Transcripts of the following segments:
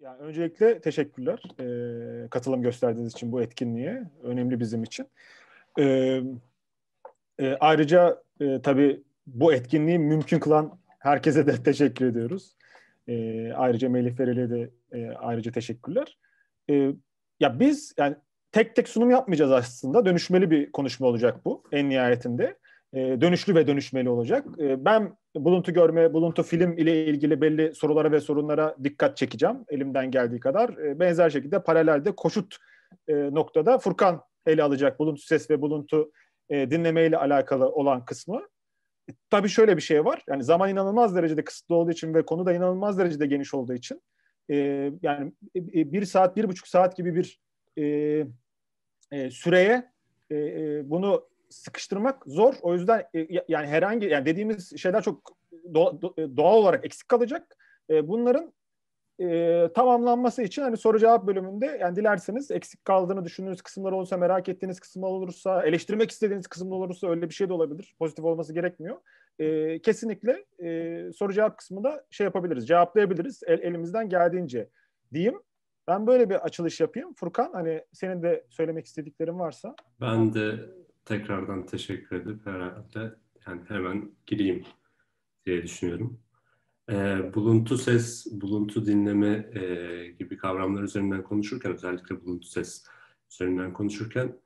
Yani öncelikle teşekkürler e, katılım gösterdiğiniz için bu etkinliğe. Önemli bizim için. E, e, ayrıca e, tabii bu etkinliği mümkün kılan herkese de teşekkür ediyoruz. E, ayrıca Melih Fereli'ye de e, ayrıca teşekkürler. E, ya biz yani tek tek sunum yapmayacağız aslında. Dönüşmeli bir konuşma olacak bu en nihayetinde. E, dönüşlü ve dönüşmeli olacak. E, ben buluntu görme, buluntu film ile ilgili belli sorulara ve sorunlara dikkat çekeceğim elimden geldiği kadar. E, benzer şekilde paralelde koşut noktada Furkan ele alacak buluntu ses ve buluntu dinleme ile alakalı olan kısmı. Tabii şöyle bir şey var. Yani zaman inanılmaz derecede kısıtlı olduğu için ve konu da inanılmaz derecede geniş olduğu için yani bir saat, bir buçuk saat gibi bir süreye bunu sıkıştırmak zor. O yüzden e, yani herhangi yani dediğimiz şeyler çok e, doğal olarak eksik kalacak. E, bunların e, tamamlanması için hani soru cevap bölümünde yani dilerseniz eksik kaldığını düşündüğünüz kısımlar olursa merak ettiğiniz kısımlar olursa eleştirmek istediğiniz kısımlar olursa öyle bir şey de olabilir. Pozitif olması gerekmiyor. E, kesinlikle e, soru cevap kısmında şey yapabiliriz cevaplayabiliriz el, elimizden geldiğince diyeyim. Ben böyle bir açılış yapayım. Furkan hani senin de söylemek istediklerin varsa. Ben de tekrardan teşekkür edip herhalde yani hemen gireyim diye düşünüyorum. E, buluntu ses, buluntu dinleme e, gibi kavramlar üzerinden konuşurken, özellikle buluntu ses üzerinden konuşurken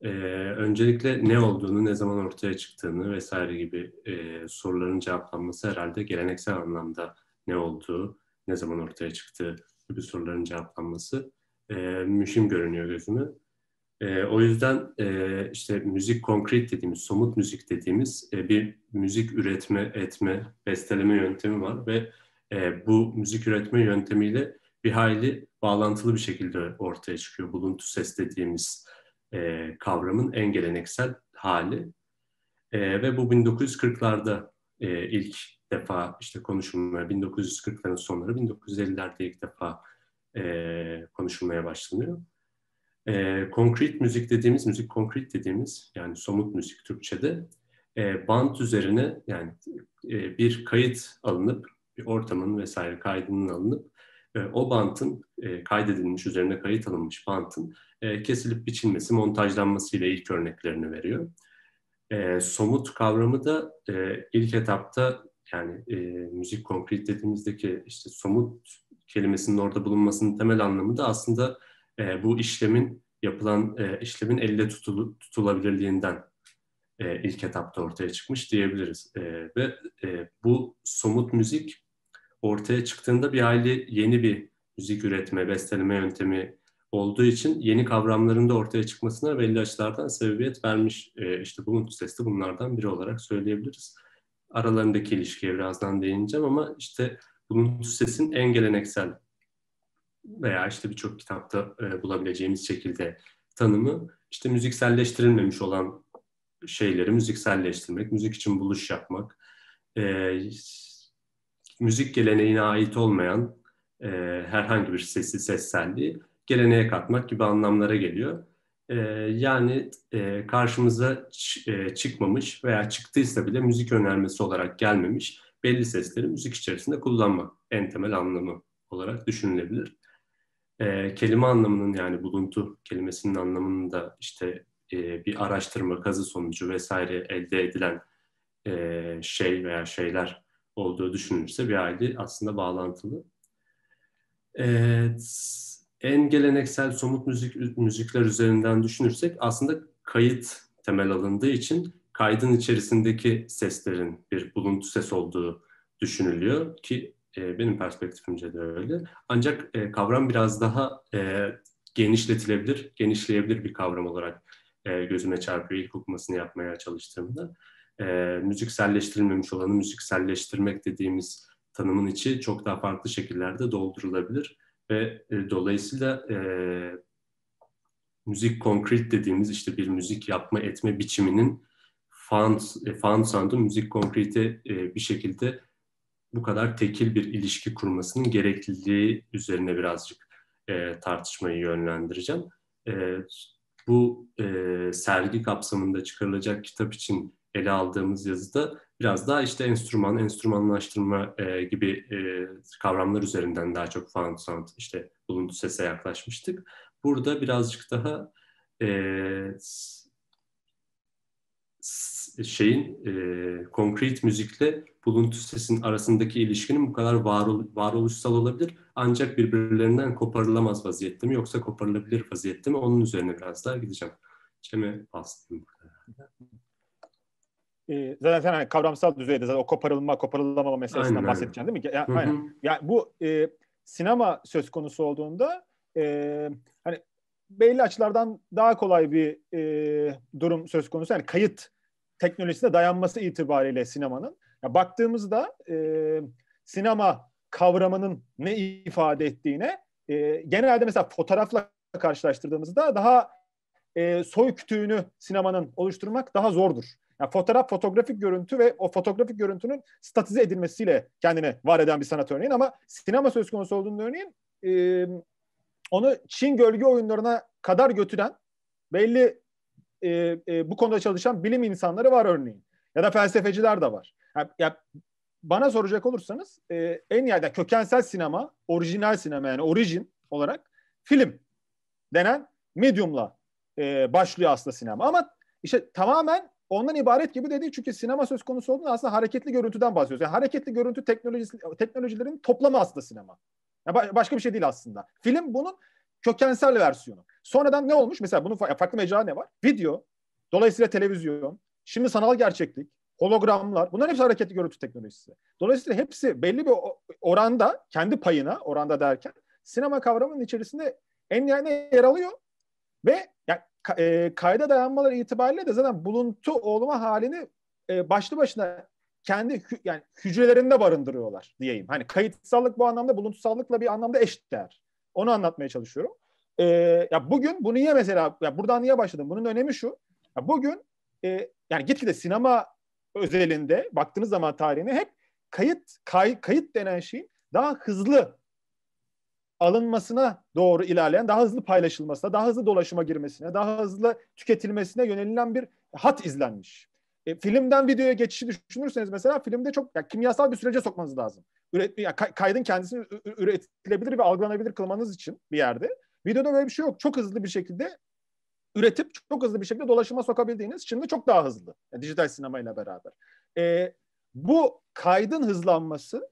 e, öncelikle ne olduğunu, ne zaman ortaya çıktığını vesaire gibi e, soruların cevaplanması herhalde geleneksel anlamda ne olduğu, ne zaman ortaya çıktığı gibi soruların cevaplanması e, müşim görünüyor gözüme. E, o yüzden e, işte müzik konkret dediğimiz, somut müzik dediğimiz e, bir müzik üretme, etme, besteleme yöntemi var ve e, bu müzik üretme yöntemiyle bir hayli bağlantılı bir şekilde ortaya çıkıyor. Buluntu ses dediğimiz e, kavramın en geleneksel hali. E, ve bu 1940'larda e, ilk defa işte konuşulmaya, 1940'ların sonları 1950'lerde ilk defa e, konuşulmaya başlanıyor. E, ee, konkret müzik dediğimiz, müzik konkret dediğimiz yani somut müzik Türkçe'de e, band üzerine yani e, bir kayıt alınıp bir ortamın vesaire kaydının alınıp e, o bantın e, kaydedilmiş üzerine kayıt alınmış bantın e, kesilip biçilmesi, montajlanması ile ilk örneklerini veriyor. E, somut kavramı da e, ilk etapta yani e, müzik konkret dediğimizdeki işte somut kelimesinin orada bulunmasının temel anlamı da aslında e, bu işlemin yapılan e, işlemin elle tutulu, tutulabilirliğinden e, ilk etapta ortaya çıkmış diyebiliriz. E, ve e, bu somut müzik ortaya çıktığında bir aile yeni bir müzik üretme, besteleme yöntemi olduğu için yeni kavramların da ortaya çıkmasına belli açılardan sebebiyet vermiş. E, işte bunun sesi sesli bunlardan biri olarak söyleyebiliriz. Aralarındaki ilişkiye birazdan değineceğim ama işte bunun sesin en geleneksel veya işte birçok kitapta e, bulabileceğimiz şekilde tanımı işte müzikselleştirilmemiş olan şeyleri müzikselleştirmek, müzik için buluş yapmak, e, müzik geleneğine ait olmayan e, herhangi bir sesi, sesselliği geleneğe katmak gibi anlamlara geliyor. E, yani e, karşımıza e, çıkmamış veya çıktıysa bile müzik önermesi olarak gelmemiş belli sesleri müzik içerisinde kullanmak en temel anlamı olarak düşünülebilir e, kelime anlamının yani buluntu kelimesinin anlamının da işte e, bir araştırma, kazı sonucu vesaire elde edilen e, şey veya şeyler olduğu düşünülürse bir aile aslında bağlantılı. Evet, en geleneksel somut müzik müzikler üzerinden düşünürsek aslında kayıt temel alındığı için kaydın içerisindeki seslerin bir buluntu ses olduğu düşünülüyor ki e, benim perspektifimce de öyle. Ancak e, kavram biraz daha e, genişletilebilir, genişleyebilir bir kavram olarak gözüme çarpıyor ilk okumasını yapmaya çalıştığımda. müzikselleştirilmemiş olanı müzikselleştirmek dediğimiz tanımın içi çok daha farklı şekillerde doldurulabilir ve dolayısıyla müzik konkret dediğimiz işte bir müzik yapma etme biçiminin found, found sound'un müzik konkrete bir şekilde bu kadar tekil bir ilişki kurmasının gerekliliği üzerine birazcık e, tartışmayı yönlendireceğim. E, bu e, sergi kapsamında çıkarılacak kitap için ele aldığımız yazıda biraz daha işte enstrüman, enstrümanlaştırma e, gibi e, kavramlar üzerinden daha çok found sound, işte buluntu sese yaklaşmıştık. Burada birazcık daha e, şeyin e, konkret müzikle buluntu sesin arasındaki ilişkinin bu kadar varol, varoluşsal olabilir ancak birbirlerinden koparılamaz vaziyette mi yoksa koparılabilir vaziyette mi onun üzerine biraz daha gideceğim. Cem'e bastım. Ee, zaten sen hani kavramsal düzeyde zaten o koparılma, koparılamama meselesinden aynen. bahsedeceksin değil mi? Ya, Hı -hı. aynen. Yani bu e, sinema söz konusu olduğunda e, hani belli açılardan daha kolay bir e, durum söz konusu. Yani kayıt teknolojisine dayanması itibariyle sinemanın. Ya baktığımızda e, sinema kavramının ne ifade ettiğine e, genelde mesela fotoğrafla karşılaştırdığımızda daha e, soy kütüğünü sinemanın oluşturmak daha zordur. Yani fotoğraf, fotoğrafik görüntü ve o fotoğrafik görüntünün statize edilmesiyle kendini var eden bir sanat örneğin ama sinema söz konusu olduğunda örneğin e, onu Çin gölge oyunlarına kadar götüren belli e, e, bu konuda çalışan bilim insanları var örneğin. Ya da felsefeciler de var. Ya, ya bana soracak olursanız e, en yerde kökensel sinema, orijinal sinema yani orijin olarak film denen medyumla e, başlıyor aslında sinema. Ama işte tamamen ondan ibaret gibi dedi çünkü sinema söz konusu olduğunda aslında hareketli görüntüden bahsediyoruz. Yani hareketli görüntü teknolojisi, teknolojilerin toplamı aslında sinema. Yani başka bir şey değil aslında. Film bunun kökensel versiyonu. Sonradan ne olmuş? Mesela bunun farklı mecra ne var? Video, dolayısıyla televizyon, şimdi sanal gerçeklik, hologramlar. Bunların hepsi hareketli görüntü teknolojisi. Dolayısıyla hepsi belli bir oranda, kendi payına oranda derken sinema kavramının içerisinde en yani yer alıyor. Ve yani, e, kayda dayanmaları itibariyle de zaten buluntu olma halini e, başlı başına kendi yani hücrelerinde barındırıyorlar diyeyim. Hani kayıtsallık bu anlamda buluntusallıkla bir anlamda eşit eşdeğer. Onu anlatmaya çalışıyorum. E, ya bugün bunu niye mesela ya buradan niye başladım? Bunun önemi şu. Ya bugün e, yani gitgide sinema özelinde baktığınız zaman tarihine hep kayıt kay, kayıt denen şeyin daha hızlı alınmasına doğru ilerleyen, daha hızlı paylaşılmasına, daha hızlı dolaşıma girmesine, daha hızlı tüketilmesine yönelilen bir hat izlenmiş. E, filmden videoya geçişi düşünürseniz mesela filmde çok yani kimyasal bir sürece sokmanız lazım. Üret, yani kaydın kendisini üretilebilir ve algılanabilir kılmanız için bir yerde. Videoda böyle bir şey yok. Çok hızlı bir şekilde üretip çok hızlı bir şekilde dolaşıma sokabildiğiniz şimdi çok daha hızlı. Yani dijital sinemayla beraber. E, bu kaydın hızlanması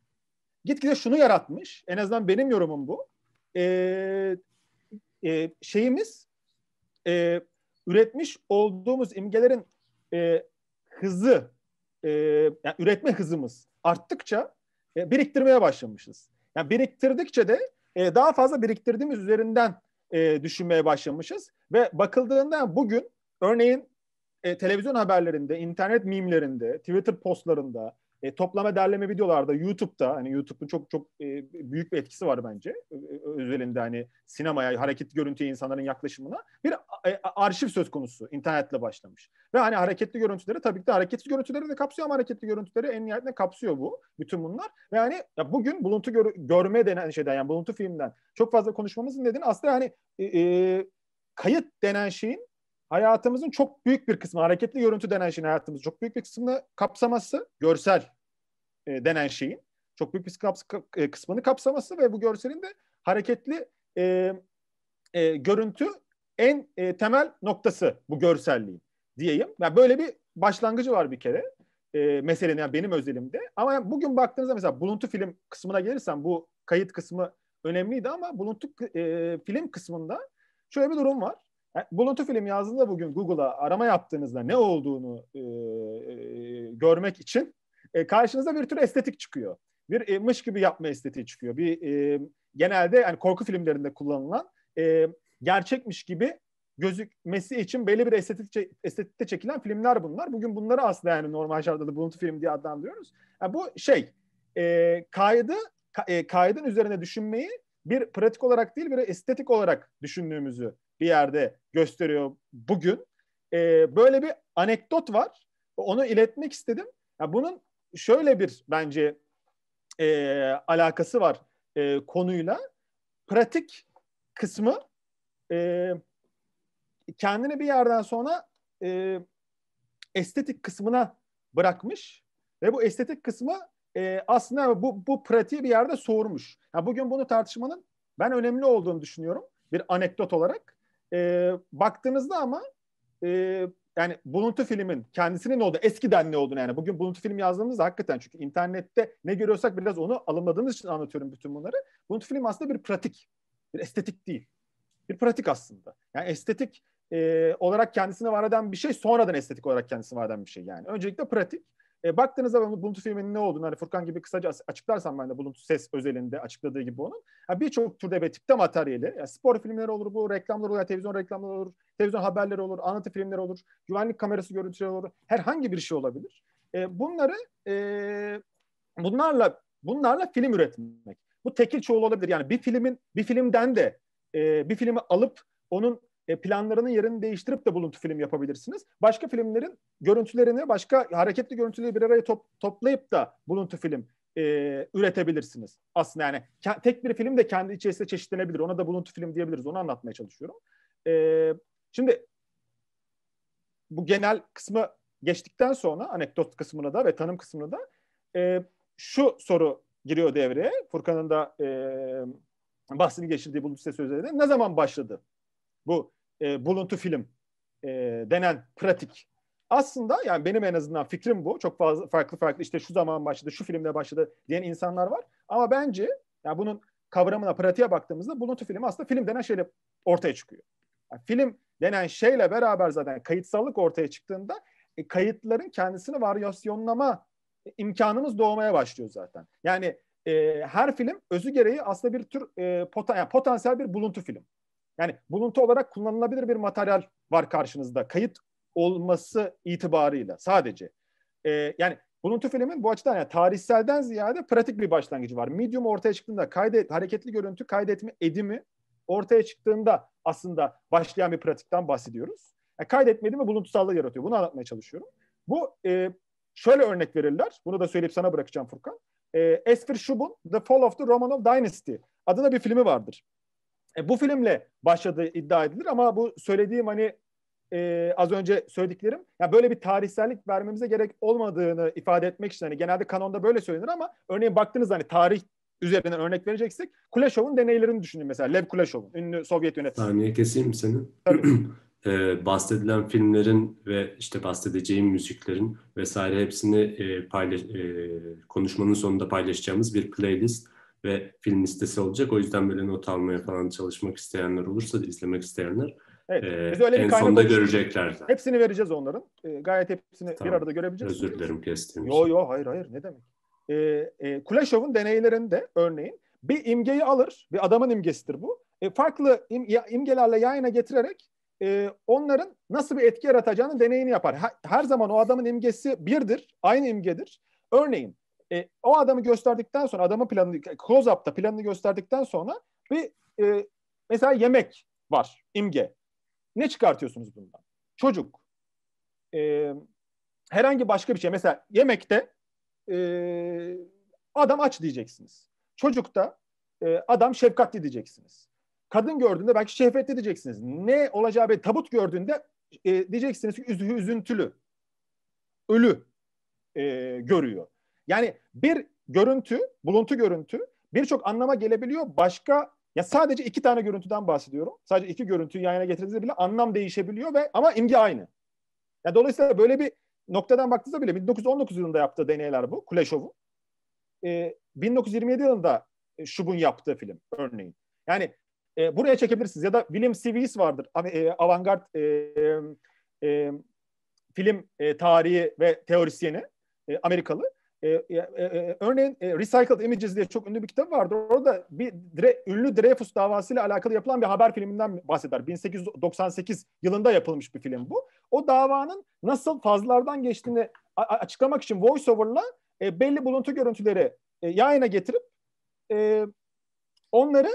gitgide şunu yaratmış. En azından benim yorumum bu. E, e, şeyimiz e, üretmiş olduğumuz imgelerin e, hızı e, yani üretme hızımız arttıkça e, biriktirmeye başlamışız. Yani biriktirdikçe de e, daha fazla biriktirdiğimiz üzerinden e, düşünmeye başlamışız. Ve bakıldığında bugün örneğin e, televizyon haberlerinde, internet mimlerinde, Twitter postlarında, e, toplama derleme videolarda YouTube'da hani YouTube'un çok çok e, büyük bir etkisi var bence. Özelinde hani sinemaya, hareketli görüntüye insanların yaklaşımına bir e, arşiv söz konusu internetle başlamış. Ve hani hareketli görüntüleri tabii ki de hareketsiz görüntüleri de kapsıyor ama hareketli görüntüleri en nihayetinde kapsıyor bu. Bütün bunlar. Ve hani ya bugün buluntu gör, görme denen şeyden yani buluntu filmden çok fazla konuşmamızın nedeni aslında hani e, e, kayıt denen şeyin hayatımızın çok büyük bir kısmı, hareketli görüntü denen şeyin hayatımızın çok büyük bir kısmını kapsaması, görsel e, denen şeyin çok büyük bir kaps e, kısmını kapsaması ve bu görselin de hareketli e, e, görüntü en e, temel noktası bu görselliğin diyeyim. Yani böyle bir başlangıcı var bir kere e, meselenin yani benim özelimde. Ama yani bugün baktığınızda mesela buluntu film kısmına gelirsem bu kayıt kısmı önemliydi ama buluntu e, film kısmında şöyle bir durum var. Buluntu film yazdığında bugün Google'a arama yaptığınızda ne olduğunu e, e, görmek için e, karşınıza bir tür estetik çıkıyor. Bir e, mış gibi yapma estetiği çıkıyor. Bir e, genelde yani korku filmlerinde kullanılan e, gerçekmiş gibi gözükmesi için belli bir estetik estetikte çekilen filmler bunlar. Bugün bunları aslında yani normal şartlarda buluntu film diye adlandırıyoruz. Yani bu şey e, kaydı ka, e, kaydın üzerine düşünmeyi bir pratik olarak değil bir estetik olarak düşündüğümüzü bir yerde gösteriyor bugün. E, böyle bir anekdot var. Onu iletmek istedim. Ya bunun şöyle bir bence e, alakası var e, konuyla. Pratik kısmı e, kendini bir yerden sonra e, estetik kısmına bırakmış ve bu estetik kısmı e, aslında bu, bu pratiği bir yerde soğurmuş. Yani bugün bunu tartışmanın ben önemli olduğunu düşünüyorum bir anekdot olarak e, baktığınızda ama e, yani buluntu filmin kendisinin ne oldu, eskiden ne olduğunu yani bugün buluntu film yazdığımızda hakikaten çünkü internette ne görüyorsak biraz onu alımladığımız için anlatıyorum bütün bunları. Buluntu film aslında bir pratik, bir estetik değil. Bir pratik aslında. Yani estetik e, olarak kendisini var eden bir şey, sonradan estetik olarak kendisini var eden bir şey yani. Öncelikle pratik. E, baktığınız zaman Ubuntu filminin ne olduğunu hani Furkan gibi kısaca açıklarsam ben de Ubuntu ses özelinde açıkladığı gibi onun. Yani Birçok türde ve tipte materyali, yani spor filmleri olur bu, reklamlar olur, televizyon reklamları olur, televizyon haberleri olur, anlatı filmleri olur, güvenlik kamerası görüntüleri olur, herhangi bir şey olabilir. E, bunları e, bunlarla bunlarla film üretmek. Bu tekil çoğul olabilir. Yani bir filmin bir filmden de e, bir filmi alıp onun e, planlarının yerini değiştirip de buluntu film yapabilirsiniz. Başka filmlerin görüntülerini, başka hareketli görüntüleri bir araya top, toplayıp da buluntu film e, üretebilirsiniz. Aslında yani tek bir film de kendi içerisinde çeşitlenebilir. Ona da buluntu film diyebiliriz. Onu anlatmaya çalışıyorum. E, şimdi bu genel kısmı geçtikten sonra anekdot kısmına da ve tanım kısmına da e, şu soru giriyor devreye. Furkan'ın da e, bahsini geçirdiği buluntu size sözlerinde. Ne zaman başladı bu e, buluntu film e, denen pratik aslında yani benim en azından fikrim bu. Çok fazla farklı farklı işte şu zaman başladı, şu filmle başladı diyen insanlar var. Ama bence yani bunun kavramına, pratiğe baktığımızda buluntu film aslında film denen şeyle ortaya çıkıyor. Yani film denen şeyle beraber zaten kayıtsallık ortaya çıktığında e, kayıtların kendisini varyasyonlama e, imkanımız doğmaya başlıyor zaten. Yani e, her film özü gereği aslında bir tür e, poten, yani potansiyel bir buluntu film. Yani buluntu olarak kullanılabilir bir materyal var karşınızda. Kayıt olması itibarıyla sadece. Ee, yani buluntu filmin bu açıdan yani tarihselden ziyade pratik bir başlangıcı var. Medium ortaya çıktığında kaydet, hareketli görüntü kaydetme edimi ortaya çıktığında aslında başlayan bir pratikten bahsediyoruz. Yani kaydetme edimi buluntusallığı yaratıyor. Bunu anlatmaya çalışıyorum. Bu e, şöyle örnek verirler. Bunu da söyleyip sana bırakacağım Furkan. E, Esfir Şub'un The Fall of the Romanov Dynasty adında bir filmi vardır. E, bu filmle başladığı iddia edilir ama bu söylediğim hani e, az önce söylediklerim ya böyle bir tarihsellik vermemize gerek olmadığını ifade etmek için hani genelde kanonda böyle söylenir ama örneğin baktınız hani tarih üzerinden örnek vereceksek Kuleşov'un deneylerini düşünün mesela Lev Kuleşov'un ünlü Sovyet yönetimi. Saniye keseyim seni. Tabii. e, bahsedilen filmlerin ve işte bahsedeceğim müziklerin vesaire hepsini e, paylaş, e, konuşmanın sonunda paylaşacağımız bir playlist ve film listesi olacak. O yüzden böyle not almaya falan çalışmak isteyenler olursa, da izlemek isteyenler Evet, biz öyle bir en sonunda görecekler. Hepsini vereceğiz onların. Ee, gayet hepsini tamam. bir arada görebileceğiz. Özür dilerim kestiğim yo, için. Yo hayır hayır ne demek. Ee, e, Kuleşov'un deneylerinde örneğin bir imgeyi alır, bir adamın imgesidir bu. E, farklı im, ya, imgelerle yayına getirerek e, onların nasıl bir etki yaratacağını deneyini yapar. Her, her zaman o adamın imgesi birdir, aynı imgedir. Örneğin e, o adamı gösterdikten sonra adamın planını close up'ta planını gösterdikten sonra bir e, mesela yemek var imge. Ne çıkartıyorsunuz bundan? Çocuk. E, herhangi başka bir şey. Mesela yemekte e, adam aç diyeceksiniz. Çocukta e, adam şefkatli diyeceksiniz. Kadın gördüğünde belki şefkatli diyeceksiniz. Ne olacağı belli. Tabut gördüğünde e, diyeceksiniz ki üzüntülü, ölü e, görüyor. Yani bir görüntü, buluntu görüntü birçok anlama gelebiliyor. Başka ya sadece iki tane görüntüden bahsediyorum. Sadece iki görüntüyü yan yana getirdiğinizde bile anlam değişebiliyor ve ama imge aynı. Ya dolayısıyla böyle bir noktadan baktığınızda bile 1919 yılında yaptığı deneyler bu Kuleşov'un. Ee, 1927 yılında Şub'un e, yaptığı film örneğin. Yani e, buraya çekebilirsiniz ya da William C. vardır. E, avantgard e, e, film e, tarihi ve teorisyeni e, Amerikalı. E e, e, e, örneğin e, Recycled Images diye çok ünlü bir kitap vardır. Orada bir dire, ünlü Dreyfus davasıyla alakalı yapılan bir haber filminden bahseder. 1898 yılında yapılmış bir film bu. O davanın nasıl fazlardan geçtiğini açıklamak için voiceover'la e, belli buluntu görüntüleri e, yayına getirip e, onları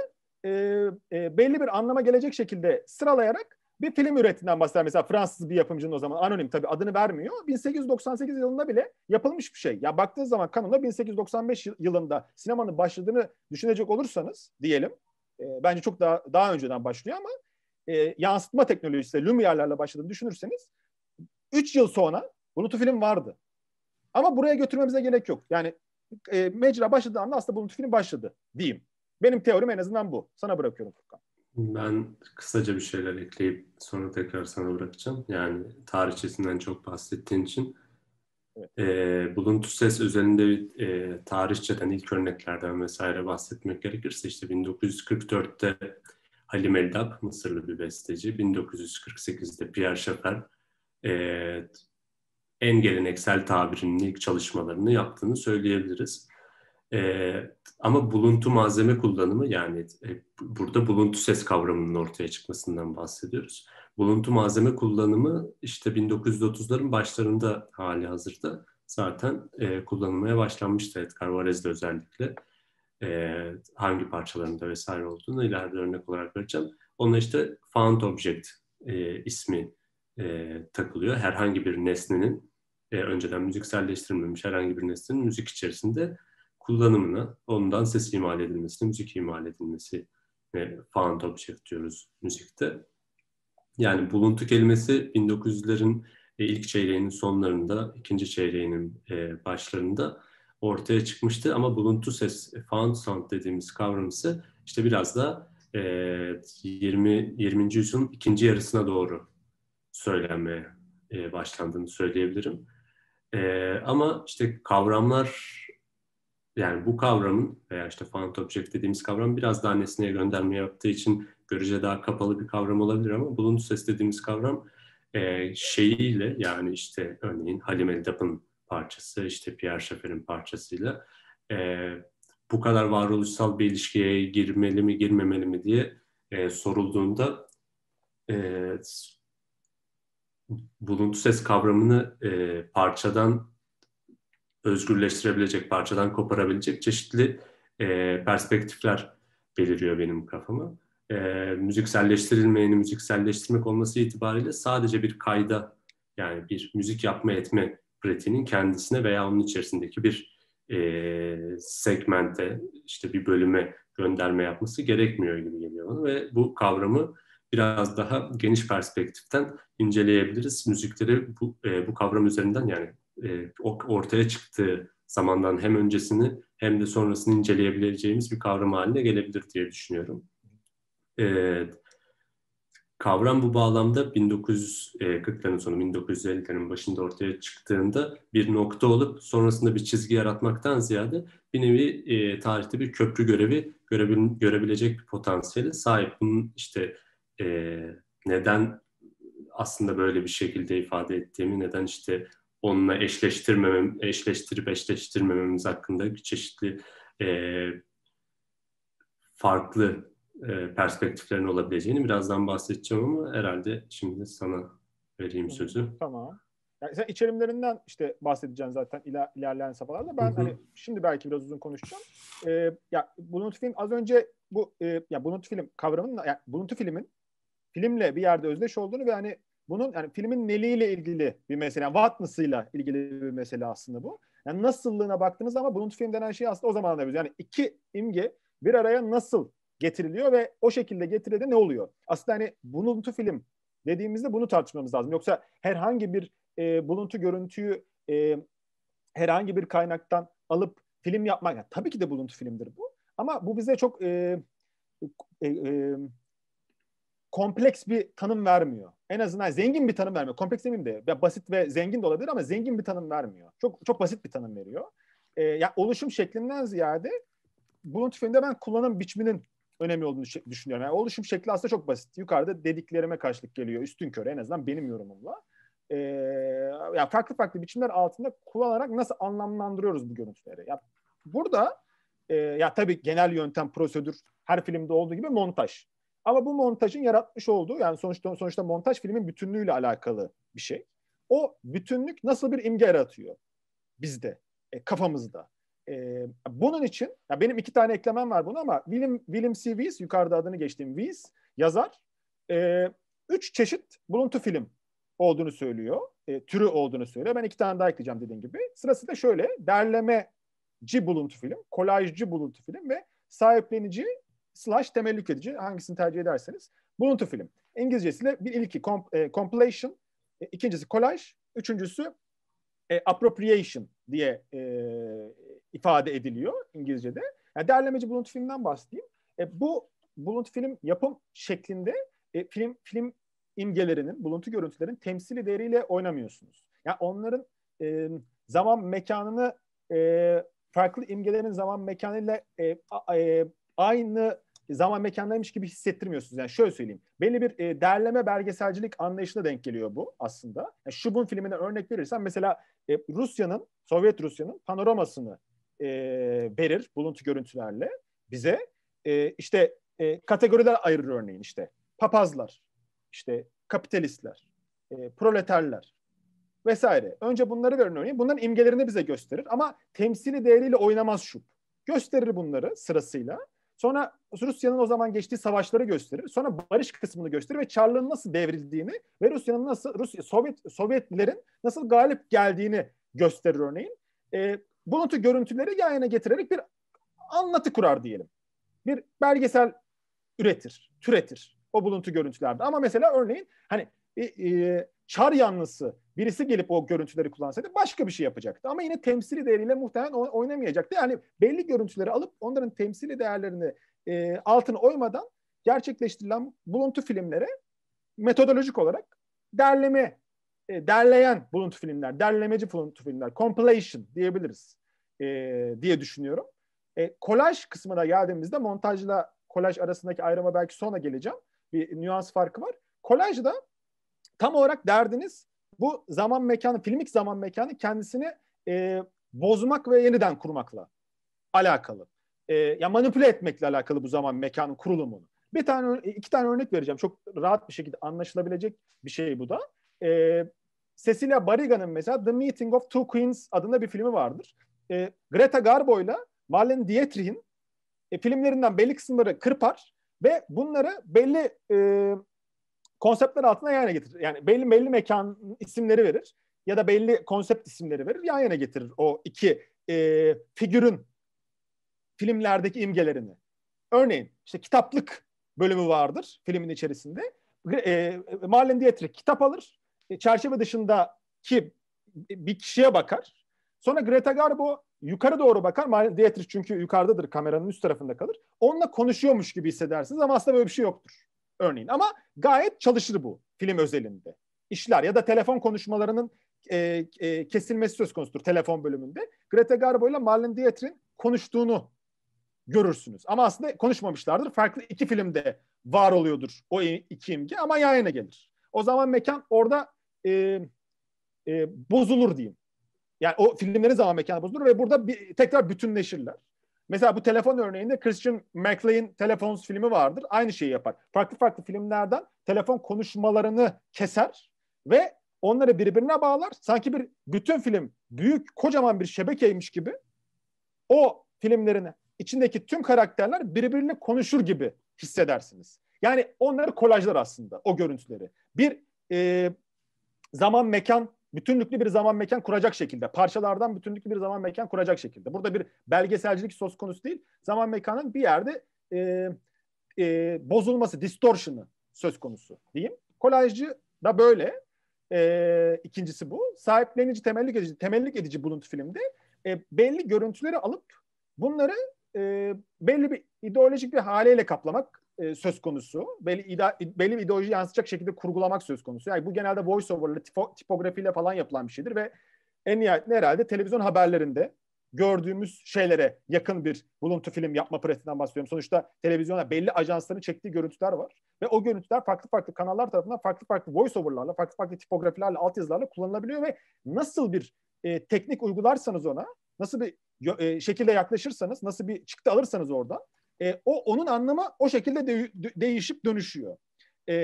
e, e, belli bir anlama gelecek şekilde sıralayarak bir film üretinden bahseder. Mesela Fransız bir yapımcının o zaman anonim tabii adını vermiyor. 1898 yılında bile yapılmış bir şey. Ya baktığınız zaman kanunda 1895 yılında sinemanın başladığını düşünecek olursanız diyelim. E, bence çok daha daha önceden başlıyor ama e, yansıtma teknolojisiyle Lumière'lerle başladığını düşünürseniz 3 yıl sonra Bulut film vardı. Ama buraya götürmemize gerek yok. Yani e, mecra başladığı anda aslında Bulut film başladı diyeyim. Benim teorim en azından bu. Sana bırakıyorum Furkan. Ben kısaca bir şeyler ekleyip sonra tekrar sana bırakacağım. Yani tarihçesinden çok bahsettiğin için. Evet. E, buluntu ses özelinde bir e, tarihçeden ilk örneklerden vesaire bahsetmek gerekirse işte 1944'te Halim Eldap Mısırlı bir besteci. 1948'de Pierre Schaeffer e, en geleneksel tabirinin ilk çalışmalarını yaptığını söyleyebiliriz. E, ama buluntu malzeme kullanımı yani e, burada buluntu ses kavramının ortaya çıkmasından bahsediyoruz. Buluntu malzeme kullanımı işte 1930'ların başlarında hali hazırda zaten e, kullanılmaya başlanmıştı Edgar Varez'de özellikle. E, hangi parçalarında vesaire olduğunu ileride örnek olarak vereceğim. Ona işte found object e, ismi e, takılıyor. Herhangi bir nesnenin e, önceden müzikselleştirilmemiş herhangi bir nesnenin müzik içerisinde kullanımını, ondan ses imal edilmesini, müzik imal edilmesi ve found object diyoruz müzikte. Yani buluntu kelimesi 1900'lerin e, ilk çeyreğinin sonlarında, ikinci çeyreğinin e, başlarında ortaya çıkmıştı. Ama buluntu ses, e, found sound dediğimiz kavram ise işte biraz da 20. 20. yüzyılın ikinci yarısına doğru söylenmeye başlandığını söyleyebilirim. Ama işte kavramlar yani bu kavramın veya işte finite object dediğimiz kavram biraz daha nesneye gönderme yaptığı için görece daha kapalı bir kavram olabilir ama buluntu ses dediğimiz kavram e, şeyiyle yani işte örneğin Halim Eldap'ın parçası işte Pierre Schaeffer'in parçasıyla e, bu kadar varoluşsal bir ilişkiye girmeli mi girmemeli mi diye e, sorulduğunda e, buluntu ses kavramını e, parçadan özgürleştirebilecek, parçadan koparabilecek çeşitli e, perspektifler beliriyor benim kafama. E, müzikselleştirilmeyeni müzikselleştirmek olması itibariyle sadece bir kayda yani bir müzik yapma etme pratiğinin kendisine veya onun içerisindeki bir e, segmente işte bir bölüme gönderme yapması gerekmiyor gibi geliyor bana ve bu kavramı biraz daha geniş perspektiften inceleyebiliriz. Müzikleri bu, e, bu kavram üzerinden yani e, ortaya çıktığı zamandan hem öncesini hem de sonrasını inceleyebileceğimiz bir kavram haline gelebilir diye düşünüyorum. E, kavram bu bağlamda 1940'ların sonu 1950'lerin başında ortaya çıktığında bir nokta olup sonrasında bir çizgi yaratmaktan ziyade bir nevi e, tarihte bir köprü görevi görebilecek bir potansiyeli sahip. Bunun işte e, neden aslında böyle bir şekilde ifade ettiğimi, neden işte onunla eşleştirmemem, eşleştirip eşleştirmememiz hakkında çeşitli e, farklı e, perspektiflerin olabileceğini birazdan bahsedeceğim ama herhalde şimdi sana vereyim sözü. Tamam. Yani sen içerimlerinden işte bahsedeceğim zaten iler, ilerleyen safhalarda. Ben Hı-hı. hani şimdi belki biraz uzun konuşacağım. Ee, ya buluntu film az önce bu e, ya buluntu film kavramının yani buluntu filmin filmle bir yerde özdeş olduğunu ve hani bunun yani filmin neliyle ilgili bir mesele, yani ilgili bir mesele aslında bu. Yani nasıllığına baktığınız ama bunun film denen şey aslında o zaman anlıyoruz. Yani iki imge bir araya nasıl getiriliyor ve o şekilde getirildi ne oluyor? Aslında hani buluntu film dediğimizde bunu tartışmamız lazım. Yoksa herhangi bir e, buluntu görüntüyü e, herhangi bir kaynaktan alıp film yapmak, yani tabii ki de buluntu filmdir bu. Ama bu bize çok e, e, e, kompleks bir tanım vermiyor en azından zengin bir tanım vermiyor. Kompleks demeyeyim de ya basit ve zengin de olabilir ama zengin bir tanım vermiyor. Çok çok basit bir tanım veriyor. E, ya oluşum şeklinden ziyade bunun tüfeğinde ben kullanım biçiminin önemli olduğunu düşünüyorum. Yani oluşum şekli aslında çok basit. Yukarıda dediklerime karşılık geliyor üstün köre en azından benim yorumumla. E, ya farklı farklı biçimler altında kullanarak nasıl anlamlandırıyoruz bu görüntüleri? Ya burada e, ya tabii genel yöntem prosedür her filmde olduğu gibi montaj. Ama bu montajın yaratmış olduğu yani sonuçta sonuçta montaj filmin bütünlüğüyle alakalı bir şey. O bütünlük nasıl bir imge yaratıyor bizde, e, kafamızda. E, bunun için ya benim iki tane eklemem var bunu ama William, William C. Weiss, yukarıda adını geçtiğim Weiss yazar. E, üç çeşit buluntu film olduğunu söylüyor. E, türü olduğunu söylüyor. Ben iki tane daha ekleyeceğim dediğim gibi. Sırası da şöyle. Derlemeci buluntu film, kolajcı buluntu film ve sahiplenici slash temel üretici hangisini tercih ederseniz. Buluntu film. İngilizcesiyle bir ilki comp, e, compilation, e, ikincisi kolaj, üçüncüsü e, appropriation diye e, ifade ediliyor İngilizce'de. Yani derlemeci buluntu filmden bahsedeyim. E, bu buluntu film yapım şeklinde e, film film imgelerinin, buluntu görüntülerin temsili değeriyle oynamıyorsunuz. Yani onların e, zaman mekanını e, farklı imgelerin zaman mekanıyla e, a, e, aynı zaman mekanlarmış gibi hissettirmiyorsunuz. Yani şöyle söyleyeyim. Belli bir e, derleme belgeselcilik anlayışına denk geliyor bu aslında. Yani Şubun filmine örnek verirsem mesela e, Rusya'nın, Sovyet Rusya'nın panoramasını e, verir buluntu görüntülerle bize. E, işte e, kategoriler ayırır örneğin işte. Papazlar, işte kapitalistler, e, proleterler, vesaire. Önce bunları verin örneğin. Bunların imgelerini bize gösterir ama temsili değeriyle oynamaz şu. Gösterir bunları sırasıyla. Sonra Rusya'nın o zaman geçtiği savaşları gösterir. Sonra barış kısmını gösterir ve Çarlığın nasıl devrildiğini ve Rusya'nın nasıl Rusya Sovyet Sovyetlerin nasıl galip geldiğini gösterir örneğin. E, ee, bulutu görüntüleri yan yana getirerek bir anlatı kurar diyelim. Bir belgesel üretir, türetir o buluntu görüntülerde. Ama mesela örneğin hani e, e, çar yanlısı birisi gelip o görüntüleri kullansaydı başka bir şey yapacaktı. Ama yine temsili değeriyle muhtemelen oynamayacaktı. Yani belli görüntüleri alıp onların temsili değerlerini e, altına oymadan gerçekleştirilen buluntu filmlere metodolojik olarak derleme, e, derleyen buluntu filmler, derlemeci buluntu filmler, compilation diyebiliriz e, diye düşünüyorum. E, kolaj kısmına geldiğimizde montajla kolaj arasındaki ayrıma belki sonra geleceğim. Bir nüans farkı var. Kolajda tam olarak derdiniz bu zaman mekanı, filmik zaman mekanı kendisini e, bozmak ve yeniden kurmakla alakalı. E, ya manipüle etmekle alakalı bu zaman mekanın kurulumunu. Bir tane iki tane örnek vereceğim. Çok rahat bir şekilde anlaşılabilecek bir şey bu da. E, Cecilia Bariga'nın mesela The Meeting of Two Queens adında bir filmi vardır. E, Greta Garbo ile Marlene Dietrich'in e, filmlerinden belli kısımları kırpar ve bunları belli e, konseptler altına yan yana getirir. Yani belli belli mekan isimleri verir ya da belli konsept isimleri verir yan yana getirir o iki e, figürün filmlerdeki imgelerini. Örneğin işte kitaplık bölümü vardır filmin içerisinde. E, Marlon Dietrich kitap alır. E, çerçeve dışındaki bir kişiye bakar. Sonra Greta Garbo yukarı doğru bakar. Marlon Dietrich çünkü yukarıdadır kameranın üst tarafında kalır. Onunla konuşuyormuş gibi hissedersiniz ama aslında böyle bir şey yoktur örneğin. Ama gayet çalışır bu film özelinde. İşler ya da telefon konuşmalarının e, e, kesilmesi söz konusudur telefon bölümünde. Greta Garbo ile Marlon Dietrich'in konuştuğunu görürsünüz. Ama aslında konuşmamışlardır. Farklı iki filmde var oluyordur o iki imge ama yan yana gelir. O zaman mekan orada e, e, bozulur diyeyim. Yani o filmlerin zaman mekanı bozulur ve burada bir, tekrar bütünleşirler. Mesela bu telefon örneğinde Christian McLean Telefons filmi vardır. Aynı şeyi yapar. Farklı farklı filmlerden telefon konuşmalarını keser ve onları birbirine bağlar. Sanki bir bütün film büyük kocaman bir şebekeymiş gibi o filmlerin içindeki tüm karakterler birbirine konuşur gibi hissedersiniz. Yani onları kolajlar aslında o görüntüleri. Bir e, zaman mekan bütünlüklü bir zaman mekan kuracak şekilde, parçalardan bütünlüklü bir zaman mekan kuracak şekilde. Burada bir belgeselcilik söz konusu değil, zaman mekanın bir yerde e, e, bozulması, distortion'ı söz konusu diyeyim. Kolajcı da böyle. E, ikincisi bu. Sahiplenici, temellik edici, temellik edici buluntu filmde e, belli görüntüleri alıp bunları e, belli bir ideolojik bir haleyle kaplamak e, söz konusu. Belli, ida belli bir ideoloji yansıtacak şekilde kurgulamak söz konusu. Yani bu genelde voiceover'la, tipo, tipografiyle falan yapılan bir şeydir ve en nihayetinde herhalde televizyon haberlerinde gördüğümüz şeylere yakın bir buluntu film yapma pratiğinden bahsediyorum. Sonuçta televizyona belli ajansların çektiği görüntüler var. Ve o görüntüler farklı farklı kanallar tarafından farklı farklı voiceoverlarla, farklı farklı tipografilerle, altyazılarla kullanılabiliyor ve nasıl bir e, teknik uygularsanız ona, nasıl bir e, şekilde yaklaşırsanız, nasıl bir çıktı alırsanız oradan e, o onun anlamı o şekilde de, değişip dönüşüyor. E,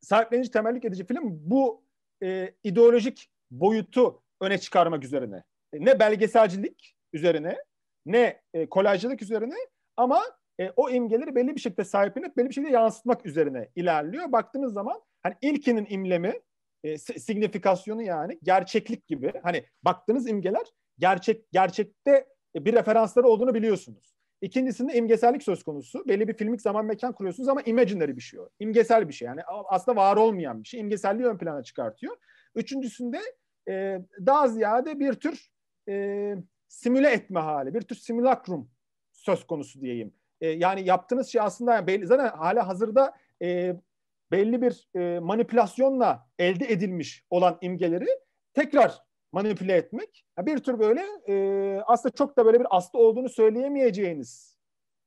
sahiplenici temellik edici film bu e, ideolojik boyutu öne çıkarmak üzerine. E, ne belgeselcilik üzerine ne e, kolajcılık üzerine ama e, o imgeleri belli bir şekilde sahiplenip belli bir şekilde yansıtmak üzerine ilerliyor. Baktığınız zaman hani ilkinin imlemi e, signifikasyonu yani gerçeklik gibi hani baktığınız imgeler gerçek gerçekte e, bir referansları olduğunu biliyorsunuz. İkincisinde imgesellik söz konusu. Belli bir filmik zaman mekan kuruyorsunuz ama imaginary bir şey o. İmgesel bir şey yani aslında var olmayan bir şey. İmgeselliği ön plana çıkartıyor. Üçüncüsünde e, daha ziyade bir tür e, simüle etme hali, bir tür simülakrum söz konusu diyeyim. E, yani yaptığınız şey aslında belli, zaten hala hazırda e, belli bir e, manipülasyonla elde edilmiş olan imgeleri tekrar manipüle etmek. Bir tür böyle e, aslında çok da böyle bir aslı olduğunu söyleyemeyeceğiniz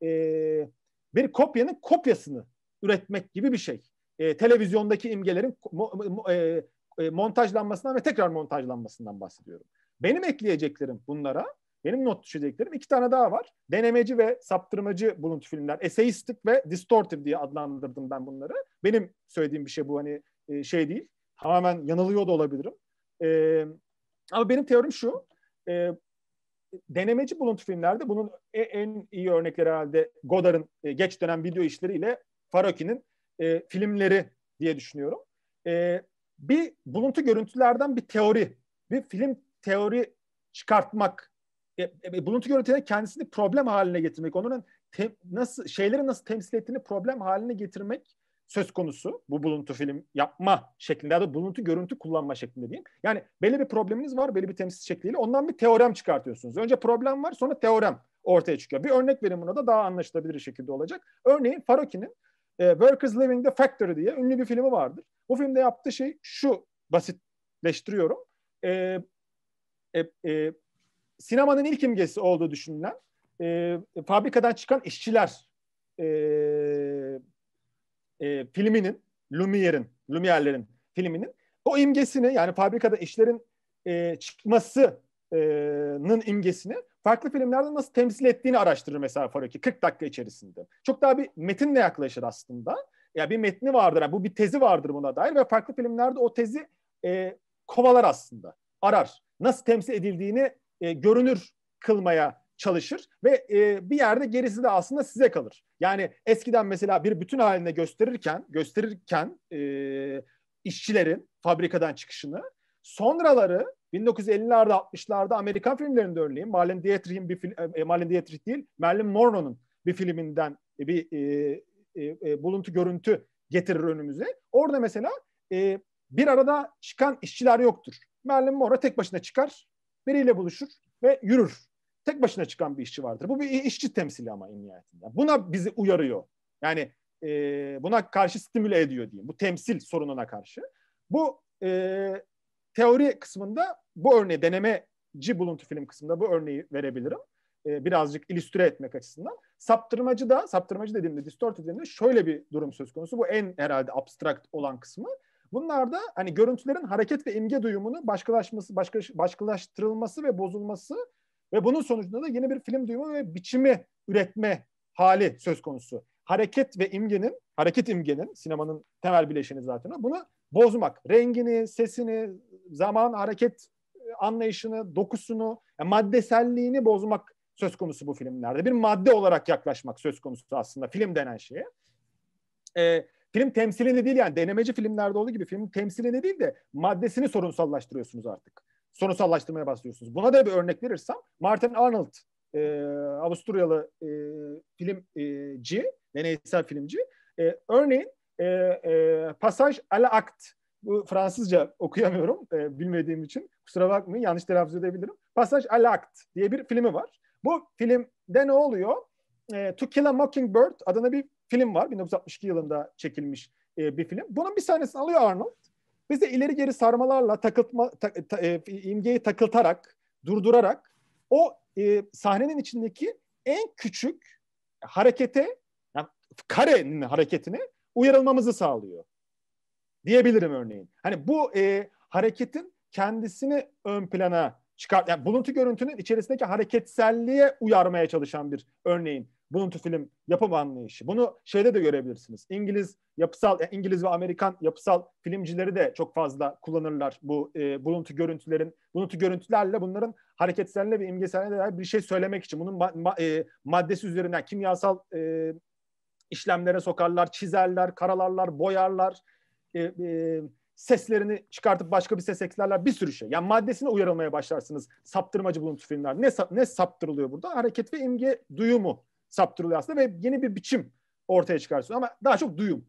e, bir kopyanın kopyasını üretmek gibi bir şey. E, televizyondaki imgelerin mo, mo, e, e, montajlanmasından ve tekrar montajlanmasından bahsediyorum. Benim ekleyeceklerim bunlara, benim not düşeceklerim iki tane daha var. Denemeci ve saptırmacı buluntu filmler. Eseistik ve distortive diye adlandırdım ben bunları. Benim söylediğim bir şey bu hani e, şey değil. Tamamen yanılıyor da olabilirim. Ee, ama benim teorim şu. E, denemeci buluntu filmlerde bunun e, en iyi örnekleri herhalde Godard'ın e, geç dönem video işleriyle Farok'inin e, filmleri diye düşünüyorum. E, bir buluntu görüntülerden bir teori, bir film teori çıkartmak, e, e, buluntu görüntüleri kendisini problem haline getirmek, onların te, nasıl şeyleri nasıl temsil ettiğini problem haline getirmek söz konusu. Bu buluntu film yapma şeklinde ya da buluntu görüntü kullanma şeklinde diyeyim. Yani belli bir probleminiz var, belli bir temsil şekliyle. Ondan bir teorem çıkartıyorsunuz. Önce problem var, sonra teorem ortaya çıkıyor. Bir örnek vereyim buna da daha anlaşılabilir şekilde olacak. Örneğin Faroki'nin e, Workers Living the Factory diye ünlü bir filmi vardır. Bu filmde yaptığı şey şu basitleştiriyorum. E, e, e, sinemanın ilk imgesi olduğu düşünülen e, fabrikadan çıkan işçiler e, e, filminin, Lumière'in, Lumière'lerin filminin o imgesini yani fabrikada işlerin e, çıkmasının imgesini farklı filmlerde nasıl temsil ettiğini araştırır mesela Faraki 40 dakika içerisinde. Çok daha bir metinle yaklaşır aslında. Ya bir metni vardır, yani bu bir tezi vardır buna dair ve farklı filmlerde o tezi e, kovalar aslında, arar. Nasıl temsil edildiğini e, görünür kılmaya çalışır ve e, bir yerde gerisi de aslında size kalır. Yani eskiden mesela bir bütün halinde gösterirken gösterirken e, işçilerin fabrikadan çıkışını sonraları 1950'lerde 60'larda Amerikan filmlerinde örneğin Marlon Dietrich'in bir film, e, e, Marlon Dietrich değil Marilyn Monroe'nun bir filminden e, bir e, e, e, buluntu görüntü getirir önümüze. Orada mesela e, bir arada çıkan işçiler yoktur. Marilyn Monroe tek başına çıkar, biriyle buluşur ve yürür tek başına çıkan bir işçi vardır. Bu bir işçi temsili ama en nihayetinde. Buna bizi uyarıyor. Yani e, buna karşı stimüle ediyor diyeyim. Bu temsil sorununa karşı. Bu e, teori kısmında bu örneği denemeci buluntu film kısmında bu örneği verebilirim. E, birazcık ilüstre etmek açısından. Saptırmacı da, saptırmacı dediğimde, distort dediğimde şöyle bir durum söz konusu. Bu en herhalde abstrakt olan kısmı. Bunlarda hani görüntülerin hareket ve imge duyumunu başkalaşması, başka, başkalaştırılması ve bozulması ve bunun sonucunda da yeni bir film duyumu ve biçimi üretme hali söz konusu. Hareket ve imgenin, hareket imgenin sinemanın temel bileşeni zaten o. Bunu bozmak, rengini, sesini, zaman, hareket e, anlayışını, dokusunu, yani maddeselliğini bozmak söz konusu bu filmlerde. Bir madde olarak yaklaşmak söz konusu aslında film denen şeye. Ee, film temsilini değil yani denemeci filmlerde olduğu gibi film temsilini değil de maddesini sorunsallaştırıyorsunuz artık sorunsallaştırmaya başlıyorsunuz. Buna da bir örnek verirsem Martin Arnold e, Avusturyalı e, filmci, e, deneysel filmci. E, örneğin e, e, Passage à la bu Fransızca okuyamıyorum e, bilmediğim için. Kusura bakmayın yanlış telaffuz edebilirim. Passage à l'Acte diye bir filmi var. Bu filmde ne oluyor? E, to Kill a Mockingbird adına bir film var. 1962 yılında çekilmiş e, bir film. Bunun bir sahnesini alıyor Arnold. Biz de ileri geri sarmalarla takıltma, ta, ta, e, imgeyi takıltarak, durdurarak o e, sahnenin içindeki en küçük harekete, yani karenin hareketine uyarılmamızı sağlıyor. Diyebilirim örneğin. Hani bu e, hareketin kendisini ön plana çıkart, yani buluntu görüntünün içerisindeki hareketselliğe uyarmaya çalışan bir örneğin buluntu film yapım anlayışı. Bunu şeyde de görebilirsiniz. İngiliz yapısal, yani e, İngiliz ve Amerikan yapısal filmcileri de çok fazla kullanırlar bu e, buluntu görüntülerin, buluntu görüntülerle bunların hareketlerine ve imgesellerine dair bir şey söylemek için bunun ma- ma- e, maddesi üzerinden kimyasal e, işlemlere sokarlar, çizerler, karalarlar, boyarlar, e, e, seslerini çıkartıp başka bir ses eklerler, bir sürü şey. Yani maddesine uyarılmaya başlarsınız saptırmacı buluntu filmler. Ne, ne saptırılıyor burada? Hareket ve imge duyumu saptırılıyor aslında ve yeni bir biçim ortaya çıkarsın ama daha çok duyum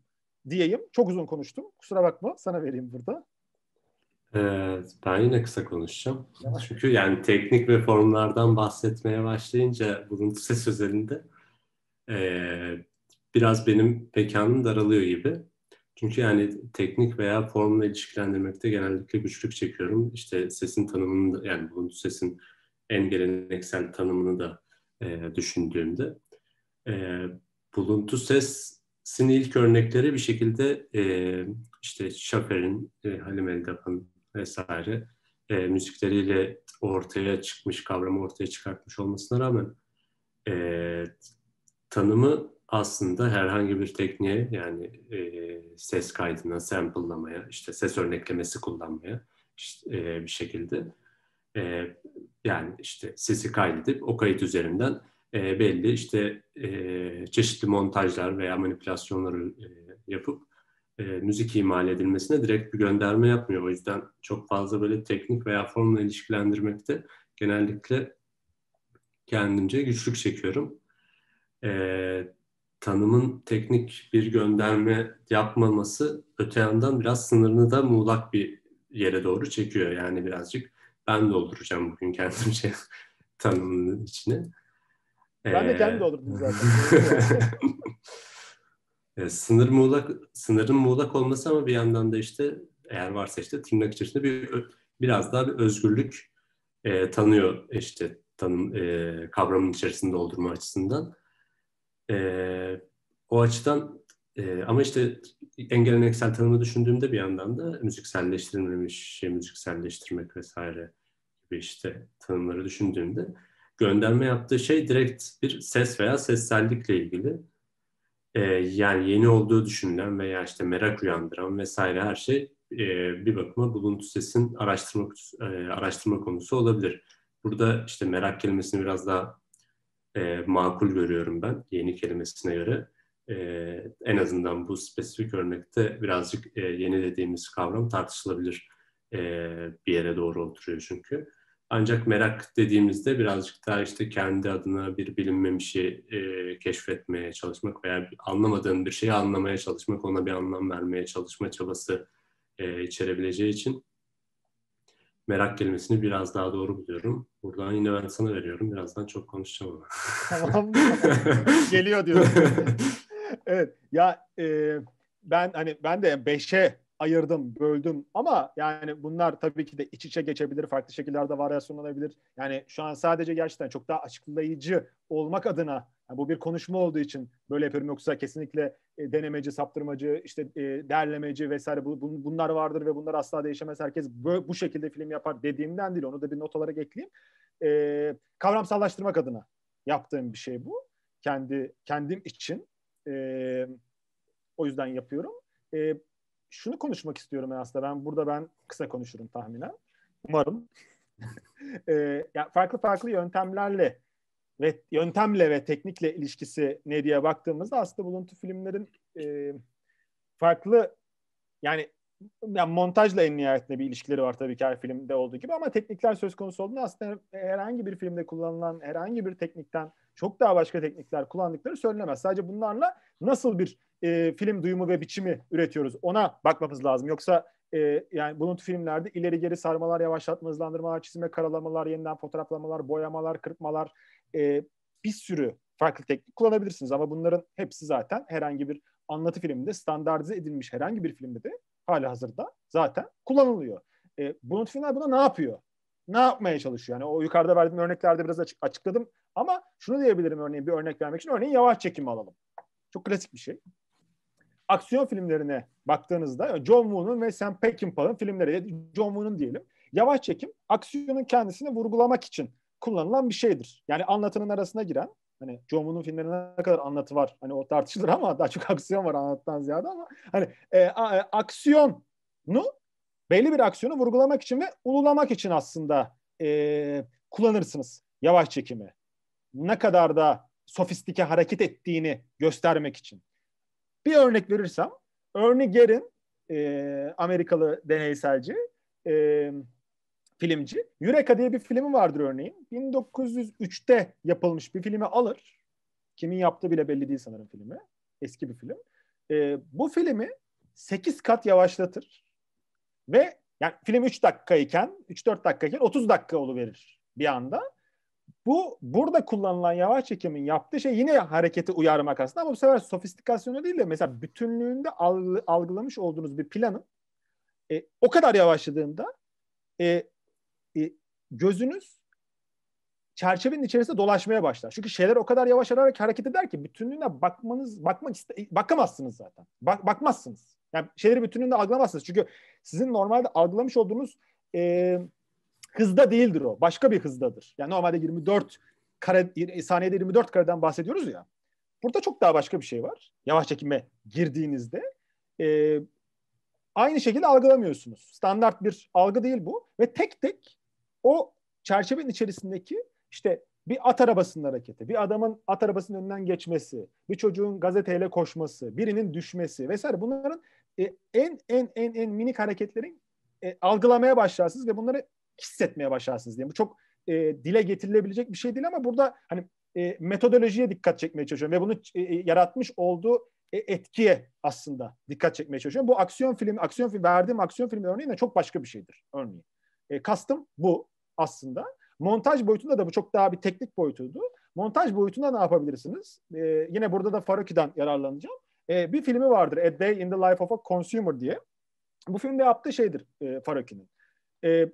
diyeyim. Çok uzun konuştum. Kusura bakma sana vereyim burada. Evet, ben yine kısa konuşacağım. Yavaş. Çünkü yani teknik reformlardan bahsetmeye başlayınca buluntu ses özelinde e, biraz benim mekanım daralıyor gibi. Çünkü yani teknik veya formla ilişkilendirmekte genellikle güçlük çekiyorum. İşte sesin tanımını yani buluntu sesin en geleneksel tanımını da e, düşündüğümde e, buluntu sesin ilk örnekleri bir şekilde e, işte Şafer'in, e, Halim Eldap'ın vesaire e, müzikleriyle ortaya çıkmış, kavramı ortaya çıkartmış olmasına rağmen e, tanımı aslında herhangi bir tekniğe yani e, ses kaydına, sample'lamaya, işte ses örneklemesi kullanmaya işte, e, bir şekilde e, yani işte sesi kaydedip o kayıt üzerinden e, belli. işte e, çeşitli montajlar veya manipülasyonları e, yapıp e, müzik imal edilmesine direkt bir gönderme yapmıyor. O yüzden çok fazla böyle teknik veya formla ilişkilendirmekte genellikle kendince güçlük çekiyorum. E, tanımın teknik bir gönderme yapmaması öte yandan biraz sınırını da muğlak bir yere doğru çekiyor. Yani birazcık ben dolduracağım bugün kendimce tanımın içine. Ben de ee, kendim de olurdum zaten. sınır muğlak, sınırın muğlak olması ama bir yandan da işte eğer varsa işte tırnak içerisinde bir biraz daha bir özgürlük e, tanıyor işte tanım e, kavramın içerisinde doldurma açısından. E, o açıdan e, ama işte en geleneksel tanımı düşündüğümde bir yandan da müzikselleştirilmemiş, şey, müzikselleştirmek vesaire gibi işte tanımları düşündüğümde gönderme yaptığı şey direkt bir ses veya sessellikle ilgili. E, yani yeni olduğu düşünülen veya işte merak uyandıran vesaire her şey e, bir bakıma buluntu sesin araştırma, e, araştırma konusu olabilir. Burada işte merak kelimesini biraz daha e, makul görüyorum ben yeni kelimesine göre. E, en azından bu spesifik örnekte birazcık e, yeni dediğimiz kavram tartışılabilir e, bir yere doğru oturuyor çünkü. Ancak merak dediğimizde birazcık daha işte kendi adına bir bilinmemişi şey, e, keşfetmeye çalışmak veya anlamadığın bir şeyi anlamaya çalışmak, ona bir anlam vermeye çalışma çabası e, içerebileceği için merak kelimesini biraz daha doğru buluyorum. Buradan yine ben sana veriyorum. Birazdan çok konuşacağım ama. tamam. Geliyor diyorsun. evet. Ya e, ben hani ben de beşe ayırdım, böldüm ama yani bunlar tabii ki de iç içe geçebilir, farklı şekillerde varyasyonlanabilir. Yani şu an sadece gerçekten çok daha açıklayıcı olmak adına yani bu bir konuşma olduğu için böyle yapıyorum yoksa kesinlikle e, denemeci, saptırmacı, işte e, derlemeci vesaire bu, bu, bunlar vardır ve bunlar asla değişemez. Herkes bu, bu şekilde film yapar dediğimden değil. Onu da bir not olarak ekleyeyim. E, kavramsallaştırmak adına yaptığım bir şey bu. Kendi kendim için. E, o yüzden yapıyorum. E, şunu konuşmak istiyorum aslında. Ben burada ben kısa konuşurum tahminen. Umarım. e, ya farklı farklı yöntemlerle ve yöntemle ve teknikle ilişkisi ne diye baktığımızda aslında buluntu filmlerin e, farklı yani yani montajla en nihayetinde bir ilişkileri var tabii ki her filmde olduğu gibi ama teknikler söz konusu olduğunda aslında herhangi bir filmde kullanılan herhangi bir teknikten çok daha başka teknikler kullandıkları söylenemez. Sadece bunlarla nasıl bir e, film duyumu ve biçimi üretiyoruz. Ona bakmamız lazım. Yoksa e, yani bulut filmlerde ileri geri sarmalar, yavaşlatma, hızlandırmalar, çizme karalamalar, yeniden fotoğraflamalar, boyamalar, kırpmalar e, bir sürü farklı teknik kullanabilirsiniz. Ama bunların hepsi zaten herhangi bir anlatı filminde standartize edilmiş herhangi bir filmde de hali hazırda zaten kullanılıyor. E, bulut filmler buna ne yapıyor? Ne yapmaya çalışıyor? Yani o yukarıda verdiğim örneklerde biraz açık, açıkladım ama şunu diyebilirim örneğin bir örnek vermek için. Örneğin yavaş çekimi alalım. Çok klasik bir şey aksiyon filmlerine baktığınızda John Woo'nun ve Sam Peckinpah'ın filmleri, John Woo'nun diyelim, yavaş çekim aksiyonun kendisini vurgulamak için kullanılan bir şeydir. Yani anlatının arasına giren, hani John Woo'nun filmlerinde ne kadar anlatı var, hani o tartışılır ama daha çok aksiyon var anlattan ziyade ama hani e, a, e, aksiyonu, belli bir aksiyonu vurgulamak için ve ululamak için aslında e, kullanırsınız yavaş çekimi. Ne kadar da sofistike hareket ettiğini göstermek için. Bir örnek verirsem, Ernie Gerin, e, Amerikalı deneyselci, e, filmci. Yureka diye bir filmi vardır örneğin. 1903'te yapılmış bir filmi alır. Kimin yaptığı bile belli değil sanırım filmi. Eski bir film. E, bu filmi 8 kat yavaşlatır. Ve yani film 3 dakikayken, 3-4 dakikayken 30 dakika verir bir anda. Bu burada kullanılan yavaş çekimin yaptığı şey yine hareketi uyarmak aslında ama bu sefer sofistikasyonu değil de mesela bütünlüğünde algılamış olduğunuz bir planın e, o kadar yavaşladığında e, e, gözünüz çerçevenin içerisinde dolaşmaya başlar. Çünkü şeyler o kadar yavaş olarak hareket eder ki bütünlüğüne bakmanız bakmak iste, bakamazsınız zaten. Bak, bakmazsınız. Yani şeyleri bütünlüğünde algılamazsınız. Çünkü sizin normalde algılamış olduğunuz e, hızda değildir o. Başka bir hızdadır. Yani normalde 24 kare, saniyede 24 kareden bahsediyoruz ya. Burada çok daha başka bir şey var. Yavaş çekime girdiğinizde e, aynı şekilde algılamıyorsunuz. Standart bir algı değil bu. Ve tek tek o çerçevenin içerisindeki işte bir at arabasının hareketi, bir adamın at arabasının önünden geçmesi, bir çocuğun gazeteyle koşması, birinin düşmesi vesaire bunların e, en en en en minik hareketlerin e, algılamaya başlarsınız ve bunları hissetmeye başlarsınız diye. Bu çok e, dile getirilebilecek bir şey değil ama burada hani e, metodolojiye dikkat çekmeye çalışıyorum ve bunu e, e yaratmış olduğu e, etkiye aslında dikkat çekmeye çalışıyorum. Bu aksiyon filmi, aksiyon film verdiğim aksiyon filmi örneği de çok başka bir şeydir örneği E, kastım bu aslında. Montaj boyutunda da bu çok daha bir teknik boyutuydu. Montaj boyutunda ne yapabilirsiniz? E, yine burada da Faruki'den yararlanacağım. E, bir filmi vardır A Day in the Life of a Consumer diye. Bu filmde yaptığı şeydir e, Faruki'nin. E,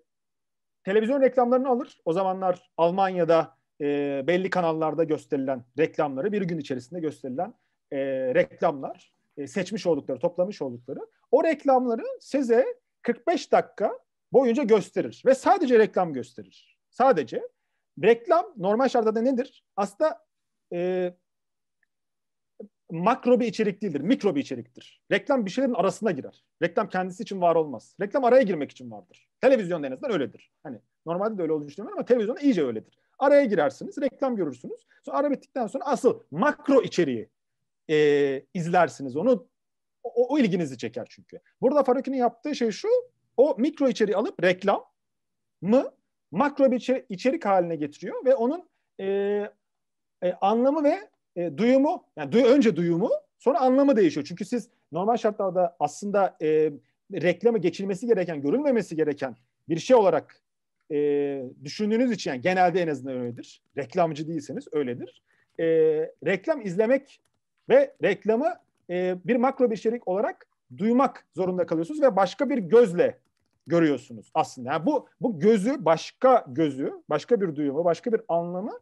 televizyon reklamlarını alır. O zamanlar Almanya'da e, belli kanallarda gösterilen reklamları bir gün içerisinde gösterilen e, reklamlar e, seçmiş oldukları, toplamış oldukları o reklamları size 45 dakika boyunca gösterir ve sadece reklam gösterir. Sadece reklam normal şartlarda nedir? Aslında e, makro bir içerik değildir, mikro bir içeriktir. Reklam bir şeylerin arasına girer. Reklam kendisi için var olmaz. Reklam araya girmek için vardır. Televizyon en azından öyledir. Hani normalde de öyle olduğunu düşünüyorum ama televizyonda iyice öyledir. Araya girersiniz, reklam görürsünüz. Sonra ara bittikten sonra asıl makro içeriği e, izlersiniz. Onu o, o ilginizi çeker çünkü. Burada Faruk'un yaptığı şey şu. O mikro içeriği alıp reklam mı makro bir içerik haline getiriyor ve onun e, e, anlamı ve e, duyumu, yani duy, önce duyumu sonra anlamı değişiyor. Çünkü siz normal şartlarda aslında e, reklama geçilmesi gereken, görünmemesi gereken bir şey olarak e, düşündüğünüz için yani genelde en azından öyledir. Reklamcı değilseniz öyledir. E, reklam izlemek ve reklamı e, bir makro bir içerik olarak duymak zorunda kalıyorsunuz ve başka bir gözle görüyorsunuz aslında. Yani bu bu gözü başka gözü, başka bir duyumu, başka bir anlamı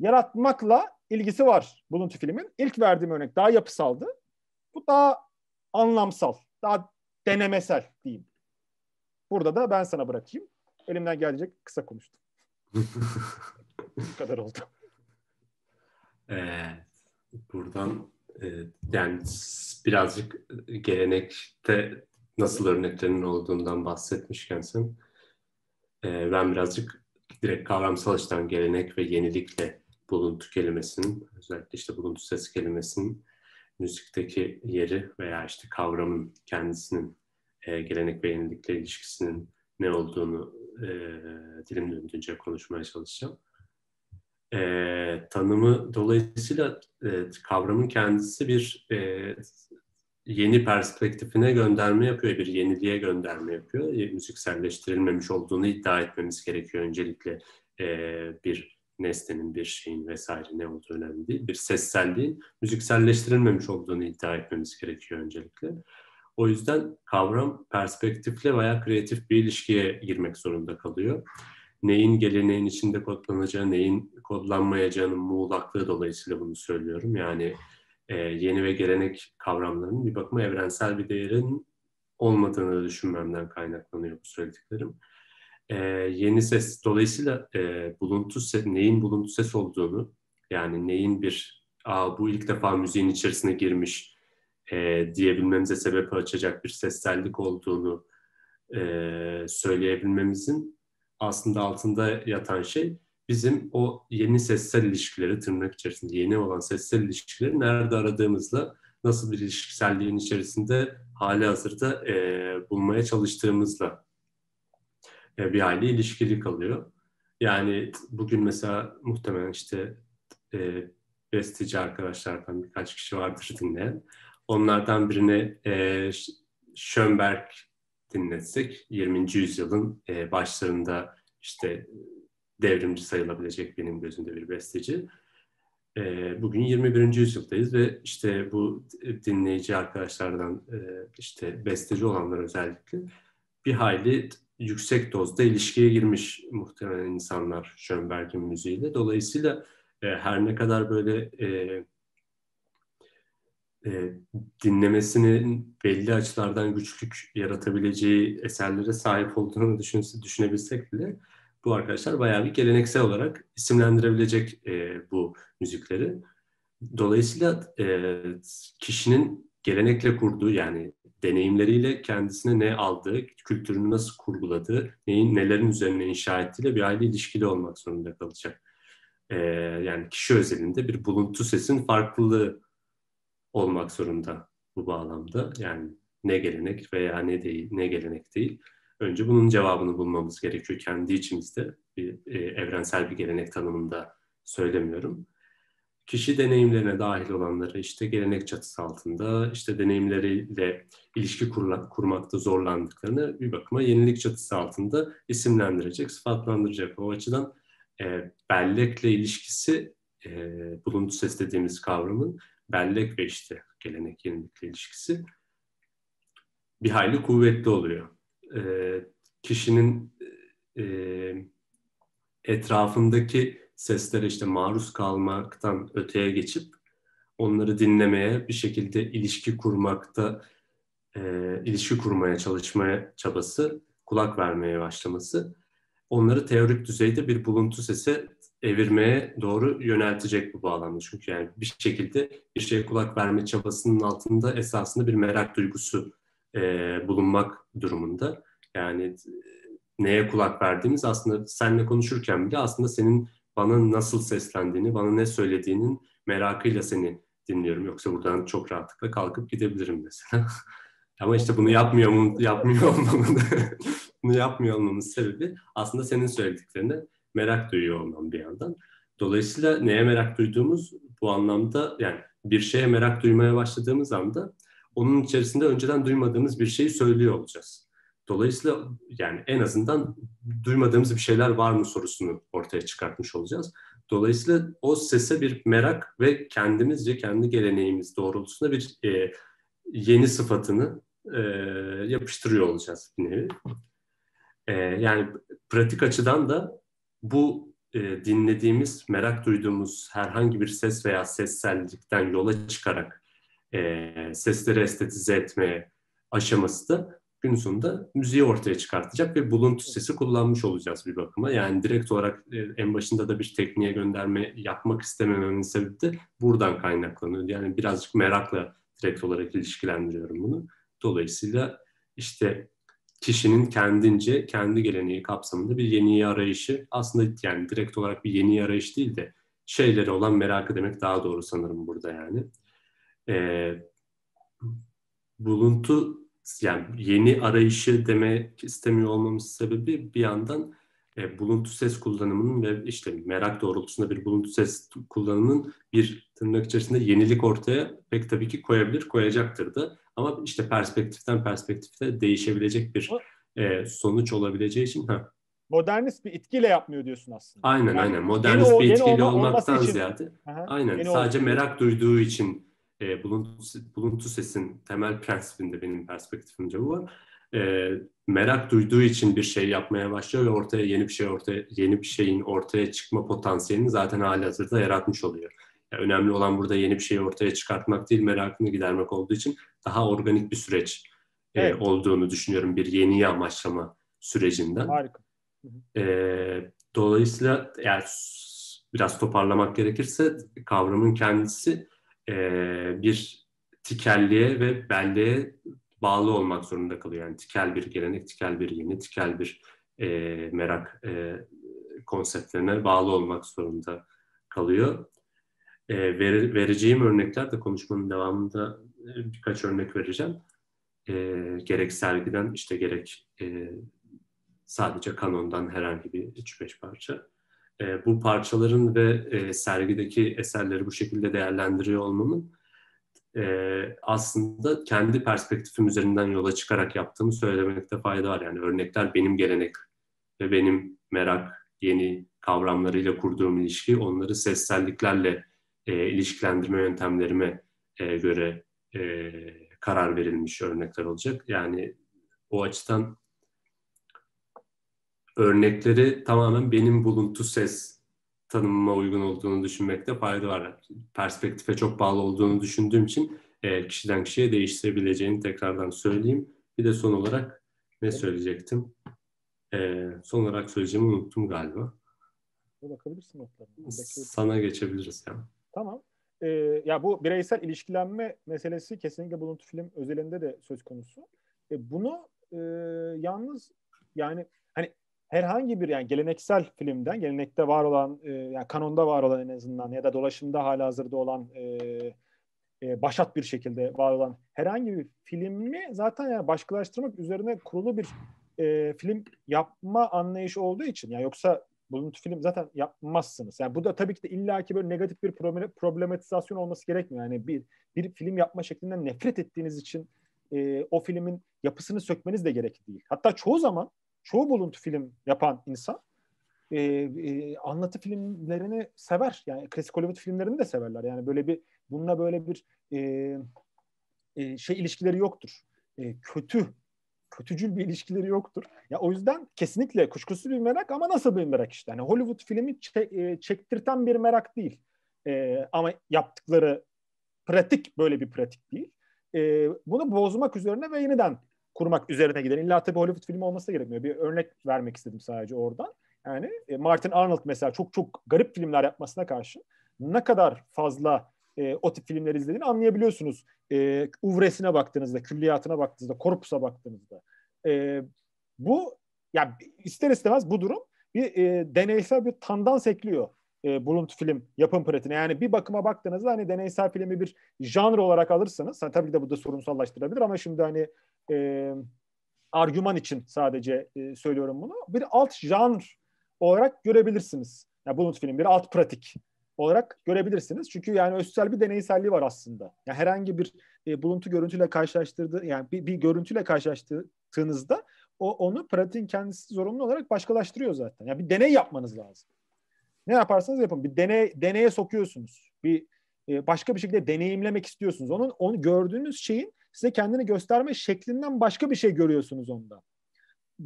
yaratmakla ilgisi var buluntu filmin. İlk verdiğim örnek daha yapısaldı. Bu daha anlamsal, daha denemesel diyeyim. Burada da ben sana bırakayım. Elimden gelecek kısa konuştum. Bu kadar oldu. Ee, buradan e, yani birazcık gelenekte nasıl örneklerin olduğundan bahsetmişken sen e, ben birazcık direkt kavramsal açıdan gelenek ve yenilikle buluntu kelimesinin, özellikle işte buluntu ses kelimesinin müzikteki yeri veya işte kavramın kendisinin e, gelenek ve yenilikle ilişkisinin ne olduğunu e, dilim döndüğünce konuşmaya çalışacağım. E, tanımı dolayısıyla e, kavramın kendisi bir e, yeni perspektifine gönderme yapıyor, bir yeniliğe gönderme yapıyor. E, müzikselleştirilmemiş olduğunu iddia etmemiz gerekiyor öncelikle e, bir nesnenin, bir şeyin vesaire ne olduğu önemli değil. Bir sesselliğin müzikselleştirilmemiş olduğunu iddia etmemiz gerekiyor öncelikle. O yüzden kavram perspektifle veya kreatif bir ilişkiye girmek zorunda kalıyor. Neyin geleneğin içinde kodlanacağı, neyin kodlanmayacağının muğlaklığı dolayısıyla bunu söylüyorum. Yani e, yeni ve gelenek kavramlarının bir bakıma evrensel bir değerin olmadığını düşünmemden kaynaklanıyor bu söylediklerim e, yeni ses dolayısıyla e, buluntu ses, neyin buluntu ses olduğunu yani neyin bir Aa, bu ilk defa müziğin içerisine girmiş e, diyebilmemize sebep açacak bir sessellik olduğunu e, söyleyebilmemizin aslında altında yatan şey bizim o yeni sessel ilişkileri tırnak içerisinde yeni olan sessel ilişkileri nerede aradığımızla nasıl bir ilişkiselliğin içerisinde hali hazırda e, bulmaya çalıştığımızla e, bir aile ilişkili kalıyor. Yani bugün mesela muhtemelen işte e, bestici arkadaşlardan birkaç kişi vardır dinleyen. Onlardan birini e, Schönberg dinletsek 20. yüzyılın e, başlarında işte devrimci sayılabilecek benim gözümde bir besteci. E, bugün 21. yüzyıldayız ve işte bu dinleyici arkadaşlardan e, işte besteci olanlar özellikle bir hayli yüksek dozda ilişkiye girmiş muhtemelen insanlar Schönberg'in müziğiyle. Dolayısıyla e, her ne kadar böyle e, e, dinlemesinin belli açılardan güçlük yaratabileceği eserlere sahip olduğunu düşünse, düşünebilsek bile bu arkadaşlar bayağı bir geleneksel olarak isimlendirebilecek e, bu müzikleri. Dolayısıyla e, kişinin gelenekle kurduğu yani deneyimleriyle kendisine ne aldığı, kültürünü nasıl kurguladığı, neyin, nelerin üzerine inşa ettiğiyle bir aile ilişkili olmak zorunda kalacak. Ee, yani kişi özelinde bir buluntu sesin farklılığı olmak zorunda bu bağlamda. Yani ne gelenek veya ne değil, ne gelenek değil. Önce bunun cevabını bulmamız gerekiyor kendi içimizde. Bir, e, evrensel bir gelenek tanımında söylemiyorum kişi deneyimlerine dahil olanları işte gelenek çatısı altında işte deneyimleriyle ilişki kurla, kurmakta zorlandıklarını bir bakıma yenilik çatısı altında isimlendirecek, sıfatlandıracak. O açıdan e, bellekle ilişkisi e, buluntu ses dediğimiz kavramın bellek ve işte gelenek yenilikle ilişkisi bir hayli kuvvetli oluyor. E, kişinin e, e etrafındaki seslere işte maruz kalmaktan öteye geçip onları dinlemeye bir şekilde ilişki kurmakta e, ilişki kurmaya çalışmaya çabası kulak vermeye başlaması onları teorik düzeyde bir buluntu sese evirmeye doğru yöneltecek bu bağlamda. Çünkü yani bir şekilde bir şeye kulak verme çabasının altında esasında bir merak duygusu e, bulunmak durumunda. Yani e, neye kulak verdiğimiz aslında senle konuşurken bile aslında senin bana nasıl seslendiğini, bana ne söylediğinin merakıyla seni dinliyorum. Yoksa buradan çok rahatlıkla kalkıp gidebilirim mesela. Ama işte bunu yapmıyor, mu, yapmıyor olmamın, bunu yapmıyor olmamın sebebi aslında senin söylediklerine merak duyuyor olmam bir yandan. Dolayısıyla neye merak duyduğumuz bu anlamda yani bir şeye merak duymaya başladığımız anda onun içerisinde önceden duymadığımız bir şeyi söylüyor olacağız. Dolayısıyla yani en azından duymadığımız bir şeyler var mı sorusunu ortaya çıkartmış olacağız. Dolayısıyla o sese bir merak ve kendimizce kendi geleneğimiz doğrultusunda bir e, yeni sıfatını e, yapıştırıyor olacağız bir nevi. E, yani pratik açıdan da bu e, dinlediğimiz, merak duyduğumuz herhangi bir ses veya sessellikten yola çıkarak e, sesleri estetize etme aşaması da gün sonunda müziği ortaya çıkartacak ve buluntu sesi kullanmış olacağız bir bakıma. Yani direkt olarak e, en başında da bir tekniğe gönderme yapmak istemememin sebebi de buradan kaynaklanıyor. Yani birazcık merakla direkt olarak ilişkilendiriyorum bunu. Dolayısıyla işte kişinin kendince kendi geleneği kapsamında bir yeni arayışı aslında yani direkt olarak bir yeni arayış değil de şeylere olan merakı demek daha doğru sanırım burada yani. Ee, buluntu yani yeni arayışı demek istemiyor olmamız sebebi bir yandan e, buluntu ses kullanımının ve işte merak doğrultusunda bir buluntu ses kullanımının bir tırnak içerisinde yenilik ortaya pek tabii ki koyabilir, koyacaktır da. Ama işte perspektiften perspektifte değişebilecek bir e, sonuç olabileceği için. Ha. Modernist bir itkiyle yapmıyor diyorsun aslında. Aynen yani aynen. Modernist yeni, bir itkiyle yeni olma, olmaktan için. ziyade. Aha, aynen. Sadece merak duyduğu için e, buluntu, buluntu sesin temel prensibinde benim perspektifimce bu var. E, merak duyduğu için bir şey yapmaya başlıyor ve ortaya yeni bir şey ortaya yeni bir şeyin ortaya çıkma potansiyelini zaten halihazırda yaratmış oluyor. Yani önemli olan burada yeni bir şeyi ortaya çıkartmak değil, merakını gidermek olduğu için daha organik bir süreç e, evet. e, olduğunu düşünüyorum bir yeniyi amaçlama sürecinden. Harika. Hı hı. E, dolayısıyla yani biraz toparlamak gerekirse kavramın kendisi e, bir tikelliğe ve belleğe bağlı olmak zorunda kalıyor. Yani tikel bir gelenek, tikel bir yeni, tikel bir e, merak e, konseptlerine bağlı olmak zorunda kalıyor. E, ver, vereceğim örnekler de konuşmanın devamında e, birkaç örnek vereceğim. E, gerek sergiden işte gerek e, sadece kanondan herhangi bir 3-5 parça e, bu parçaların ve e, sergideki eserleri bu şekilde değerlendiriyor olmamın e, aslında kendi perspektifim üzerinden yola çıkarak yaptığımı söylemekte fayda var. Yani örnekler benim gelenek ve benim merak, yeni kavramlarıyla kurduğum ilişki, onları sesselliklerle e, ilişkilendirme yöntemlerime e, göre e, karar verilmiş örnekler olacak. Yani o açıdan örnekleri tamamen benim buluntu ses tanımıma uygun olduğunu düşünmekte fayda var. Perspektife çok bağlı olduğunu düşündüğüm için e, kişiden kişiye değiştirebileceğini tekrardan söyleyeyim. Bir de son olarak ne söyleyecektim? E, son olarak söyleyeceğimi unuttum galiba. Bakabilirsin notlarına. Sana geçebiliriz ya. Tamam. Ee, ya bu bireysel ilişkilenme meselesi kesinlikle buluntu film özelinde de söz konusu. E, bunu e, yalnız yani hani herhangi bir yani geleneksel filmden, gelenekte var olan, e, yani kanonda var olan en azından ya da dolaşımda hala hazırda olan e, e, başat bir şekilde var olan herhangi bir filmi zaten yani başkalaştırmak üzerine kurulu bir e, film yapma anlayışı olduğu için yani yoksa buluntu film zaten yapmazsınız. Yani bu da tabii ki de illaki böyle negatif bir problematizasyon olması gerekmiyor. Yani bir, bir film yapma şeklinden nefret ettiğiniz için e, o filmin yapısını sökmeniz de gerekli değil. Hatta çoğu zaman çoğu buluntu film yapan insan e, e, anlatı filmlerini sever. Yani klasik Hollywood filmlerini de severler. Yani böyle bir bununla böyle bir e, e, şey ilişkileri yoktur. E, kötü kötücül bir ilişkileri yoktur. Ya o yüzden kesinlikle kuşkusuz bir merak ama nasıl bir merak işte. Yani Hollywood filmi çe- e, çektirten bir merak değil. E, ama yaptıkları pratik böyle bir pratik değil. E, bunu bozmak üzerine ve yeniden kurmak üzerine giden. İlla tabii Hollywood filmi olması gerekmiyor. Bir örnek vermek istedim sadece oradan. Yani e, Martin Arnold mesela çok çok garip filmler yapmasına karşın ne kadar fazla e, o tip filmleri izlediğini anlayabiliyorsunuz. E, uvresine baktığınızda, külliyatına baktığınızda, korpusa baktığınızda. E, bu yani ister istemez bu durum bir e, deneysel bir tandan sekliyor e, buluntu film yapım pratiğine. Yani bir bakıma baktığınızda hani deneysel filmi bir janr olarak alırsanız hani tabii ki de bu da sorunsallaştırabilir ama şimdi hani e, argüman için sadece e, söylüyorum bunu. Bir alt janr olarak görebilirsiniz. Yani buluntu film bir alt pratik olarak görebilirsiniz. Çünkü yani özsel bir deneyselliği var aslında. Yani herhangi bir e, buluntu görüntüyle karşılaştırdığı yani bir, bir görüntüyle karşılaştırdığınızda o onu pratiğin kendisi zorunlu olarak başkalaştırıyor zaten. Yani bir deney yapmanız lazım. Ne yaparsanız yapın bir deney deneye sokuyorsunuz. Bir e, başka bir şekilde deneyimlemek istiyorsunuz. Onun onu gördüğünüz şeyin size kendini gösterme şeklinden başka bir şey görüyorsunuz onda.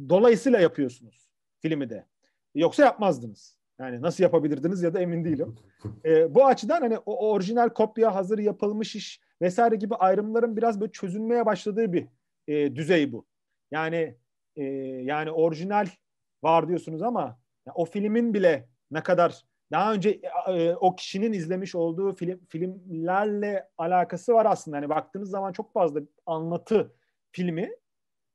Dolayısıyla yapıyorsunuz filmi de. Yoksa yapmazdınız. Yani nasıl yapabilirdiniz ya da emin değilim. E, bu açıdan hani o orijinal kopya hazır yapılmış iş vesaire gibi ayrımların biraz böyle çözülmeye başladığı bir e, düzey bu. Yani e, yani orijinal var diyorsunuz ama ya, o filmin bile ne kadar daha önce e, e, o kişinin izlemiş olduğu film filmlerle alakası var aslında. Hani baktığınız zaman çok fazla anlatı filmi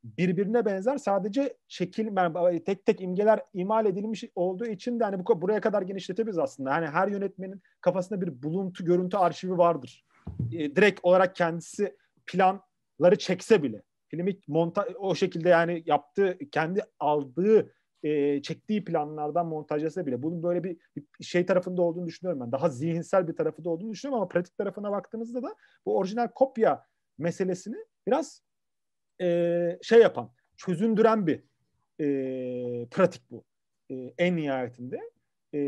birbirine benzer sadece şekil yani tek tek imgeler imal edilmiş olduğu için de hani bu buraya kadar genişletebiliriz aslında. Hani her yönetmenin kafasında bir buluntu görüntü arşivi vardır. E, direkt olarak kendisi planları çekse bile filmi monta o şekilde yani yaptığı kendi aldığı e, çektiği planlardan montajlasa bile bunun böyle bir, bir şey tarafında olduğunu düşünüyorum ben. Daha zihinsel bir tarafı da olduğunu düşünüyorum ama pratik tarafına baktığımızda da bu orijinal kopya meselesini biraz e, şey yapan, çözündüren bir e, pratik bu e, en nihayetinde. E,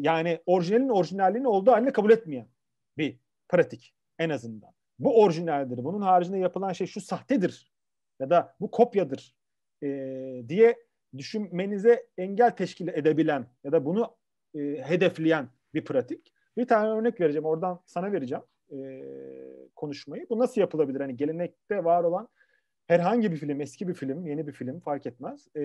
yani orijinalin orijinalliğini olduğu haline kabul etmeyen bir pratik en azından. Bu orijinaldir, bunun haricinde yapılan şey şu sahtedir ya da bu kopyadır e, diye düşünmenize engel teşkil edebilen ya da bunu e, hedefleyen bir pratik. Bir tane örnek vereceğim. Oradan sana vereceğim e, konuşmayı. Bu nasıl yapılabilir? Hani gelenekte var olan herhangi bir film, eski bir film, yeni bir film fark etmez. E,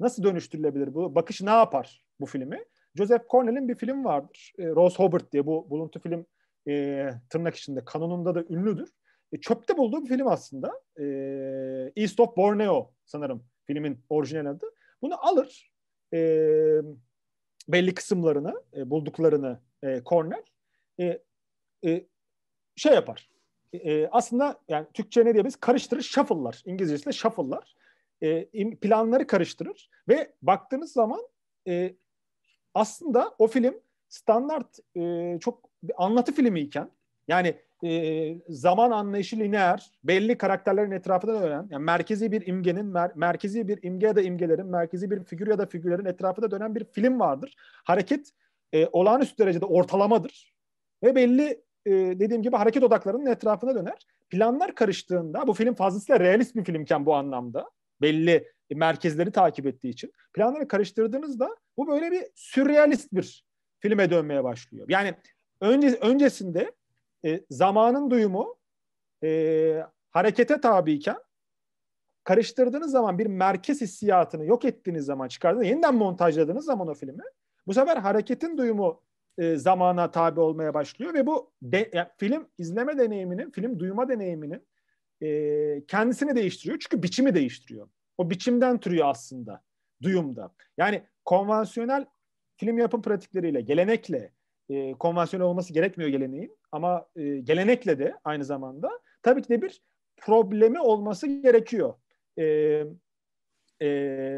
nasıl dönüştürülebilir bu? Bakış ne yapar bu filmi? Joseph Cornell'in bir film vardır. E, Rose Hobart diye bu buluntu film e, tırnak içinde kanonunda da ünlüdür. E, çöpte bulduğu bir film aslında. E, East of Borneo sanırım filmin orijinal adı. Bunu alır e, belli kısımlarını, e, bulduklarını e, Cornell e, e, şey yapar. E, aslında yani Türkçe ne diye karıştırır, shuffle'lar. İngilizcesiyle shuffle'lar. E, planları karıştırır ve baktığınız zaman e, aslında o film standart e, çok bir anlatı filmi iken yani e, zaman anlayışı lineer, belli karakterlerin etrafında dönen, yani merkezi bir imgenin, mer, merkezi bir imge ya da imgelerin, merkezi bir figür ya da figürlerin etrafında dönen bir film vardır. Hareket e, olağanüstü derecede ortalamadır ve belli e, dediğim gibi hareket odaklarının etrafına döner. Planlar karıştığında, bu film fazlasıyla realist bir filmken bu anlamda, belli merkezleri takip ettiği için, planları karıştırdığınızda bu böyle bir sürrealist bir filme dönmeye başlıyor. Yani önce, öncesinde e, zamanın duyumu e, harekete tabiyken karıştırdığınız zaman bir merkez hissiyatını yok ettiğiniz zaman çıkardığınız yeniden montajladığınız zaman o filmi bu sefer hareketin duyumu e, zamana tabi olmaya başlıyor ve bu de, yani film izleme deneyiminin, film duyma deneyiminin e, kendisini değiştiriyor. Çünkü biçimi değiştiriyor. O biçimden türüyor aslında duyumda. Yani konvansiyonel film yapım pratikleriyle, gelenekle, e, konvansiyonel olması gerekmiyor geleneğin ama e, gelenekle de aynı zamanda tabii ki de bir problemi olması gerekiyor. E, e,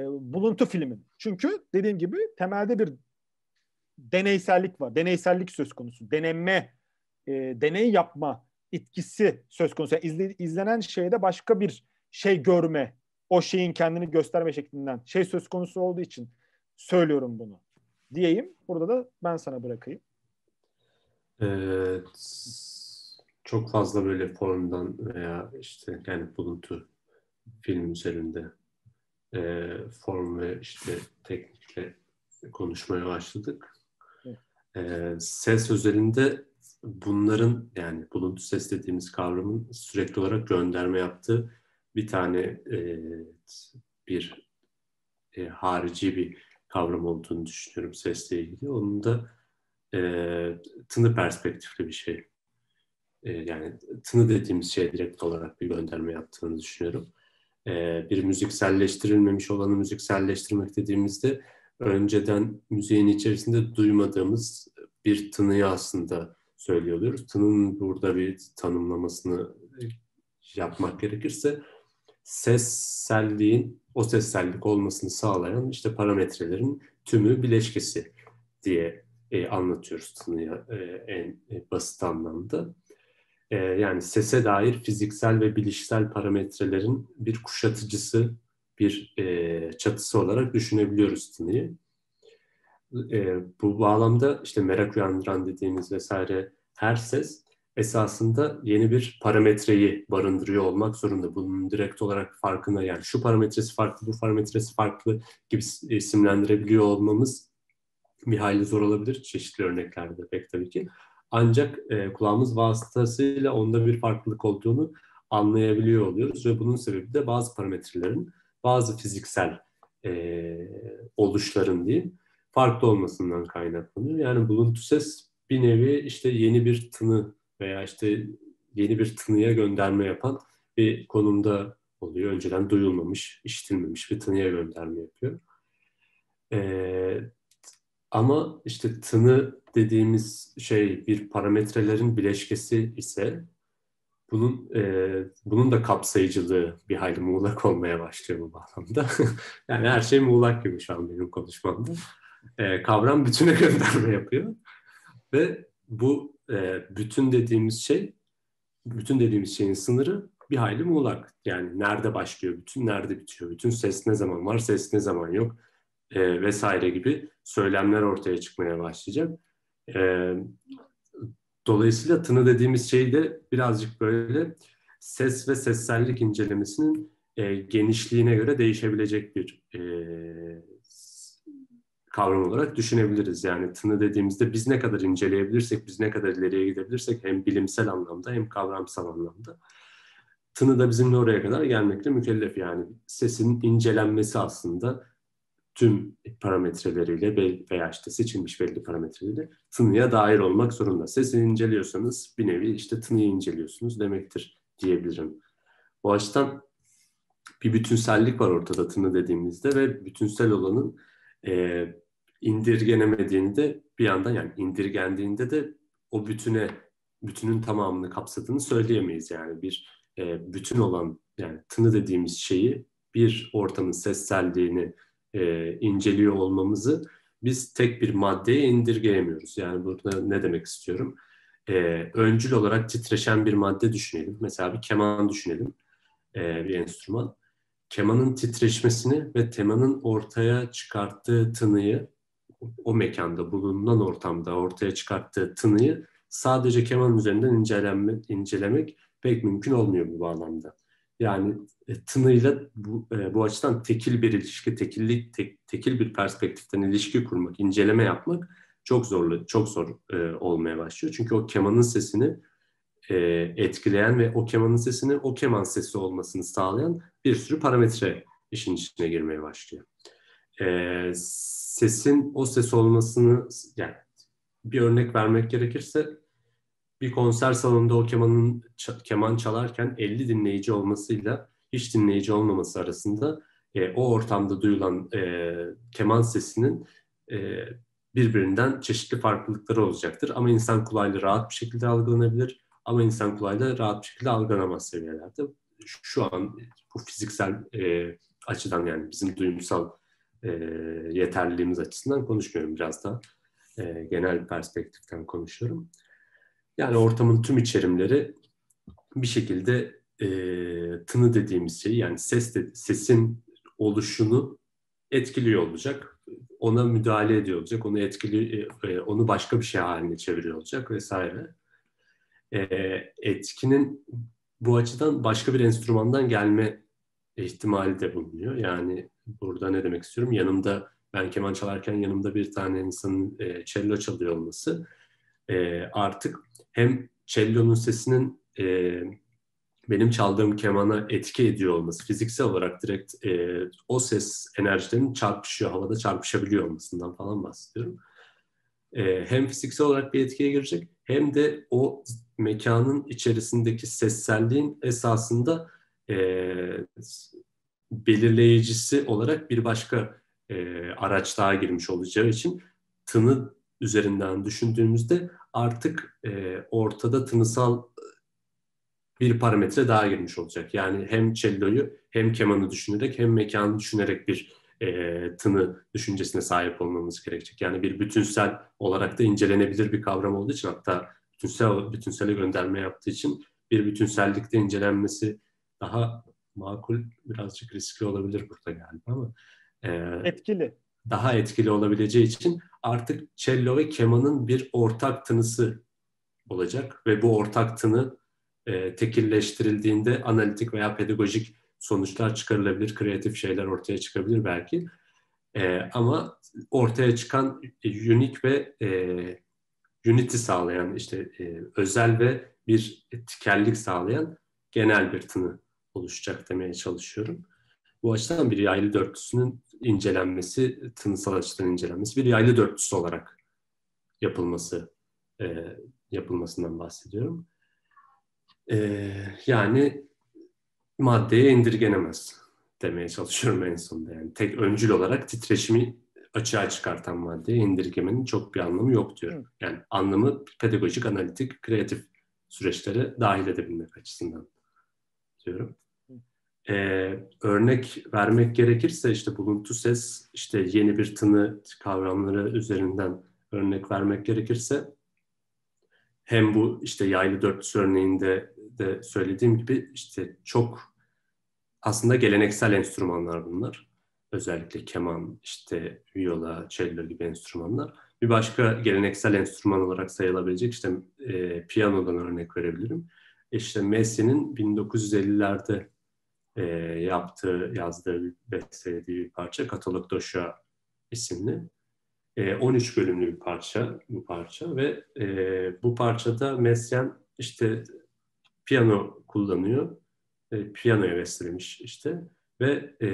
buluntu filmin. Çünkü dediğim gibi temelde bir deneysellik var. Deneysellik söz konusu. Deneme, e, deney yapma etkisi söz konusu. Yani izle, izlenen şeyde başka bir şey görme, o şeyin kendini gösterme şeklinden şey söz konusu olduğu için söylüyorum bunu diyeyim. Burada da ben sana bırakayım. Evet, çok fazla böyle formdan veya işte yani buluntu film üzerinde e, form ve işte teknikle konuşmaya başladık. E, ses özelinde bunların yani buluntu ses dediğimiz kavramın sürekli olarak gönderme yaptığı bir tane e, bir e, harici bir kavram olduğunu düşünüyorum sesle ilgili. Onun da e, tını perspektifli bir şey. E, yani tını dediğimiz şey direkt olarak bir gönderme yaptığını düşünüyorum. E, bir müzikselleştirilmemiş olanı müzikselleştirmek dediğimizde önceden müziğin içerisinde duymadığımız bir tınıyı aslında söylüyor oluyoruz. Tının burada bir tanımlamasını yapmak gerekirse sesselliğin o sessellik olmasını sağlayan işte parametrelerin tümü bileşkesi diye e, anlatıyoruz tınıya e, en e, basit anlamda. E, yani sese dair fiziksel ve bilişsel parametrelerin bir kuşatıcısı, bir e, çatısı olarak düşünebiliyoruz tınıyı. E, bu bağlamda işte merak uyandıran dediğimiz vesaire her ses esasında yeni bir parametreyi barındırıyor olmak zorunda. Bunun direkt olarak farkına yani şu parametresi farklı, bu parametresi farklı gibi e, isimlendirebiliyor olmamız bir hayli zor olabilir çeşitli örneklerde pek tabii ki. Ancak e, kulağımız vasıtasıyla onda bir farklılık olduğunu anlayabiliyor oluyoruz ve bunun sebebi de bazı parametrelerin, bazı fiziksel e, oluşların diyeyim farklı olmasından kaynaklanıyor. Yani buluntu ses bir nevi işte yeni bir tını veya işte yeni bir tınıya gönderme yapan bir konumda oluyor. Önceden duyulmamış, işitilmemiş bir tınıya gönderme yapıyor. Ee, ama işte tını dediğimiz şey bir parametrelerin bileşkesi ise bunun e, bunun da kapsayıcılığı bir hayli muğlak olmaya başlıyor bu bağlamda. yani her şey muğlak gibi şu an benim konuşmamda. E, kavram bütüne gönderme yapıyor. Ve bu e, bütün dediğimiz şey, bütün dediğimiz şeyin sınırı bir hayli muğlak. Yani nerede başlıyor bütün, nerede bitiyor bütün, ses ne zaman var, ses ne zaman yok e, vesaire gibi söylemler ortaya çıkmaya başlayacak. E, dolayısıyla tını dediğimiz şey de birazcık böyle ses ve sessellik incelemesinin e, genişliğine göre değişebilecek bir e, kavram olarak düşünebiliriz. Yani tını dediğimizde biz ne kadar inceleyebilirsek, biz ne kadar ileriye gidebilirsek hem bilimsel anlamda hem kavramsal anlamda tını da bizimle oraya kadar gelmekle mükellef. Yani sesin incelenmesi aslında tüm parametreleriyle veya işte seçilmiş belli parametreleriyle tınıya dair olmak zorunda. Sesi inceliyorsanız bir nevi işte tınıyı inceliyorsunuz demektir diyebilirim. Bu açıdan bir bütünsellik var ortada tını dediğimizde ve bütünsel olanın e, indirgenemediğini de bir yandan yani indirgendiğinde de o bütüne bütünün tamamını kapsadığını söyleyemeyiz yani bir e, bütün olan yani tını dediğimiz şeyi bir ortamın sesselliğini e, inceliyor olmamızı biz tek bir maddeye indirgeyemiyoruz. Yani burada ne demek istiyorum? E, öncül olarak titreşen bir madde düşünelim. Mesela bir keman düşünelim, e, bir enstrüman. Kemanın titreşmesini ve temanın ortaya çıkarttığı tınıyı, o mekanda bulunan ortamda ortaya çıkarttığı tınıyı sadece keman üzerinden incelenme, incelemek pek mümkün olmuyor bu bağlamda. Yani e, tınıyla bu, e, bu açıdan tekil bir ilişki, tekillik, tek, tekil bir perspektiften ilişki kurmak, inceleme yapmak çok zorlu, çok zor e, olmaya başlıyor. Çünkü o kemanın sesini e, etkileyen ve o kemanın sesini o keman sesi olmasını sağlayan bir sürü parametre işin içine girmeye başlıyor. E, sesin o ses olmasını, yani bir örnek vermek gerekirse bir konser salonunda o kemanın keman çalarken 50 dinleyici olmasıyla hiç dinleyici olmaması arasında e, o ortamda duyulan e, keman sesinin e, birbirinden çeşitli farklılıkları olacaktır. Ama insan kulağıyla rahat bir şekilde algılanabilir ama insan kulağıyla rahat bir şekilde algılanamaz seviyelerde. Şu an bu fiziksel e, açıdan yani bizim duyumsal e, yeterliliğimiz açısından konuşmuyorum biraz da e, genel perspektiften konuşuyorum. Yani ortamın tüm içerimleri bir şekilde e, tını dediğimiz şey yani ses de, sesin oluşunu etkiliyor olacak. Ona müdahale ediyor olacak. Onu etkili e, e, onu başka bir şey haline çeviriyor olacak vesaire. E, etkinin bu açıdan başka bir enstrümandan gelme ihtimali de bulunuyor. Yani burada ne demek istiyorum? Yanımda ben keman çalarken yanımda bir tane insanın e, cello çalıyor olması e, artık hem cello'nun sesinin e, benim çaldığım kemana etki ediyor olması, fiziksel olarak direkt e, o ses enerjilerinin çarpışıyor, havada çarpışabiliyor olmasından falan bahsediyorum. E, hem fiziksel olarak bir etkiye girecek hem de o mekanın içerisindeki sesselliğin esasında e, belirleyicisi olarak bir başka e, araç daha girmiş olacağı için tını üzerinden düşündüğümüzde artık e, ortada tınısal bir parametre daha girmiş olacak. Yani hem celloyu hem kemanı düşünerek hem mekanı düşünerek bir e, tını düşüncesine sahip olmamız gerekecek. Yani bir bütünsel olarak da incelenebilir bir kavram olduğu için hatta bütünsel bütünsele gönderme yaptığı için bir bütünsellikte incelenmesi daha makul, birazcık riskli olabilir burada galiba ama e, etkili daha etkili olabileceği için artık cello ve kemanın bir ortak tınısı olacak ve bu ortak tını e, tekilleştirildiğinde analitik veya pedagojik sonuçlar çıkarılabilir, kreatif şeyler ortaya çıkabilir belki. E, ama ortaya çıkan unik ve e, unity sağlayan, işte e, özel ve bir tikellik sağlayan genel bir tını oluşacak demeye çalışıyorum. Bu açıdan bir yaylı dörtlüsünün incelenmesi, tınısal açıdan incelenmesi bir yaylı dörtlüsü olarak yapılması e, yapılmasından bahsediyorum. E, yani maddeye indirgenemez demeye çalışıyorum en sonunda. Yani tek öncül olarak titreşimi açığa çıkartan maddeye indirgemenin çok bir anlamı yok diyorum. Yani anlamı pedagojik, analitik, kreatif süreçlere dahil edebilmek açısından diyorum. Ee, örnek vermek gerekirse işte buluntu ses, işte yeni bir tını kavramları üzerinden örnek vermek gerekirse hem bu işte yaylı dörtlüsü örneğinde de söylediğim gibi işte çok aslında geleneksel enstrümanlar bunlar. Özellikle keman, işte viola, cello gibi enstrümanlar. Bir başka geleneksel enstrüman olarak sayılabilecek işte e, piyanodan örnek verebilirim. İşte Messi'nin 1950'lerde e, yaptığı, yazdığı, bestelediği bir parça Katolik Doşa isimli. E, 13 bölümlü bir parça bu parça ve e, bu parçada Mesyan işte piyano kullanıyor. E, piyanoya bestelemiş işte ve e,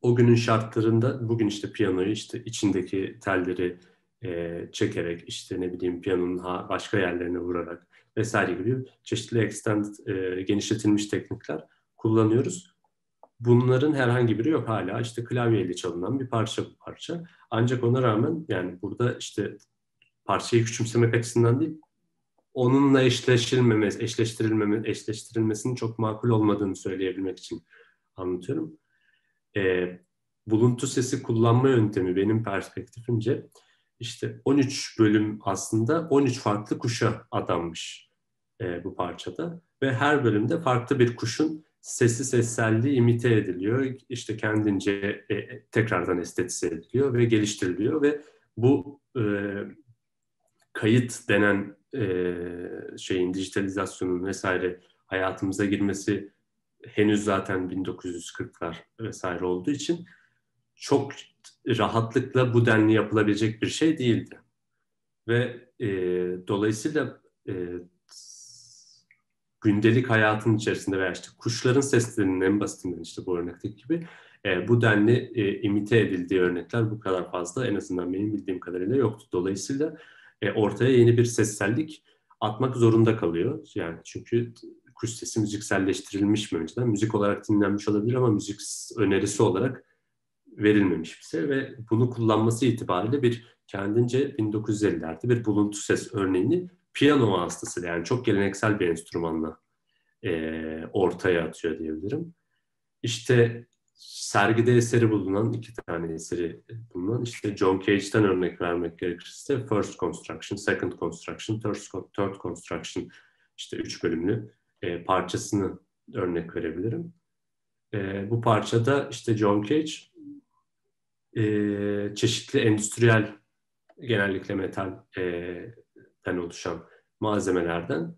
o günün şartlarında bugün işte piyanoyu işte içindeki telleri e, çekerek işte ne bileyim piyanonun ha, başka yerlerine vurarak vesaire gibi çeşitli extend e, genişletilmiş teknikler kullanıyoruz. Bunların herhangi biri yok hala. İşte klavyeyle çalınan bir parça bu parça. Ancak ona rağmen yani burada işte parçayı küçümsemek açısından değil, onunla eşleşilmemesi, eşleştirilmeme, eşleştirilmesinin çok makul olmadığını söyleyebilmek için anlatıyorum. Ee, buluntu sesi kullanma yöntemi benim perspektifimce işte 13 bölüm aslında 13 farklı kuşa adanmış e, bu parçada ve her bölümde farklı bir kuşun sesi sesselliği imite ediliyor. İşte kendince e, tekrardan estetize ediliyor ve geliştiriliyor ve bu e, kayıt denen e, şeyin dijitalizasyonun vesaire hayatımıza girmesi henüz zaten 1940'lar vesaire olduğu için çok rahatlıkla bu denli yapılabilecek bir şey değildi. Ve e, dolayısıyla e, gündelik hayatın içerisinde veya işte kuşların seslerinin en basitinden işte bu örnekteki gibi e, bu denli e, imite edildiği örnekler bu kadar fazla en azından benim bildiğim kadarıyla yoktu. Dolayısıyla e, ortaya yeni bir sessellik atmak zorunda kalıyor. Yani çünkü kuş sesi müzikselleştirilmiş mi önceden? Müzik olarak dinlenmiş olabilir ama müzik önerisi olarak verilmemiş bize ve bunu kullanması itibariyle bir kendince 1950'lerde bir buluntu ses örneğini piyano vasıtasıyla yani çok geleneksel bir enstrümanla e, ortaya atıyor diyebilirim. İşte sergide eseri bulunan, iki tane eseri bulunan, işte John Cage'den örnek vermek gerekirse First Construction, Second Construction, Third Construction işte üç bölümlü e, parçasını örnek verebilirim. E, bu parçada işte John Cage e, çeşitli endüstriyel genellikle metal e, Hani oluşan malzemelerden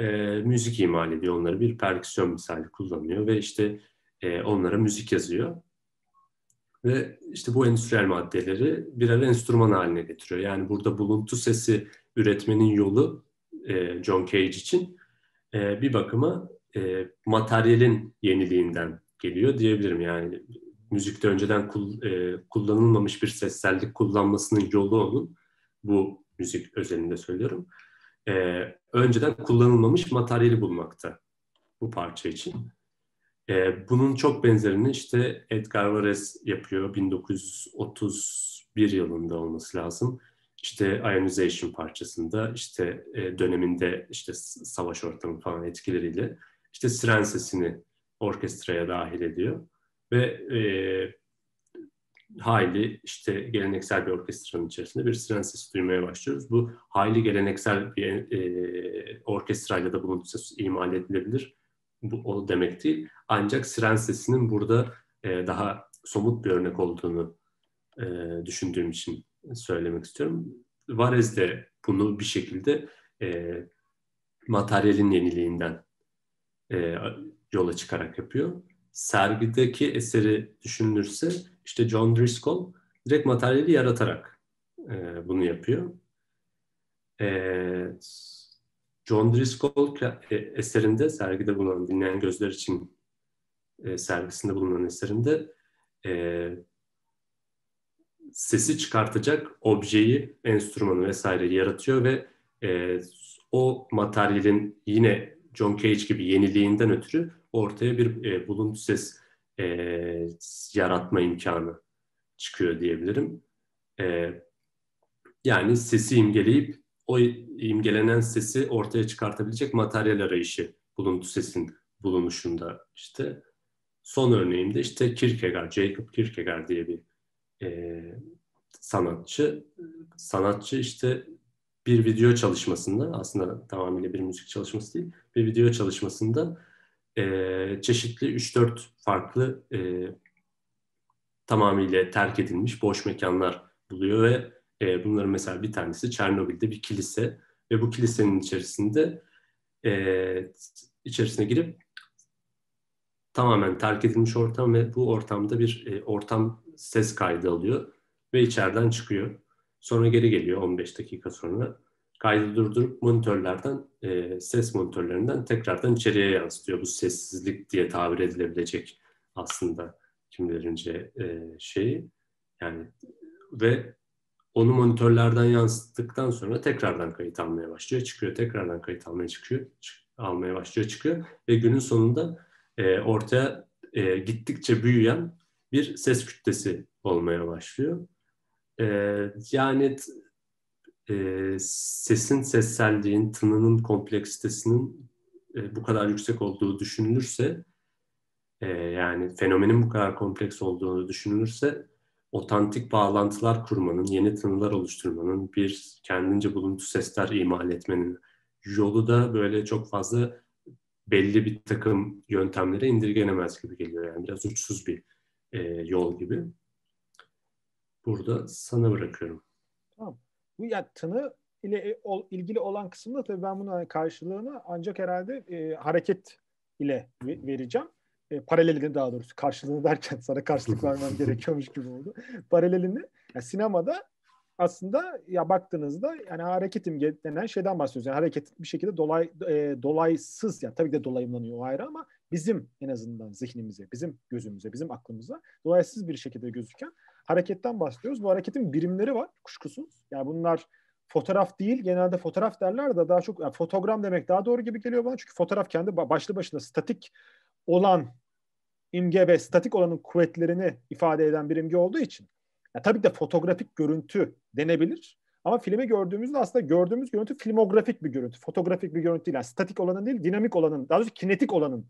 e, müzik imal ediyor. Onları bir perküsyon misali kullanıyor ve işte e, onlara müzik yazıyor. Ve işte bu endüstriyel maddeleri birer enstrüman haline getiriyor. Yani burada buluntu sesi üretmenin yolu e, John Cage için e, bir bakıma e, materyalin yeniliğinden geliyor diyebilirim. Yani müzikte önceden kul, e, kullanılmamış bir sessellik kullanmasının yolu onun bu müzik özelinde söylüyorum. E, önceden kullanılmamış materyali bulmakta bu parça için. E, bunun çok benzerini işte Edgar Varese yapıyor 1931 yılında olması lazım. İşte Ionization parçasında işte e, döneminde işte savaş ortamı falan etkileriyle işte siren sesini orkestraya dahil ediyor. Ve e, hayli işte geleneksel bir orkestranın içerisinde bir siren sesi duymaya başlıyoruz. Bu hayli geleneksel bir e, orkestrayla da bunun sesi imal edilebilir. Bu o demek değil. Ancak siren sesinin burada e, daha somut bir örnek olduğunu e, düşündüğüm için söylemek istiyorum. Varez de bunu bir şekilde e, materyalin yeniliğinden e, yola çıkarak yapıyor sergideki eseri düşünülürse işte John Driscoll direkt materyali yaratarak e, bunu yapıyor. E, John Driscoll e, eserinde, sergide bulunan dinleyen gözler için e, sergisinde bulunan eserinde e, sesi çıkartacak objeyi, enstrümanı vesaire yaratıyor ve e, o materyalin yine John Cage gibi yeniliğinden ötürü ortaya bir e, bulut ses e, yaratma imkanı çıkıyor diyebilirim. E, yani sesi imgeleyip o imgelenen sesi ortaya çıkartabilecek materyal arayışı buluntu sesin bulunuşunda işte. Son örneğimde işte Kierkegaard, Jacob Kierkegaard diye bir e, sanatçı. Sanatçı işte bir video çalışmasında aslında tamamıyla bir müzik çalışması değil bir video çalışmasında e, çeşitli 3-4 farklı e, tamamıyla terk edilmiş boş mekanlar buluyor ve e, bunların mesela bir tanesi Çernobil'de bir kilise ve bu kilisenin içerisinde e, içerisine girip tamamen terk edilmiş ortam ve bu ortamda bir e, ortam ses kaydı alıyor ve içeriden çıkıyor. Sonra geri geliyor 15 dakika sonra kaydı durdurup monitörlerden, e, ses monitörlerinden tekrardan içeriye yansıtıyor. Bu sessizlik diye tabir edilebilecek aslında kimlerince e, şeyi. Yani ve onu monitörlerden yansıttıktan sonra tekrardan kayıt almaya başlıyor, çıkıyor, tekrardan kayıt almaya çıkıyor, çık, almaya başlıyor, çıkıyor ve günün sonunda e, ortaya e, gittikçe büyüyen bir ses kütlesi olmaya başlıyor. E, yani e, sesin sesselliğin, tınının kompleksitesinin e, bu kadar yüksek olduğu düşünülürse e, yani fenomenin bu kadar kompleks olduğunu düşünülürse otantik bağlantılar kurmanın, yeni tınılar oluşturmanın, bir kendince buluntu sesler imal etmenin yolu da böyle çok fazla belli bir takım yöntemlere indirgenemez gibi geliyor. Yani biraz uçsuz bir e, yol gibi. Burada sana bırakıyorum. Tamam. Bu ya tanı ile e, ol, ilgili olan kısımda tabii ben bunun hani, karşılığını ancak herhalde e, hareket ile vereceğim. E, paralelini daha doğrusu karşılığını derken sana karşılık vermem gerekiyormuş gibi oldu. Paralelini yani sinemada aslında ya baktığınızda yani hareket imge denen şeyden bahsediyoruz. Yani hareket bir şekilde dolay e, dolaysız yani tabii ki de dolayımlanıyor o ayrı ama bizim en azından zihnimize, bizim gözümüze, bizim aklımıza dolaysız bir şekilde gözüken hareketten bahsediyoruz. Bu hareketin birimleri var kuşkusuz. Yani bunlar fotoğraf değil genelde fotoğraf derler de daha çok yani fotogram demek daha doğru gibi geliyor bana. Çünkü fotoğraf kendi başlı başına statik olan imge ve statik olanın kuvvetlerini ifade eden bir imge olduğu için. Ya tabii ki de fotoğrafik görüntü denebilir. Ama filmi gördüğümüzde aslında gördüğümüz görüntü filmografik bir görüntü. Fotografik bir görüntü değil. Yani statik olanın değil, dinamik olanın, daha doğrusu kinetik olanın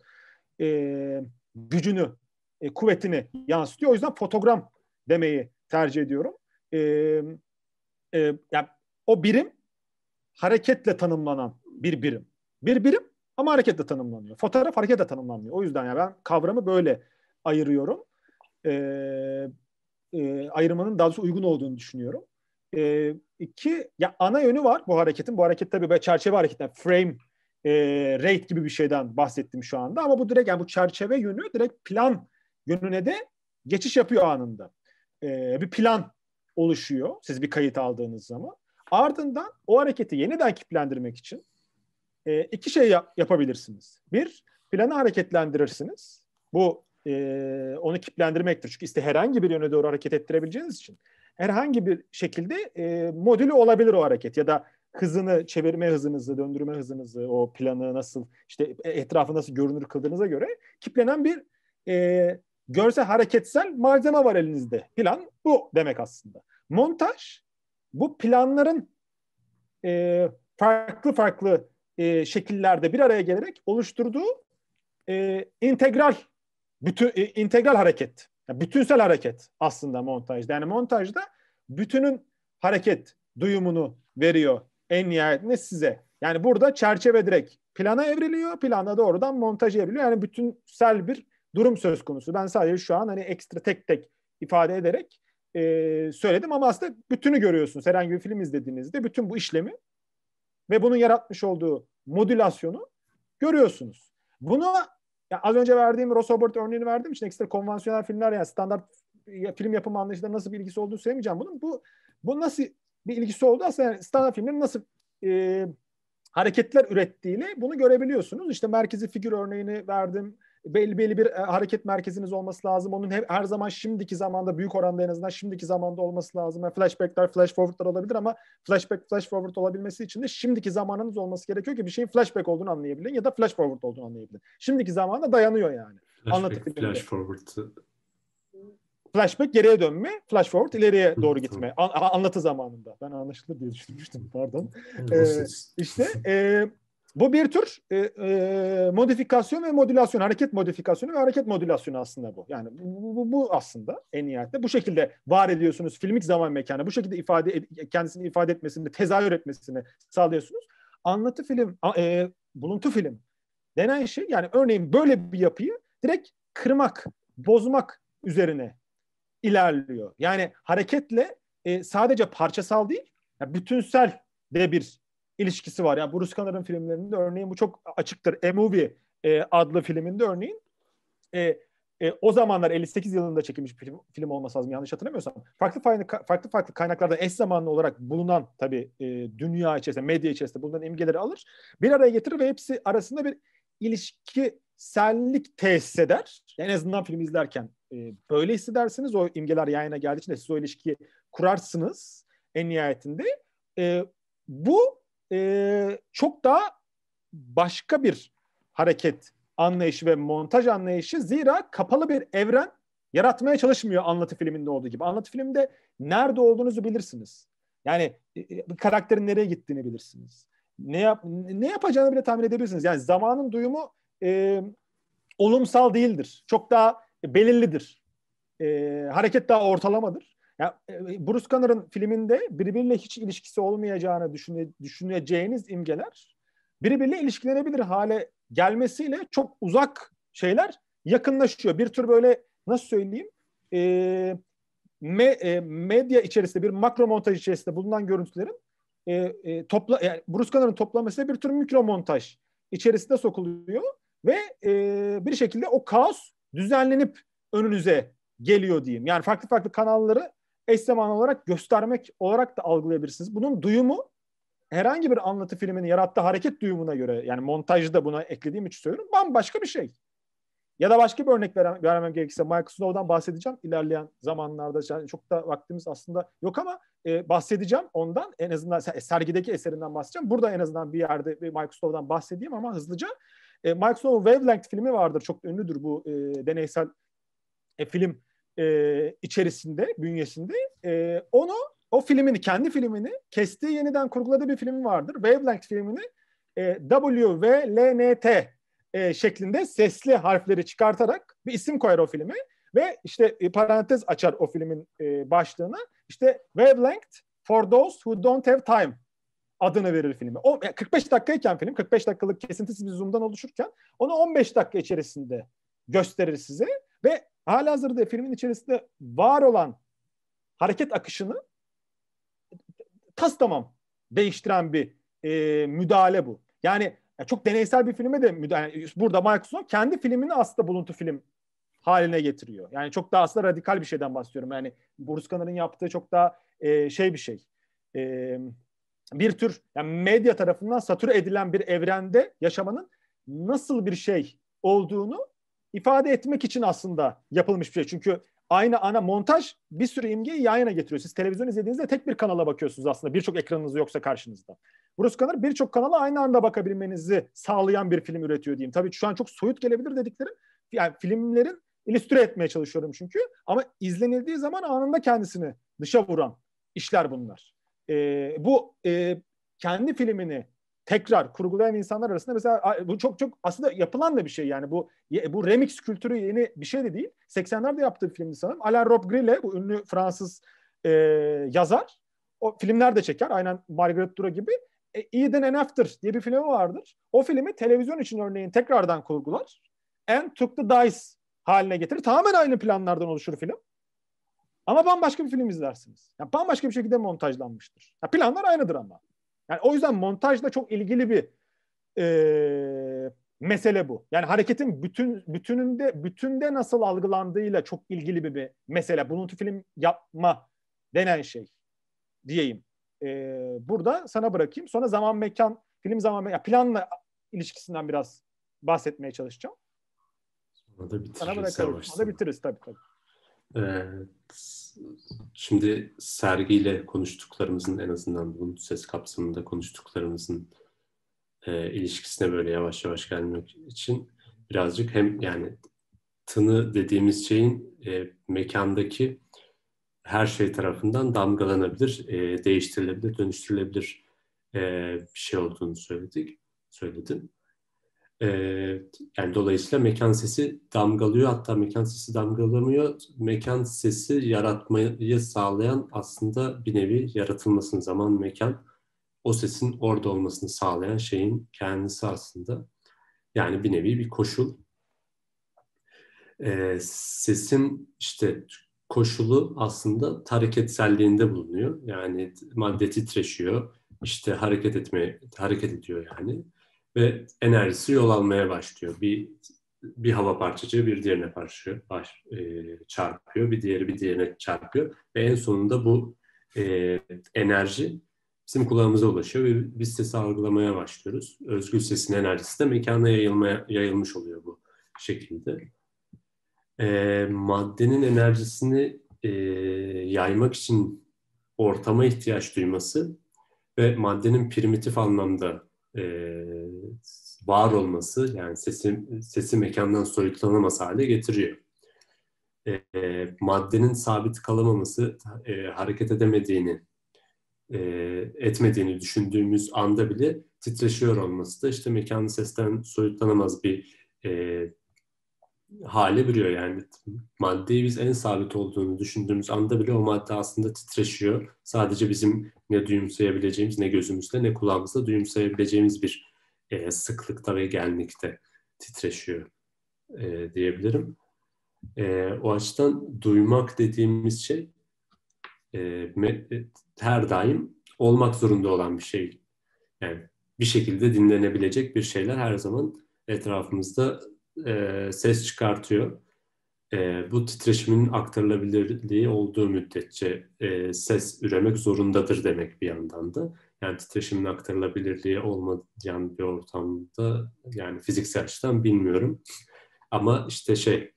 e, gücünü, e, kuvvetini yansıtıyor. O yüzden fotogram demeyi tercih ediyorum. E, e, yani o birim hareketle tanımlanan bir birim. Bir birim ama hareketle tanımlanıyor. Fotoğraf hareketle tanımlanmıyor. O yüzden ya yani ben kavramı böyle ayırıyorum. E, e, ayrımanın daha doğrusu uygun olduğunu düşünüyorum. E, iki, ya ana yönü var bu hareketin. Bu hareket tabii böyle çerçeve hareketler, frame e, rate gibi bir şeyden bahsettim şu anda. Ama bu direkt yani bu çerçeve yönü direkt plan yönüne de geçiş yapıyor anında e, bir plan oluşuyor siz bir kayıt aldığınız zaman. Ardından o hareketi yeniden kiplendirmek için e, iki şey yap- yapabilirsiniz. Bir, planı hareketlendirirsiniz. Bu e, onu kiplendirmektir. Çünkü işte herhangi bir yöne doğru hareket ettirebileceğiniz için herhangi bir şekilde e, modülü olabilir o hareket ya da hızını, çevirme hızınızı, döndürme hızınızı, o planı nasıl, işte etrafı nasıl görünür kıldığınıza göre kiplenen bir e, Görsel hareketsel malzeme var elinizde. Plan bu demek aslında. Montaj bu planların e, farklı farklı e, şekillerde bir araya gelerek oluşturduğu e, integral bütün e, integral hareket. Yani bütünsel hareket aslında montaj Yani montajda bütünün hareket duyumunu veriyor en nihayetinde size. Yani burada çerçeve direkt plana evriliyor. Plana doğrudan montaj evriliyor. Yani bütünsel bir durum söz konusu. Ben sadece şu an hani ekstra tek tek ifade ederek e, söyledim ama aslında bütünü görüyorsunuz. Herhangi bir film izlediğinizde bütün bu işlemi ve bunun yaratmış olduğu modülasyonu görüyorsunuz. Bunu ya az önce verdiğim Ross Robert örneğini verdiğim için ekstra konvansiyonel filmler yani standart film yapımı anlayışıyla nasıl bir ilgisi olduğunu söylemeyeceğim bunun. Bu bu nasıl bir ilgisi oldu aslında yani standart filmlerin nasıl e, hareketler ürettiğini bunu görebiliyorsunuz. İşte merkezi figür örneğini verdim belli belli bir e, hareket merkeziniz olması lazım. Onun hep, her zaman şimdiki zamanda büyük oranda en azından şimdiki zamanda olması lazım. Yani flashbackler, flash forwardlar olabilir ama flashback, flash forward olabilmesi için de şimdiki zamanınız olması gerekiyor ki bir şeyin flashback olduğunu anlayabilin ya da flash forward olduğunu anlayabilin. Şimdiki zamanda dayanıyor yani. Flashback, flash forward flashback geriye dönme, flash forward ileriye doğru gitme. An- anlatı zamanında. Ben anlaşılır diye düşünmüştüm. Pardon. ee, işte e, bu bir tür e, e, modifikasyon ve modülasyon, hareket modifikasyonu ve hareket modülasyonu aslında bu. Yani bu, bu, bu aslında en nihayette bu şekilde var ediyorsunuz filmik zaman mekanı, bu şekilde ifade kendisini ifade etmesini, tezahür etmesini sağlıyorsunuz. Anlatı film, e, buluntu film denen şey yani örneğin böyle bir yapıyı direkt kırmak, bozmak üzerine ilerliyor. Yani hareketle e, sadece parçasal değil, yani bütünsel de bir ilişkisi var. Yani Bruce Conner'ın filmlerinde örneğin bu çok açıktır. E-Movie e, adlı filminde örneğin e, e, o zamanlar 58 yılında çekilmiş bir film, film olması lazım yanlış hatırlamıyorsam. Farklı farklı farklı kaynaklarda eş zamanlı olarak bulunan tabii e, dünya içerisinde, medya içerisinde bulunan imgeleri alır. Bir araya getirir ve hepsi arasında bir ilişkisellik tesis eder. Yani en azından film izlerken e, böyle hissedersiniz. O imgeler yayına geldiği için de siz o ilişkiyi kurarsınız en nihayetinde. E, bu e, çok daha başka bir hareket anlayışı ve montaj anlayışı. Zira kapalı bir evren yaratmaya çalışmıyor anlatı filminde olduğu gibi. Anlatı filmde nerede olduğunuzu bilirsiniz. Yani e, e karakterin nereye gittiğini bilirsiniz. Ne yap ne yapacağını bile tahmin edebilirsiniz. Yani zamanın duyumu e, olumsal değildir. Çok daha belirlidir. E, hareket daha ortalamadır. Ya, e, Bruce Conner'ın filminde birbiriyle hiç ilişkisi olmayacağını düşüne, düşüneceğiniz imgeler birbiriyle ilişkilenebilir hale gelmesiyle çok uzak şeyler yakınlaşıyor. Bir tür böyle nasıl söyleyeyim e, me, e, medya içerisinde bir makro montaj içerisinde bulunan görüntülerin e, e, topla, yani Bruce Conner'ın toplaması bir tür mikro montaj içerisinde sokuluyor ve e, bir şekilde o kaos düzenlenip önünüze geliyor diyeyim. Yani farklı farklı kanalları eş zamanlı olarak göstermek olarak da algılayabilirsiniz. Bunun duyumu herhangi bir anlatı filminin yarattığı hareket duyumuna göre yani montajı da buna eklediğim için söylüyorum bambaşka bir şey. Ya da başka bir örnek verem, vermem gerekirse Michael Snow'dan bahsedeceğim ilerleyen zamanlarda. Yani çok da vaktimiz aslında yok ama e, bahsedeceğim ondan. En azından sergideki eserinden bahsedeceğim. Burada en azından bir yerde Michael Snow'dan bahsedeyim ama hızlıca. E, Michael Snow'un Wavelength filmi vardır. Çok ünlüdür bu e, deneysel e, film e, içerisinde, bünyesinde e, onu o filmini, kendi filmini kestiği yeniden kurguladığı bir filmi vardır. Wavelength filmini e, WVLNT e, şeklinde sesli harfleri çıkartarak bir isim koyar o filme ve işte e, parantez açar o filmin e, başlığını. İşte Wavelength for those who don't have time adını verir filmi. O, 45 dakikayken film, 45 dakikalık kesintisiz bir zoom'dan oluşurken onu 15 dakika içerisinde gösterir size ve halihazırda filmin içerisinde var olan hareket akışını tas tamam değiştiren bir e, müdahale bu. Yani çok deneysel bir filme de müdahale. Yani burada Michael Snow kendi filmini aslında buluntu film haline getiriyor. Yani çok daha aslında radikal bir şeyden bahsediyorum. Yani Bruce Kanar'ın yaptığı çok daha e, şey bir şey. E, bir tür yani medya tarafından satür edilen bir evrende yaşamanın nasıl bir şey olduğunu ifade etmek için aslında yapılmış bir şey. Çünkü aynı ana montaj bir sürü imgeyi yan yana getiriyor. Siz televizyon izlediğinizde tek bir kanala bakıyorsunuz aslında birçok ekranınız yoksa karşınızda. Bruce Kanner birçok kanala aynı anda bakabilmenizi sağlayan bir film üretiyor diyeyim. Tabii şu an çok soyut gelebilir dediklerim yani filmlerin illüstre etmeye çalışıyorum çünkü. Ama izlenildiği zaman anında kendisini dışa vuran işler bunlar. E, bu e, kendi filmini tekrar kurgulayan insanlar arasında mesela bu çok çok aslında yapılan da bir şey yani bu bu remix kültürü yeni bir şey de değil. 80'lerde yaptığı film sanırım. Alain Rob Grille bu ünlü Fransız e, yazar. O filmler de çeker. Aynen Margaret Dura gibi. E, Eden and After diye bir filmi vardır. O filmi televizyon için örneğin tekrardan kurgular. And Took the Dice haline getirir. Tamamen aynı planlardan oluşur film. Ama bambaşka bir film izlersiniz. Yani bambaşka bir şekilde montajlanmıştır. Ya planlar aynıdır ama. Yani o yüzden montajla çok ilgili bir e, mesele bu. Yani hareketin bütün bütününde bütünde nasıl algılandığıyla çok ilgili bir, bir mesele. Buluntu film yapma denen şey diyeyim. E, burada sana bırakayım. Sonra zaman mekan film zaman mekan planla ilişkisinden biraz bahsetmeye çalışacağım. Sonra da bitiririz. Sonra da bitiririz tabii tabii. Ee, şimdi sergiyle konuştuklarımızın en azından bunun ses kapsamında konuştuklarımızın e, ilişkisine böyle yavaş yavaş gelmek için birazcık hem yani tını dediğimiz şeyin e, mekandaki her şey tarafından damgalanabilir, e, değiştirilebilir, dönüştürülebilir e, bir şey olduğunu söyledik, söyledim. E, yani dolayısıyla mekan sesi damgalıyor hatta mekan sesi damgalamıyor. Mekan sesi yaratmayı sağlayan aslında bir nevi yaratılmasını zaman mekan o sesin orada olmasını sağlayan şeyin kendisi aslında. Yani bir nevi bir koşul. E, sesin işte koşulu aslında hareketselliğinde bulunuyor. Yani madde titreşiyor, işte hareket etme hareket ediyor yani ve enerjisi yol almaya başlıyor. Bir bir hava parçacığı bir diğerine parçıyor, baş, e, çarpıyor, bir diğeri bir diğerine çarpıyor ve en sonunda bu e, enerji bizim kulağımıza ulaşıyor ve biz sesi algılamaya başlıyoruz. Özgür sesin enerjisi de mekana yayılmaya, yayılmış oluyor bu şekilde. E, maddenin enerjisini e, yaymak için ortama ihtiyaç duyması ve maddenin primitif anlamda e, var olması yani sesi, sesi mekandan soyutlanamaz hale getiriyor. E, maddenin sabit kalamaması e, hareket edemediğini e, etmediğini düşündüğümüz anda bile titreşiyor olması da işte mekanı sesten soyutlanamaz bir e, hale bürüyor yani. Maddeyi biz en sabit olduğunu düşündüğümüz anda bile o madde aslında titreşiyor. Sadece bizim ne duyumsayabileceğimiz, ne gözümüzle, ne kulağımızla duyumsayabileceğimiz bir e, sıklıkta ve genlikte titreşiyor e, diyebilirim. E, o açıdan duymak dediğimiz şey e, e, her daim olmak zorunda olan bir şey. Yani bir şekilde dinlenebilecek bir şeyler her zaman etrafımızda e, ses çıkartıyor. E, bu titreşimin aktarılabilirliği olduğu müddetçe e, ses üremek zorundadır demek bir yandan da. Yani titreşimin aktarılabilirliği olmayan bir ortamda yani fiziksel açıdan bilmiyorum. Ama işte şey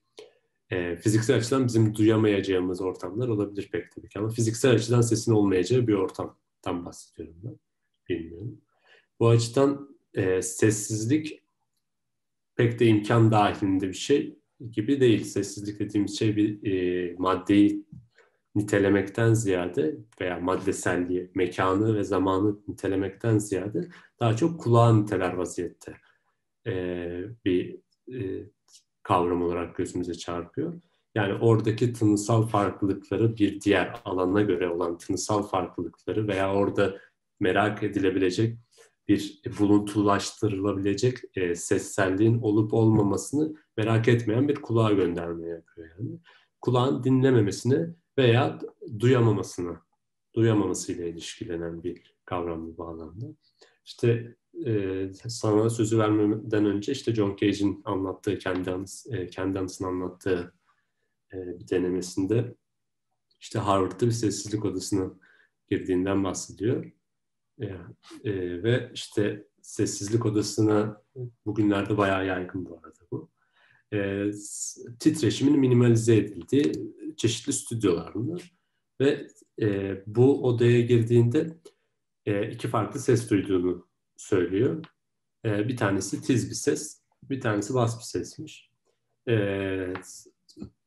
e, fiziksel açıdan bizim duyamayacağımız ortamlar olabilir pek tabii ki. Ama fiziksel açıdan sesin olmayacağı bir ortamdan bahsediyorum ben. Bilmiyorum. Bu açıdan e, sessizlik pek de imkan dahilinde bir şey gibi değil. Sessizlik dediğimiz şey bir e, maddeyi nitelemekten ziyade veya maddeselliği, mekanı ve zamanı nitelemekten ziyade daha çok kulağa niteler vaziyette e, bir e, kavram olarak gözümüze çarpıyor. Yani oradaki tınısal farklılıkları bir diğer alana göre olan tınısal farklılıkları veya orada merak edilebilecek bir buluntulaştırılabilecek e, sesselliğin olup olmamasını merak etmeyen bir kulağa gönderme yapıyor yani. Kulağın dinlememesini veya duyamamasını, duyamamasıyla ilişkilenen bir kavram bu bağlamda. İşte e, sana sözü vermeden önce işte John Cage'in anlattığı, kendi, anıs, e, kendi anısını anlattığı e, bir denemesinde işte Harvard'da bir sessizlik odasına girdiğinden bahsediyor. E, e, ve işte sessizlik odasına bugünlerde bayağı yaygın bu arada bu. E, titreşimin minimalize edildiği çeşitli stüdyolar bunlar. Ve e, bu odaya girdiğinde e, iki farklı ses duyduğunu söylüyor. E, bir tanesi tiz bir ses, bir tanesi bas bir sesmiş. E,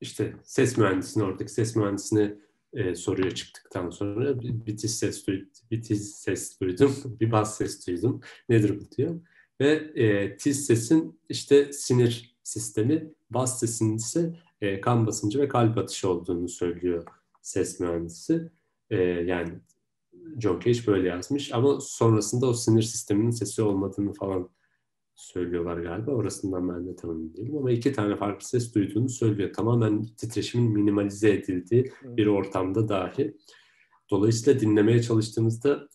işte ses mühendisini, oradaki ses mühendisini e, soruya çıktıktan sonra bir bitiş ses duydum, bitiş ses duydum, bir bas ses duydum. Nedir bu diyor. Ve e, tiz sesin işte sinir sistemi, bas sesin ise e, kan basıncı ve kalp atışı olduğunu söylüyor ses mühendisi. E, yani John Cage böyle yazmış ama sonrasında o sinir sisteminin sesi olmadığını falan söylüyorlar galiba. Orasından ben de tamam emin değilim ama iki tane farklı ses duyduğunu söylüyor. Tamamen titreşimin minimalize edildiği bir ortamda dahi. Dolayısıyla dinlemeye çalıştığımızda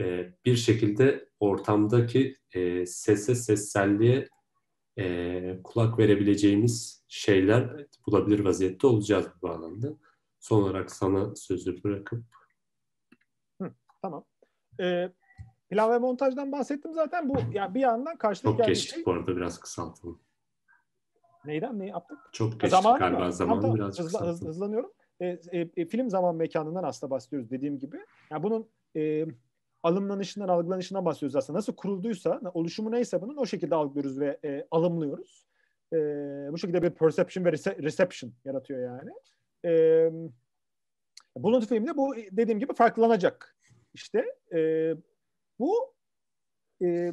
e, bir şekilde ortamdaki e, sese, sesselliğe e, kulak verebileceğimiz şeyler bulabilir vaziyette olacağız bu bağlamda. Son olarak sana sözü bırakıp. Hı, tamam. Ee, Plan ve montajdan bahsettim zaten. Bu yani bir yandan karşılık Çok geçtik şey. bu arada biraz kısaltalım. Neyden neyi yaptık? Çok geçtik zamanı galiba mı? zamanı biraz hızla, hız, Hızlanıyorum. E, e, e, film zaman mekanından aslında bahsediyoruz dediğim gibi. Yani bunun e, alımlanışından algılanışından bahsediyoruz aslında. Nasıl kurulduysa, oluşumu neyse bunun o şekilde algılıyoruz ve e, alımlıyoruz. E, bu şekilde bir perception ve reception yaratıyor yani. E, Buluntu filmde bu e, dediğim gibi farklılanacak. İşte e, bu e,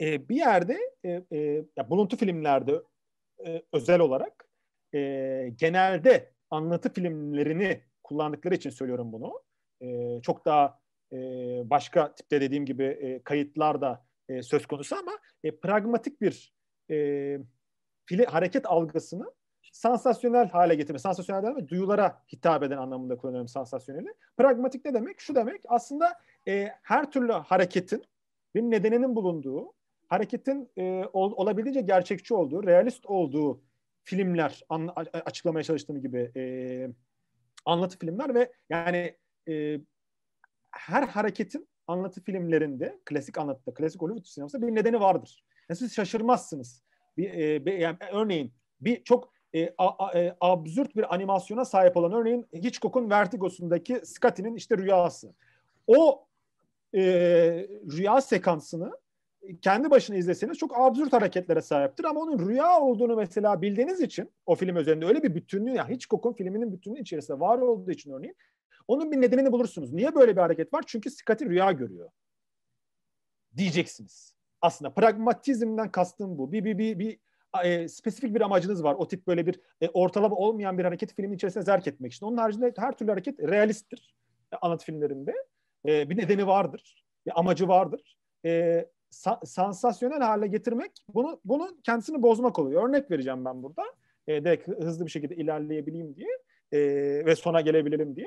e, bir yerde e, e, ya buluntu filmlerde e, özel olarak e, genelde anlatı filmlerini kullandıkları için söylüyorum bunu. E, çok daha e, başka tipte dediğim gibi e, kayıtlar da e, söz konusu ama e, pragmatik bir e, fili, hareket algısını sansasyonel hale getirme. Sansasyonel demek duyulara hitap eden anlamında kullanıyorum sansasyoneli. Pragmatik ne demek? Şu demek aslında e, her türlü hareketin bir nedeninin bulunduğu, hareketin e, ol, olabildiğince gerçekçi olduğu, realist olduğu filmler anla, açıklamaya çalıştığım gibi e, anlatı filmler ve yani e, her hareketin anlatı filmlerinde, klasik anlatıda, klasik Hollywood sinemasında bir nedeni vardır. Yani siz şaşırmazsınız. Bir, e, bir, yani örneğin bir çok e, a, a, e, absürt bir animasyona sahip olan örneğin Hitchcock'un Vertigo'sundaki Scotty'nin işte rüyası. O e, rüya sekansını kendi başına izleseniz çok absürt hareketlere sahiptir ama onun rüya olduğunu mesela bildiğiniz için o film üzerinde öyle bir bütünlüğü yani Hitchcock'un filminin bütünlüğü içerisinde var olduğu için örneğin onun bir nedenini bulursunuz. Niye böyle bir hareket var? Çünkü Scott'i rüya görüyor. Diyeceksiniz. Aslında pragmatizmden kastım bu. Bir, bir, bir, bir e, spesifik bir amacınız var. O tip böyle bir e, ortalama olmayan bir hareketi filmin içerisine zerk etmek için. Onun haricinde her türlü hareket realisttir e, anlat filmlerinde e, bir nedeni vardır, bir amacı vardır. E, sa- sansasyonel hale getirmek bunu bunun kendisini bozmak oluyor. Örnek vereceğim ben burada. E, direkt hızlı bir şekilde ilerleyebileyim diye e, ve sona gelebilelim diye.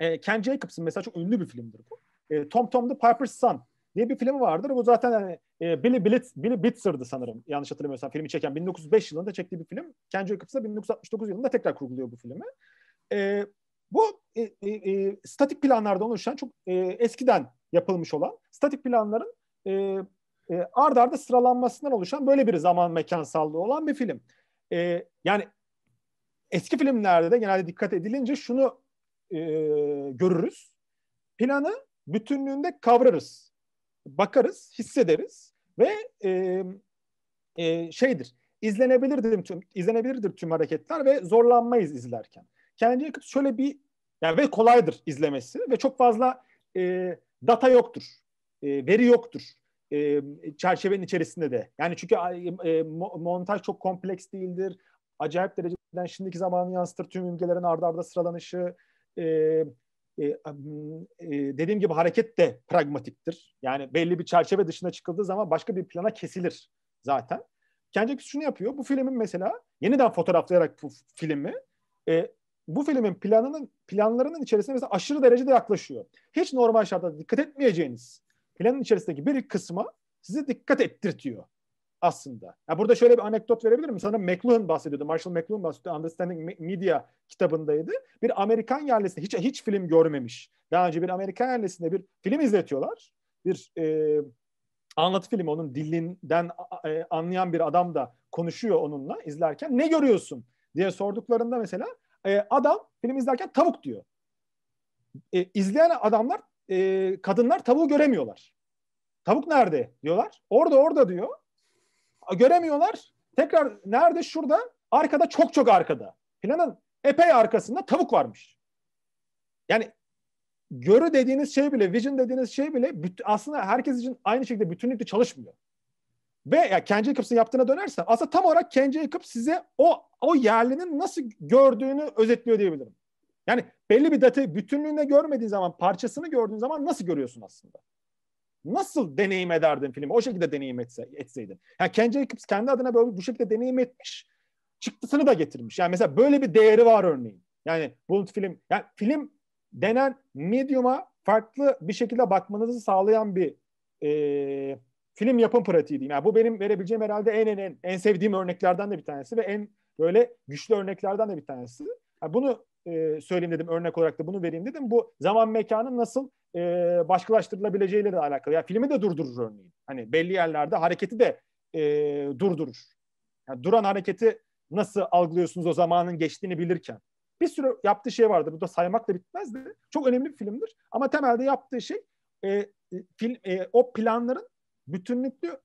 E, Ken Jacobs'ın mesela çok ünlü bir filmdir bu. E, Tom Tom the Piper's Son diye bir filmi vardır. Bu zaten hani, e, Billy, Blitz, Billy Bitzer'dı sanırım yanlış hatırlamıyorsam filmi çeken. 1905 yılında çektiği bir film. Ken Jacobs 1969 yılında tekrar kurguluyor bu filmi. E, bu e, e, e statik planlarda oluşan çok e, eskiden yapılmış olan statik planların e, e, ard arda sıralanmasından oluşan böyle bir zaman mekansallığı olan bir film. E, yani eski filmlerde de genelde dikkat edilince şunu e, görürüz. Planı bütünlüğünde kavrarız. Bakarız, hissederiz ve e, e, şeydir izlenebilirdir tüm izlenebilirdir tüm hareketler ve zorlanmayız izlerken. Kendi Jacobs şöyle bir yani ve kolaydır izlemesi ve çok fazla e, data yoktur. E, veri yoktur. E, çerçevenin içerisinde de. Yani çünkü e, e montaj çok kompleks değildir. Acayip dereceden şimdiki zamanı yansıtır. Tüm imgelerin ardarda arda sıralanışı. E, e, e, dediğim gibi hareket de pragmatiktir. Yani belli bir çerçeve dışına çıkıldığı zaman başka bir plana kesilir zaten. Kendisi şunu yapıyor. Bu filmin mesela yeniden fotoğraflayarak bu filmi e, bu filmin planının planlarının içerisinde mesela aşırı derecede yaklaşıyor. Hiç normal şartlarda dikkat etmeyeceğiniz planın içerisindeki bir kısma sizi dikkat ettirtiyor aslında. Ya burada şöyle bir anekdot verebilirim. Sanırım McLuhan bahsediyordu. Marshall McLuhan bahsediyordu. Understanding Media kitabındaydı. Bir Amerikan yerlisinde hiç hiç film görmemiş. Daha önce bir Amerikan yerlisinde bir film izletiyorlar. Bir e, anlatı filmi onun dilinden e, anlayan bir adam da konuşuyor onunla izlerken. Ne görüyorsun diye sorduklarında mesela e, adam film izlerken tavuk diyor. E, izleyen adamlar, e, kadınlar tavuğu göremiyorlar. Tavuk nerede diyorlar. Orada orada diyor. Göremiyorlar. Tekrar nerede? Şurada. Arkada çok çok arkada. Planın epey arkasında tavuk varmış. Yani görü dediğiniz şey bile, vision dediğiniz şey bile aslında herkes için aynı şekilde bütünlükle çalışmıyor. Ve ya Ken Jacobs'ın yaptığına dönersen aslında tam olarak Ken Jacobs size o o yerlinin nasıl gördüğünü özetliyor diyebilirim. Yani belli bir data bütünlüğünde görmediğin zaman, parçasını gördüğün zaman nasıl görüyorsun aslında? Nasıl deneyim ederdin filmi? O şekilde deneyim etse, etseydin. Yani Ken Jacobs kendi adına böyle bu şekilde deneyim etmiş. Çıktısını da getirmiş. Yani mesela böyle bir değeri var örneğin. Yani Bulut film, yani film denen medium'a farklı bir şekilde bakmanızı sağlayan bir e, film yapım pratiği diyeyim. Yani bu benim verebileceğim herhalde en en en en sevdiğim örneklerden de bir tanesi ve en böyle güçlü örneklerden de bir tanesi. Yani bunu e, söyleyeyim dedim örnek olarak da bunu vereyim dedim. Bu zaman mekanın nasıl e, başkalaştırılabileceğiyle de alakalı. Ya yani filmi de durdurur örneğin. Hani belli yerlerde hareketi de e, durdurur. Yani duran hareketi nasıl algılıyorsunuz o zamanın geçtiğini bilirken? Bir sürü yaptığı şey vardı. Bu da saymak da bitmez de. Çok önemli bir filmdir. Ama temelde yaptığı şey e, e film, e, o planların bütünlüklü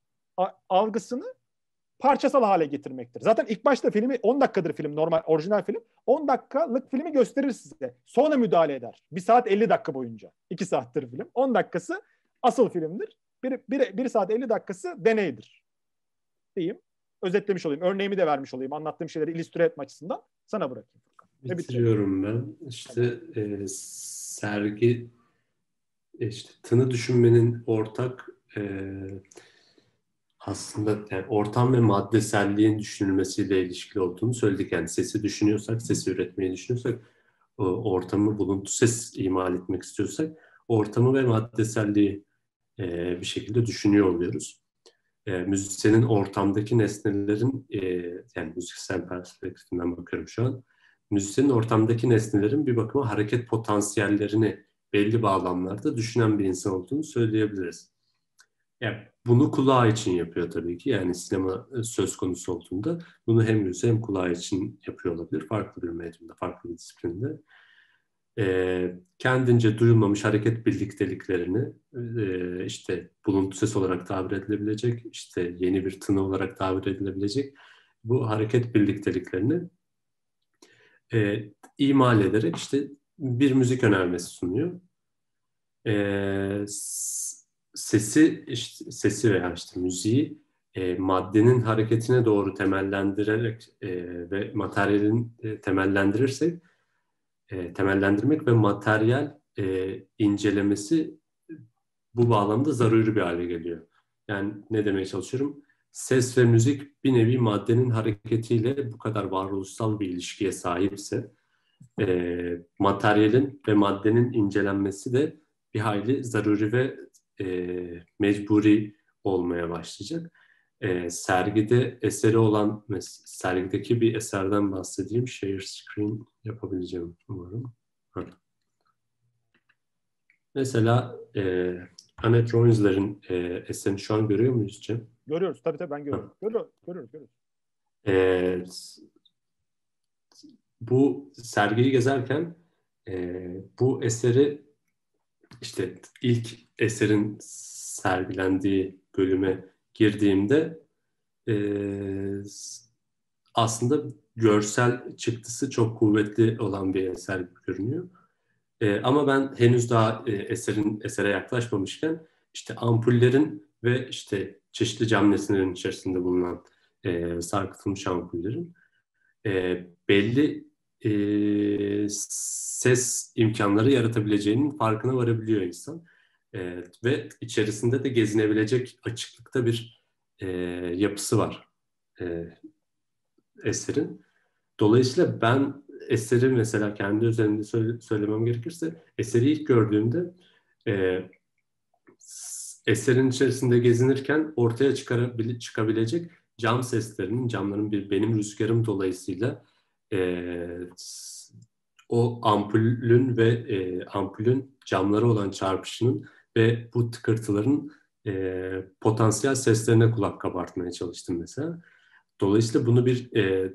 algısını parçasal hale getirmektir. Zaten ilk başta filmi 10 dakikadır film normal orijinal film. 10 dakikalık filmi gösterir size. Sonra müdahale eder. 1 saat 50 dakika boyunca. 2 saattir film. 10 dakikası asıl filmdir. 1, 1, 1 saat 50 dakikası deneydir. Diyeyim. Özetlemiş olayım. Örneğimi de vermiş olayım. Anlattığım şeyleri illüstre etme açısından sana bırakayım. Ve Bitiriyorum ben. İşte evet. e, sergi e, işte tını düşünmenin ortak e, aslında yani ortam ve maddeselliğin düşünülmesiyle ilişkili olduğunu söyledik. Yani sesi düşünüyorsak, sesi üretmeyi düşünüyorsak, ortamı, buluntu, ses imal etmek istiyorsak ortamı ve maddeselliği e, bir şekilde düşünüyor oluyoruz. E, müzisyenin ortamdaki nesnelerin, e, yani müziksel perspektifinden bakıyorum şu an, müzisyenin ortamdaki nesnelerin bir bakıma hareket potansiyellerini belli bağlamlarda düşünen bir insan olduğunu söyleyebiliriz. Yani bunu kulağı için yapıyor tabii ki. Yani sinema e, söz konusu olduğunda bunu hem yüzü hem kulağı için yapıyor olabilir. Farklı bir medyumda, farklı bir disiplinde. E, kendince duyulmamış hareket birlikteliklerini e, işte buluntu ses olarak tabir edilebilecek, işte yeni bir tını olarak tabir edilebilecek bu hareket birlikteliklerini e, imal ederek işte bir müzik önermesi sunuyor. E, sesi işte, sesi veya işte müziği e, maddenin hareketine doğru temellendirerek e, ve materyalin e, temellendirirsek e, temellendirmek ve materyal e, incelemesi bu bağlamda zaruri bir hale geliyor. Yani ne demeye çalışıyorum? Ses ve müzik bir nevi maddenin hareketiyle bu kadar varoluşsal bir ilişkiye sahipse e, materyalin ve maddenin incelenmesi de bir hayli zaruri ve e, mecburi olmaya başlayacak. E, sergide eseri olan, sergideki bir eserden bahsedeyim. Share screen yapabileceğim umarım. Ha. Mesela e, Annette Roinsler'in e, eserini şu an görüyor muyuz Cem? Görüyoruz tabii tabii ben görüyorum. Görüyoruz, görüyoruz, görüyoruz. E, bu sergiyi gezerken e, bu eseri işte ilk eserin sergilendiği bölüme girdiğimde e, aslında görsel çıktısı çok kuvvetli olan bir eser görünüyor. E, ama ben henüz daha e, eserin esere yaklaşmamışken işte ampullerin ve işte çeşitli cam nesnelerin içerisinde bulunan e, sarkıtılmış ampullerin e, belli e, ses imkanları yaratabileceğinin farkına varabiliyor insan. E, ve içerisinde de gezinebilecek açıklıkta bir e, yapısı var e, eserin. Dolayısıyla ben eseri mesela kendi üzerinde söyle, söylemem gerekirse eseri ilk gördüğümde e, eserin içerisinde gezinirken ortaya çıkarabil- çıkabilecek cam seslerinin, camların bir benim rüzgarım dolayısıyla e, o ampulün ve e, ampulün camları olan çarpışının ve bu tıkırtıların e, potansiyel seslerine kulak kabartmaya çalıştım mesela. Dolayısıyla bunu bir e,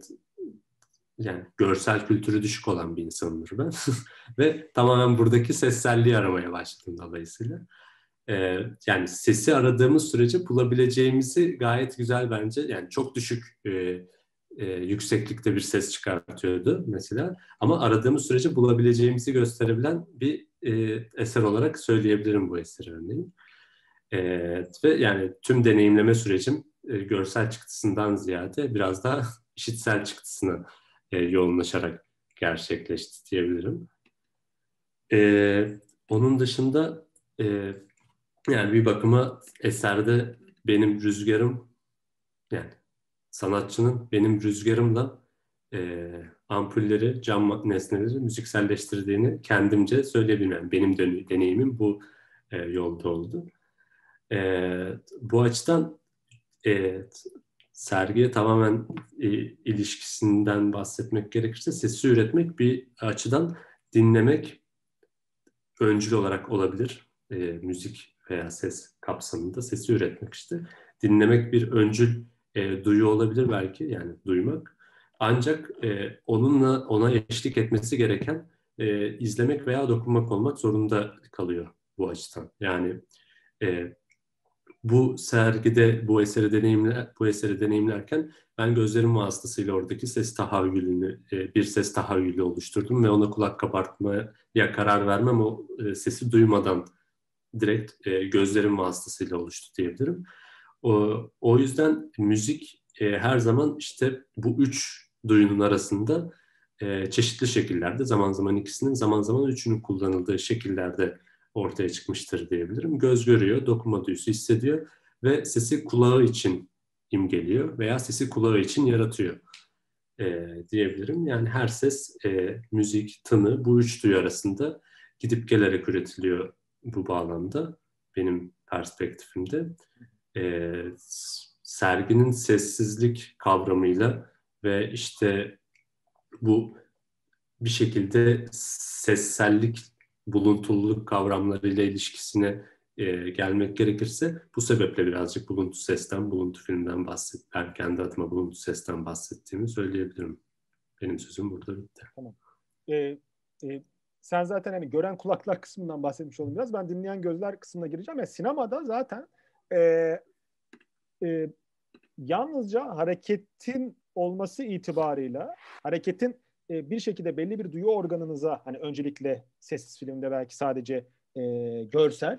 yani görsel kültürü düşük olan bir insanımdır ben. ve tamamen buradaki sesselliği aramaya başladım dolayısıyla. Ee, yani sesi aradığımız sürece bulabileceğimizi gayet güzel bence. Yani çok düşük e, e, yükseklikte bir ses çıkartıyordu mesela. Ama aradığımız sürece bulabileceğimizi gösterebilen bir e, eser olarak söyleyebilirim bu eseri örneğin. E, ve yani tüm deneyimleme sürecim e, görsel çıktısından ziyade biraz daha işitsel çıktısına e, yoğunlaşarak gerçekleşti diyebilirim. E, onun dışında e, yani bir bakıma eserde benim rüzgarım yani sanatçının benim rüzgarımla e, ampulleri, cam nesneleri müzikselleştirdiğini kendimce söyleyebilmem. Benim deneyimim bu e, yolda oldu. E, bu açıdan e, sergiye tamamen e, ilişkisinden bahsetmek gerekirse sesi üretmek bir açıdan dinlemek öncül olarak olabilir. E, müzik veya ses kapsamında sesi üretmek işte. Dinlemek bir öncül e, duyu olabilir belki yani duymak. Ancak e, onunla ona eşlik etmesi gereken e, izlemek veya dokunmak olmak zorunda kalıyor bu açıdan. Yani e, bu sergide bu eseri deneyimle bu eseri deneyimlerken ben gözlerim vasıtasıyla oradaki ses tahayyülünü e, bir ses tahayyülü oluşturdum ve ona kulak kabartmaya karar vermem o e, sesi duymadan direkt e, gözlerim vasıtasıyla oluştu diyebilirim. O, yüzden müzik e, her zaman işte bu üç duyunun arasında e, çeşitli şekillerde zaman zaman ikisinin zaman zaman üçünün kullanıldığı şekillerde ortaya çıkmıştır diyebilirim. Göz görüyor, dokunma duyusu hissediyor ve sesi kulağı için imgeliyor veya sesi kulağı için yaratıyor e, diyebilirim. Yani her ses, müzik, tını bu üç duyu arasında gidip gelerek üretiliyor bu bağlamda benim perspektifimde e, serginin sessizlik kavramıyla ve işte bu bir şekilde sessellik, buluntululuk kavramlarıyla ilişkisine e, gelmek gerekirse bu sebeple birazcık buluntu sesten, buluntu filmden bahsettim. Kendi adıma buluntu sesten bahsettiğimi söyleyebilirim. Benim sözüm burada bitti. Tamam. Ee, e, sen zaten hani gören kulaklar kısmından bahsetmiş oldun biraz. Ben dinleyen gözler kısmına gireceğim. Yani sinemada zaten e, e, yalnızca hareketin olması itibarıyla hareketin e, bir şekilde belli bir duyu organınıza hani öncelikle sessiz filmde belki sadece e, görsel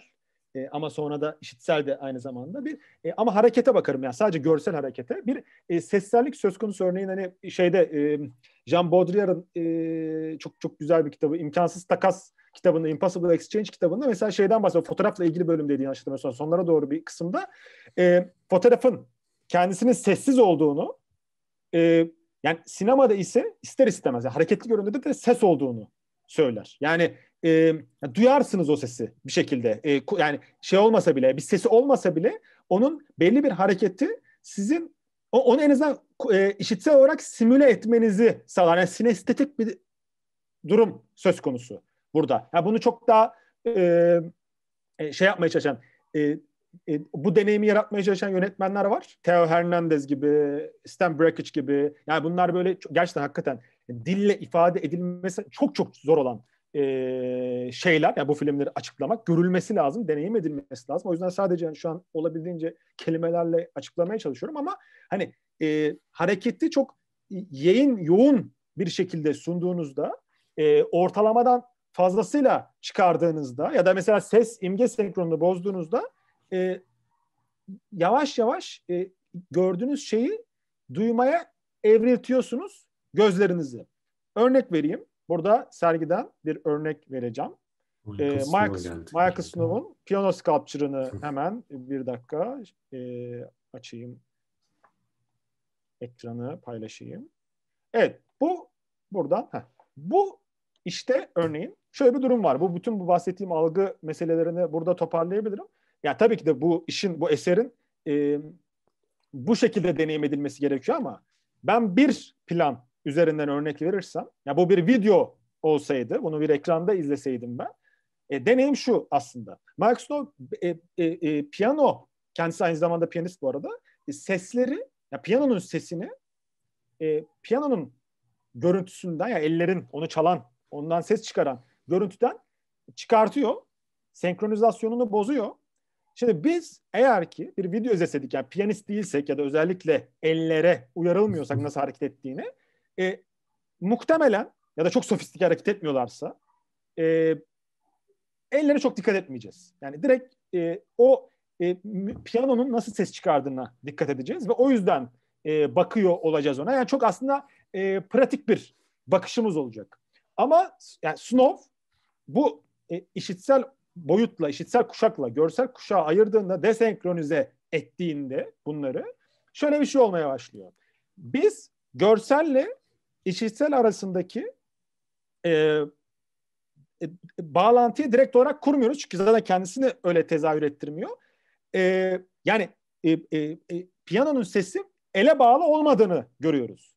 e, ama sonra da işitsel de aynı zamanda bir e, ama harekete bakarım yani sadece görsel harekete bir e, sessellik söz konusu örneğin hani şeyde e, Jean Baudrillard'ın e, çok çok güzel bir kitabı İmkansız Takas kitabında Impossible Exchange kitabında mesela şeyden bahsediyor. Fotoğrafla ilgili bölüm dediğini hatırlamıyorsam sonlara doğru bir kısımda e, fotoğrafın kendisinin sessiz olduğunu e, yani sinemada ise ister istemez yani hareketli görüntüde de ses olduğunu söyler. Yani e, duyarsınız o sesi bir şekilde. E, yani şey olmasa bile, bir sesi olmasa bile onun belli bir hareketi sizin onu en azından e, işitsel olarak simüle etmenizi sağlar. Yani sinestetik bir durum söz konusu burada. Yani bunu çok daha e, şey yapmaya çalışan, e, e, bu deneyimi yaratmaya çalışan yönetmenler var. Theo Hernandez gibi, Stan Brakhage gibi. Yani bunlar böyle çok, gerçekten hakikaten dille ifade edilmesi çok çok zor olan e, şeyler. Yani bu filmleri açıklamak, görülmesi lazım, deneyim edilmesi lazım. O yüzden sadece yani şu an olabildiğince kelimelerle açıklamaya çalışıyorum ama hani e, hareketi çok yayın yoğun bir şekilde sunduğunuzda e, ortalamadan fazlasıyla çıkardığınızda ya da mesela ses imge senkronunu bozduğunuzda e, yavaş yavaş e, gördüğünüz şeyi duymaya evriltiyorsunuz gözlerinizi. Örnek vereyim. Burada sergiden bir örnek vereceğim. E, ee, Michael, Michael Snow'un piyano sculpture'ını hemen bir dakika e, açayım. Ekranı paylaşayım. Evet bu buradan. Heh. Bu işte örneğin Şöyle bir durum var. Bu bütün bu bahsettiğim algı meselelerini burada toparlayabilirim. Yani tabii ki de bu işin, bu eserin e, bu şekilde deneyim edilmesi gerekiyor ama ben bir plan üzerinden örnek verirsem, ya bu bir video olsaydı, bunu bir ekranda izleseydim ben, e, deneyim şu aslında. Mark Snow e, e, e, piyano, kendisi aynı zamanda piyanist bu arada, e, sesleri, ya piyanonun sesini e, piyanonun görüntüsünden, ya ellerin onu çalan, ondan ses çıkaran görüntüden çıkartıyor. Senkronizasyonunu bozuyor. Şimdi biz eğer ki bir video izleseydik yani piyanist değilsek ya da özellikle ellere uyarılmıyorsak nasıl hareket ettiğini e, muhtemelen ya da çok sofistike hareket etmiyorlarsa e, ellere çok dikkat etmeyeceğiz. Yani direkt e, o e, piyanonun nasıl ses çıkardığına dikkat edeceğiz ve o yüzden e, bakıyor olacağız ona. Yani çok aslında e, pratik bir bakışımız olacak. Ama yani Snow bu e, işitsel boyutla, işitsel kuşakla, görsel kuşağı ayırdığında, desenkronize ettiğinde bunları şöyle bir şey olmaya başlıyor. Biz görselle işitsel arasındaki e, e, bağlantıyı direkt olarak kurmuyoruz. Çünkü zaten kendisini öyle tezahür ettirmiyor. E, yani e, e, e, piyanonun sesi ele bağlı olmadığını görüyoruz.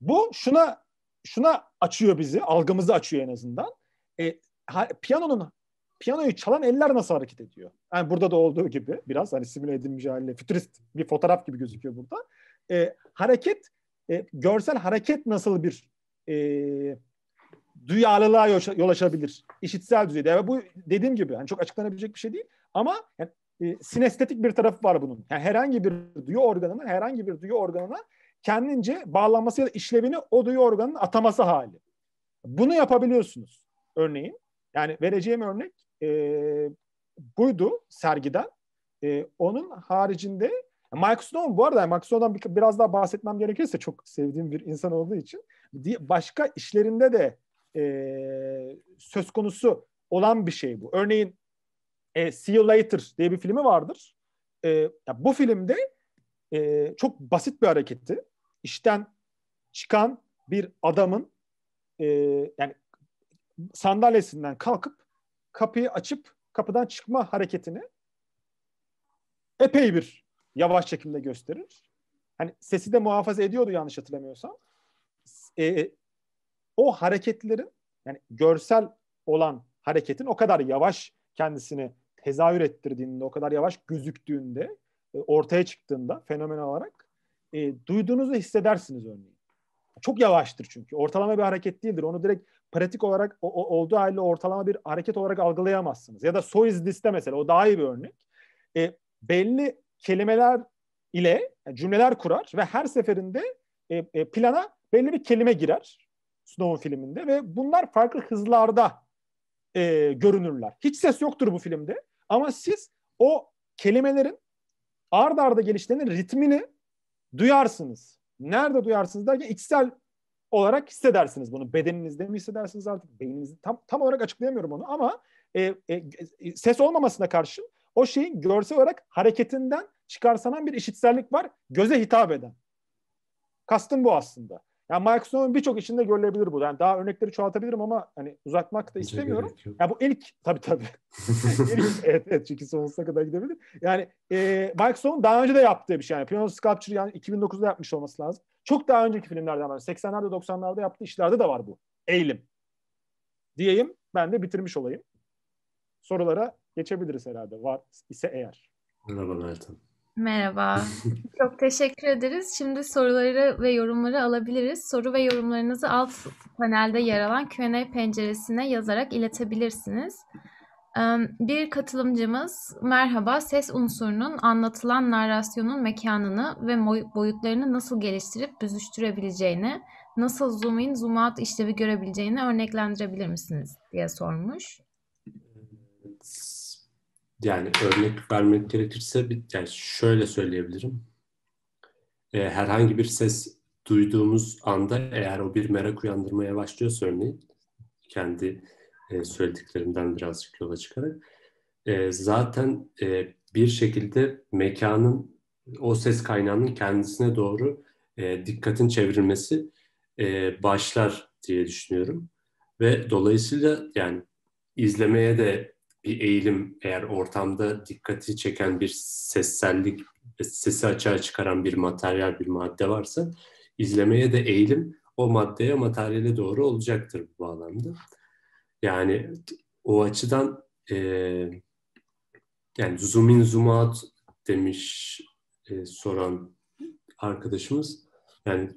Bu şuna şuna açıyor bizi, algımızı açıyor en azından. E, ha, piyanonun piyanoyu çalan eller nasıl hareket ediyor? Yani burada da olduğu gibi biraz hani simüle edilmiş haliyle fütürist bir fotoğraf gibi gözüküyor burada. E, hareket, e, görsel hareket nasıl bir e, duyarlılığa yol açabilir İşitsel düzeyde. Yani bu dediğim gibi yani çok açıklanabilecek bir şey değil ama yani, e, sinestetik bir tarafı var bunun. Yani herhangi bir duyu organına herhangi bir duyu organına kendince bağlanması ya da işlevini o duyu organının ataması hali. Bunu yapabiliyorsunuz örneğin. Yani vereceğim örnek e, buydu sergiden. E, onun haricinde Mike Snow bu arada Mike Snow'dan bir, biraz daha bahsetmem gerekirse çok sevdiğim bir insan olduğu için başka işlerinde de e, söz konusu olan bir şey bu. Örneğin e, See You Later diye bir filmi vardır. E, ya bu filmde e, çok basit bir hareketti. İşten çıkan bir adamın e, yani sandalyesinden kalkıp kapıyı açıp kapıdan çıkma hareketini epey bir yavaş çekimde gösterir. Hani sesi de muhafaza ediyordu yanlış hatırlamıyorsam. E, e, o hareketlerin yani görsel olan hareketin o kadar yavaş kendisini tezahür ettirdiğinde, o kadar yavaş gözüktüğünde, e, ortaya çıktığında fenomen olarak e, duyduğunuzu hissedersiniz örneğin. Çok yavaştır çünkü. Ortalama bir hareket değildir. Onu direkt pratik olarak o, o, olduğu halde ortalama bir hareket olarak algılayamazsınız. Ya da soiz liste mesela o daha iyi bir örnek. E, belli kelimeler ile cümleler kurar ve her seferinde e, e, plana belli bir kelime girer Snow'un filminde ve bunlar farklı hızlarda e, görünürler. Hiç ses yoktur bu filmde ama siz o kelimelerin ard arda gelişlerinin ritmini duyarsınız nerede duyarsınız derken içsel olarak hissedersiniz bunu. Bedeninizde mi hissedersiniz artık beyninizde tam, tam olarak açıklayamıyorum onu ama e, e, e ses olmamasına karşın o şeyin görsel olarak hareketinden çıkarsanan bir işitsellik var göze hitap eden. Kastım bu aslında. Yani Marcus birçok işinde görülebilir bu. Yani daha örnekleri çoğaltabilirim ama hani uzatmak da istemiyorum. Ya yani bu ilk tabii tabii. İlk evet, evet çünkü sonsuza kadar gidebilir. Yani e, Marcus daha önce de yaptığı bir şey. Yani Piano Sculpture yani 2009'da yapmış olması lazım. Çok daha önceki filmlerden var. 80'lerde 90'larda yaptığı işlerde de var bu. Eğilim. Diyeyim ben de bitirmiş olayım. Sorulara geçebiliriz herhalde var ise eğer. Merhaba Meltem. Merhaba. Çok teşekkür ederiz. Şimdi soruları ve yorumları alabiliriz. Soru ve yorumlarınızı alt panelde yer alan Q&A penceresine yazarak iletebilirsiniz. Bir katılımcımız, merhaba ses unsurunun anlatılan narrasyonun mekanını ve boyutlarını nasıl geliştirip büzüştürebileceğini, nasıl zoom in, zoom out işlevi görebileceğini örneklendirebilir misiniz diye sormuş yani örnek vermek gerekirse bir, yani şöyle söyleyebilirim. E, herhangi bir ses duyduğumuz anda eğer o bir merak uyandırmaya başlıyorsa örneğin kendi e, söylediklerimden birazcık yola çıkarak e, zaten e, bir şekilde mekanın o ses kaynağının kendisine doğru e, dikkatin çevrilmesi e, başlar diye düşünüyorum ve dolayısıyla yani izlemeye de bir eğilim eğer ortamda dikkati çeken bir sessellik, sesi açığa çıkaran bir materyal, bir madde varsa izlemeye de eğilim o maddeye, materyale doğru olacaktır bu bağlamda. Yani o açıdan e, yani zoom in zoom out demiş e, soran arkadaşımız yani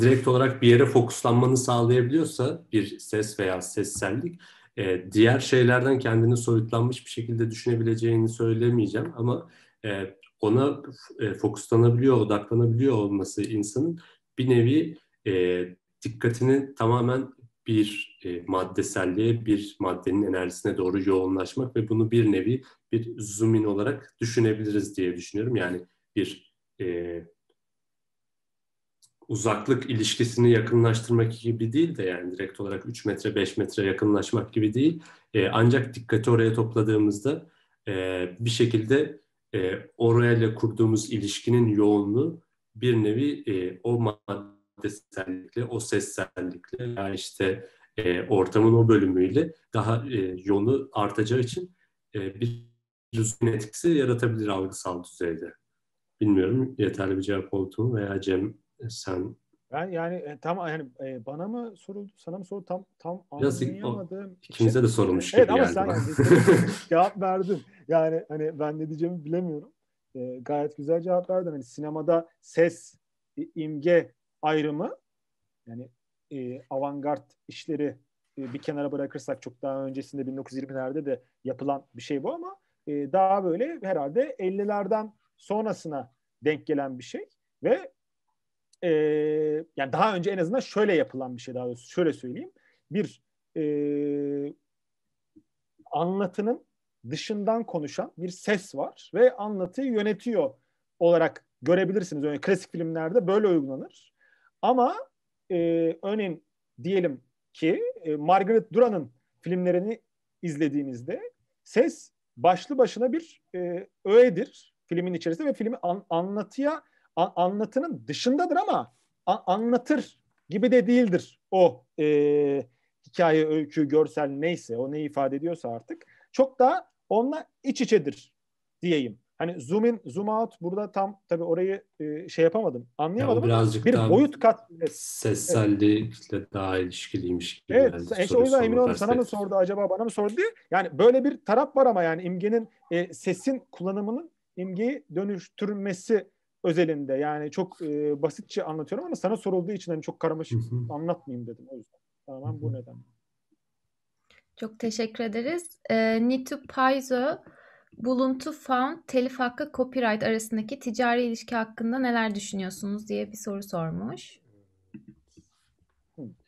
direkt olarak bir yere fokuslanmanı sağlayabiliyorsa bir ses veya sessellik e, diğer şeylerden kendini soyutlanmış bir şekilde düşünebileceğini söylemeyeceğim ama e, ona e, fokuslanabiliyor, odaklanabiliyor olması insanın bir nevi e, dikkatini tamamen bir e, maddeselliğe, bir maddenin enerjisine doğru yoğunlaşmak ve bunu bir nevi bir zoom in olarak düşünebiliriz diye düşünüyorum. Yani bir e, uzaklık ilişkisini yakınlaştırmak gibi değil de yani direkt olarak 3 metre 5 metre yakınlaşmak gibi değil. E, ancak dikkati oraya topladığımızda e, bir şekilde e, ile kurduğumuz ilişkinin yoğunluğu bir nevi e, o maddesellikle, o sessellikle ya işte e, ortamın o bölümüyle daha e, yolu artacağı için e, bir düzgün etkisi yaratabilir algısal düzeyde. Bilmiyorum yeterli bir cevap oldu mu veya Cem e, sen? Ben yani e, tam yani e, bana mı soruldu, sana mı soruldu tam tam Biraz anlayamadım. Şey. ikimize şey. de sorulmuş gibi evet, geldi. Ama sen cevap verdin. Yani hani ben ne diyeceğimi bilemiyorum. E, gayet güzel cevap verdin. Hani sinemada ses, imge ayrımı yani e, avantgard işleri e, bir kenara bırakırsak çok daha öncesinde 1920'lerde de yapılan bir şey bu ama e, daha böyle herhalde 50'lerden sonrasına denk gelen bir şey ve e, yani daha önce en azından şöyle yapılan bir şey daha doğrusu şöyle söyleyeyim. Bir e, anlatının dışından konuşan bir ses var ve anlatıyı yönetiyor olarak görebilirsiniz. Örneğin klasik filmlerde böyle uygulanır. Ama e, örneğin diyelim ki e, Margaret Duran'ın filmlerini izlediğinizde ses başlı başına bir e, öğedir filmin içerisinde ve filmi an, anlatıya anlatının dışındadır ama a, anlatır gibi de değildir o e, hikaye, öykü, görsel neyse o ne ifade ediyorsa artık çok daha onunla iç içedir diyeyim. Hani zoom in, zoom out burada tam tabii orayı e, şey yapamadım, anlayamadım. Ya birazcık bir daha boyut kat sessellikle evet. daha ilişkiliymiş gibi. Evet, yani işte o yüzden emin olamadım. Sana mı sordu acaba, bana mı sordu diye. Yani böyle bir taraf var ama yani imgenin e, sesin kullanımının imgeyi dönüştürmesi özelinde. Yani çok e, basitçe anlatıyorum ama sana sorulduğu için hani çok karmaşık anlatmayayım dedim o yüzden. Tamamen bu neden. Çok teşekkür ederiz. E, Nitu Paizo buluntu found telif hakkı copyright arasındaki ticari ilişki hakkında neler düşünüyorsunuz diye bir soru sormuş.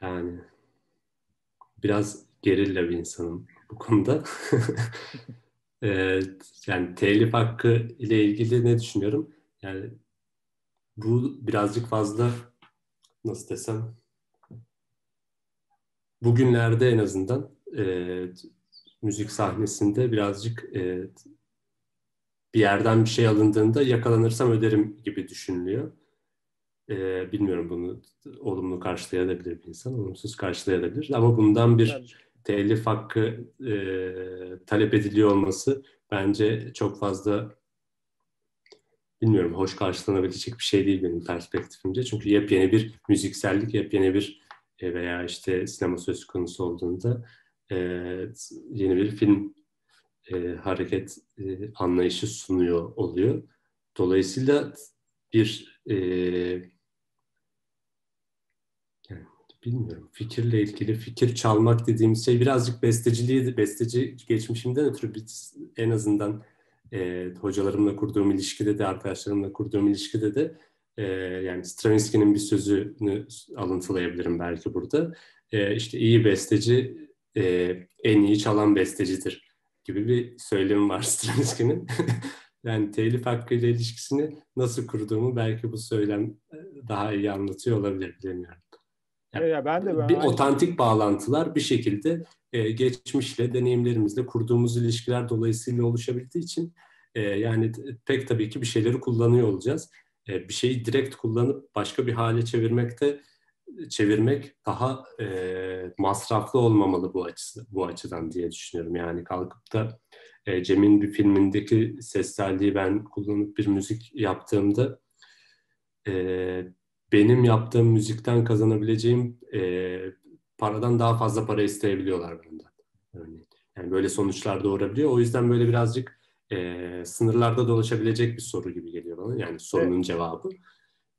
Yani biraz gerilla bir insanım bu konuda. E, yani telif hakkı ile ilgili ne düşünüyorum? Yani bu birazcık fazla nasıl desem bugünlerde en azından e, müzik sahnesinde birazcık e, bir yerden bir şey alındığında yakalanırsam öderim gibi düşünülüyor. E, bilmiyorum bunu olumlu karşılayabilir bir insan, olumsuz karşılayabilir. Ama bundan bir evet. telif hakkı e, talep ediliyor olması bence çok fazla bilmiyorum hoş karşılanabilecek bir şey değil benim perspektifimce. Çünkü yepyeni bir müziksellik, yepyeni bir e, veya işte sinema söz konusu olduğunda e, yeni bir film e, hareket anlayışı sunuyor oluyor. Dolayısıyla bir bilmiyorum fikirle ilgili fikir çalmak dediğim şey birazcık besteciliği besteci geçmişimden ötürü bir, en azından e, hocalarımla kurduğum ilişkide de arkadaşlarımla kurduğum ilişkide de e, yani Stravinsky'nin bir sözünü alıntılayabilirim belki burada. E, işte iyi besteci e, en iyi çalan bestecidir gibi bir söylemi var Stravinsky'nin. yani telif hakkıyla ilişkisini nasıl kurduğumu belki bu söylem e, daha iyi anlatıyor olabilir bilemiyorum. Yani ya ben de ben bir otantik bağlantılar bir şekilde e, geçmişle, deneyimlerimizle kurduğumuz ilişkiler dolayısıyla oluşabildiği için e, yani pek tabii ki bir şeyleri kullanıyor olacağız. E, bir şeyi direkt kullanıp başka bir hale çevirmekte çevirmek daha e, masraflı olmamalı bu açısı bu açıdan diye düşünüyorum. Yani kalkıp da e, Cem'in bir filmindeki sesselliği ben kullanıp bir müzik yaptığımda e, benim yaptığım müzikten kazanabileceğim e, paradan daha fazla para isteyebiliyorlar benden. Örneğin. Yani böyle sonuçlar doğurabiliyor. O yüzden böyle birazcık e, sınırlarda dolaşabilecek bir soru gibi geliyor bana. Yani sorunun evet. cevabı.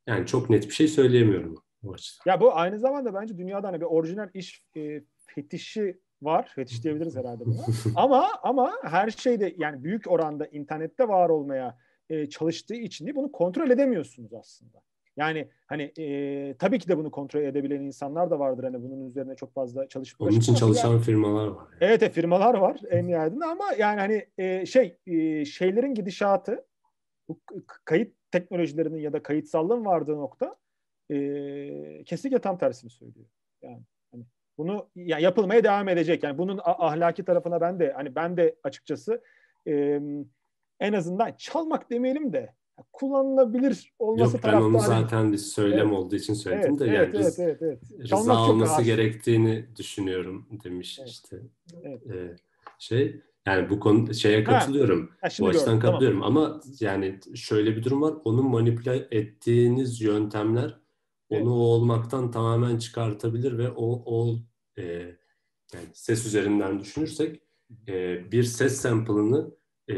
Yani çok net bir şey söyleyemiyorum o açıdan. Ya bu aynı zamanda bence dünyada hani bir orijinal iş e, fetişi var. Fetiş diyebiliriz herhalde buna. ama ama her şeyde yani büyük oranda internette var olmaya e, çalıştığı için değil, bunu kontrol edemiyorsunuz aslında. Yani hani e, tabii ki de bunu kontrol edebilen insanlar da vardır. Hani bunun üzerine çok fazla çalışıp Onun için çalışan yani, firmalar var. Yani. Evet, evet firmalar var en nihayetinde ama yani hani e, şey e, şeylerin gidişatı bu kayıt teknolojilerinin ya da kayıtsallığın vardığı nokta e, kesinlikle tam tersini söylüyor. Yani hani bunu ya yapılmaya devam edecek. Yani bunun ahlaki tarafına ben de hani ben de açıkçası e, en azından çalmak demeyelim de kullanılabilir olması Yok, ben onu zaten bir söylem evet. olduğu için söyledim evet, de yani evet, rız, evet, evet, evet. rıza Çalmak olması gerektiğini düşünüyorum demiş evet. işte. Evet. Ee, şey yani bu konu şeye katılıyorum. Ha, ha bu açıdan katılıyorum tamam. ama yani şöyle bir durum var. onun manipüle ettiğiniz yöntemler onu evet. olmaktan tamamen çıkartabilir ve o o e, yani ses üzerinden düşünürsek e, bir ses sample'ını e,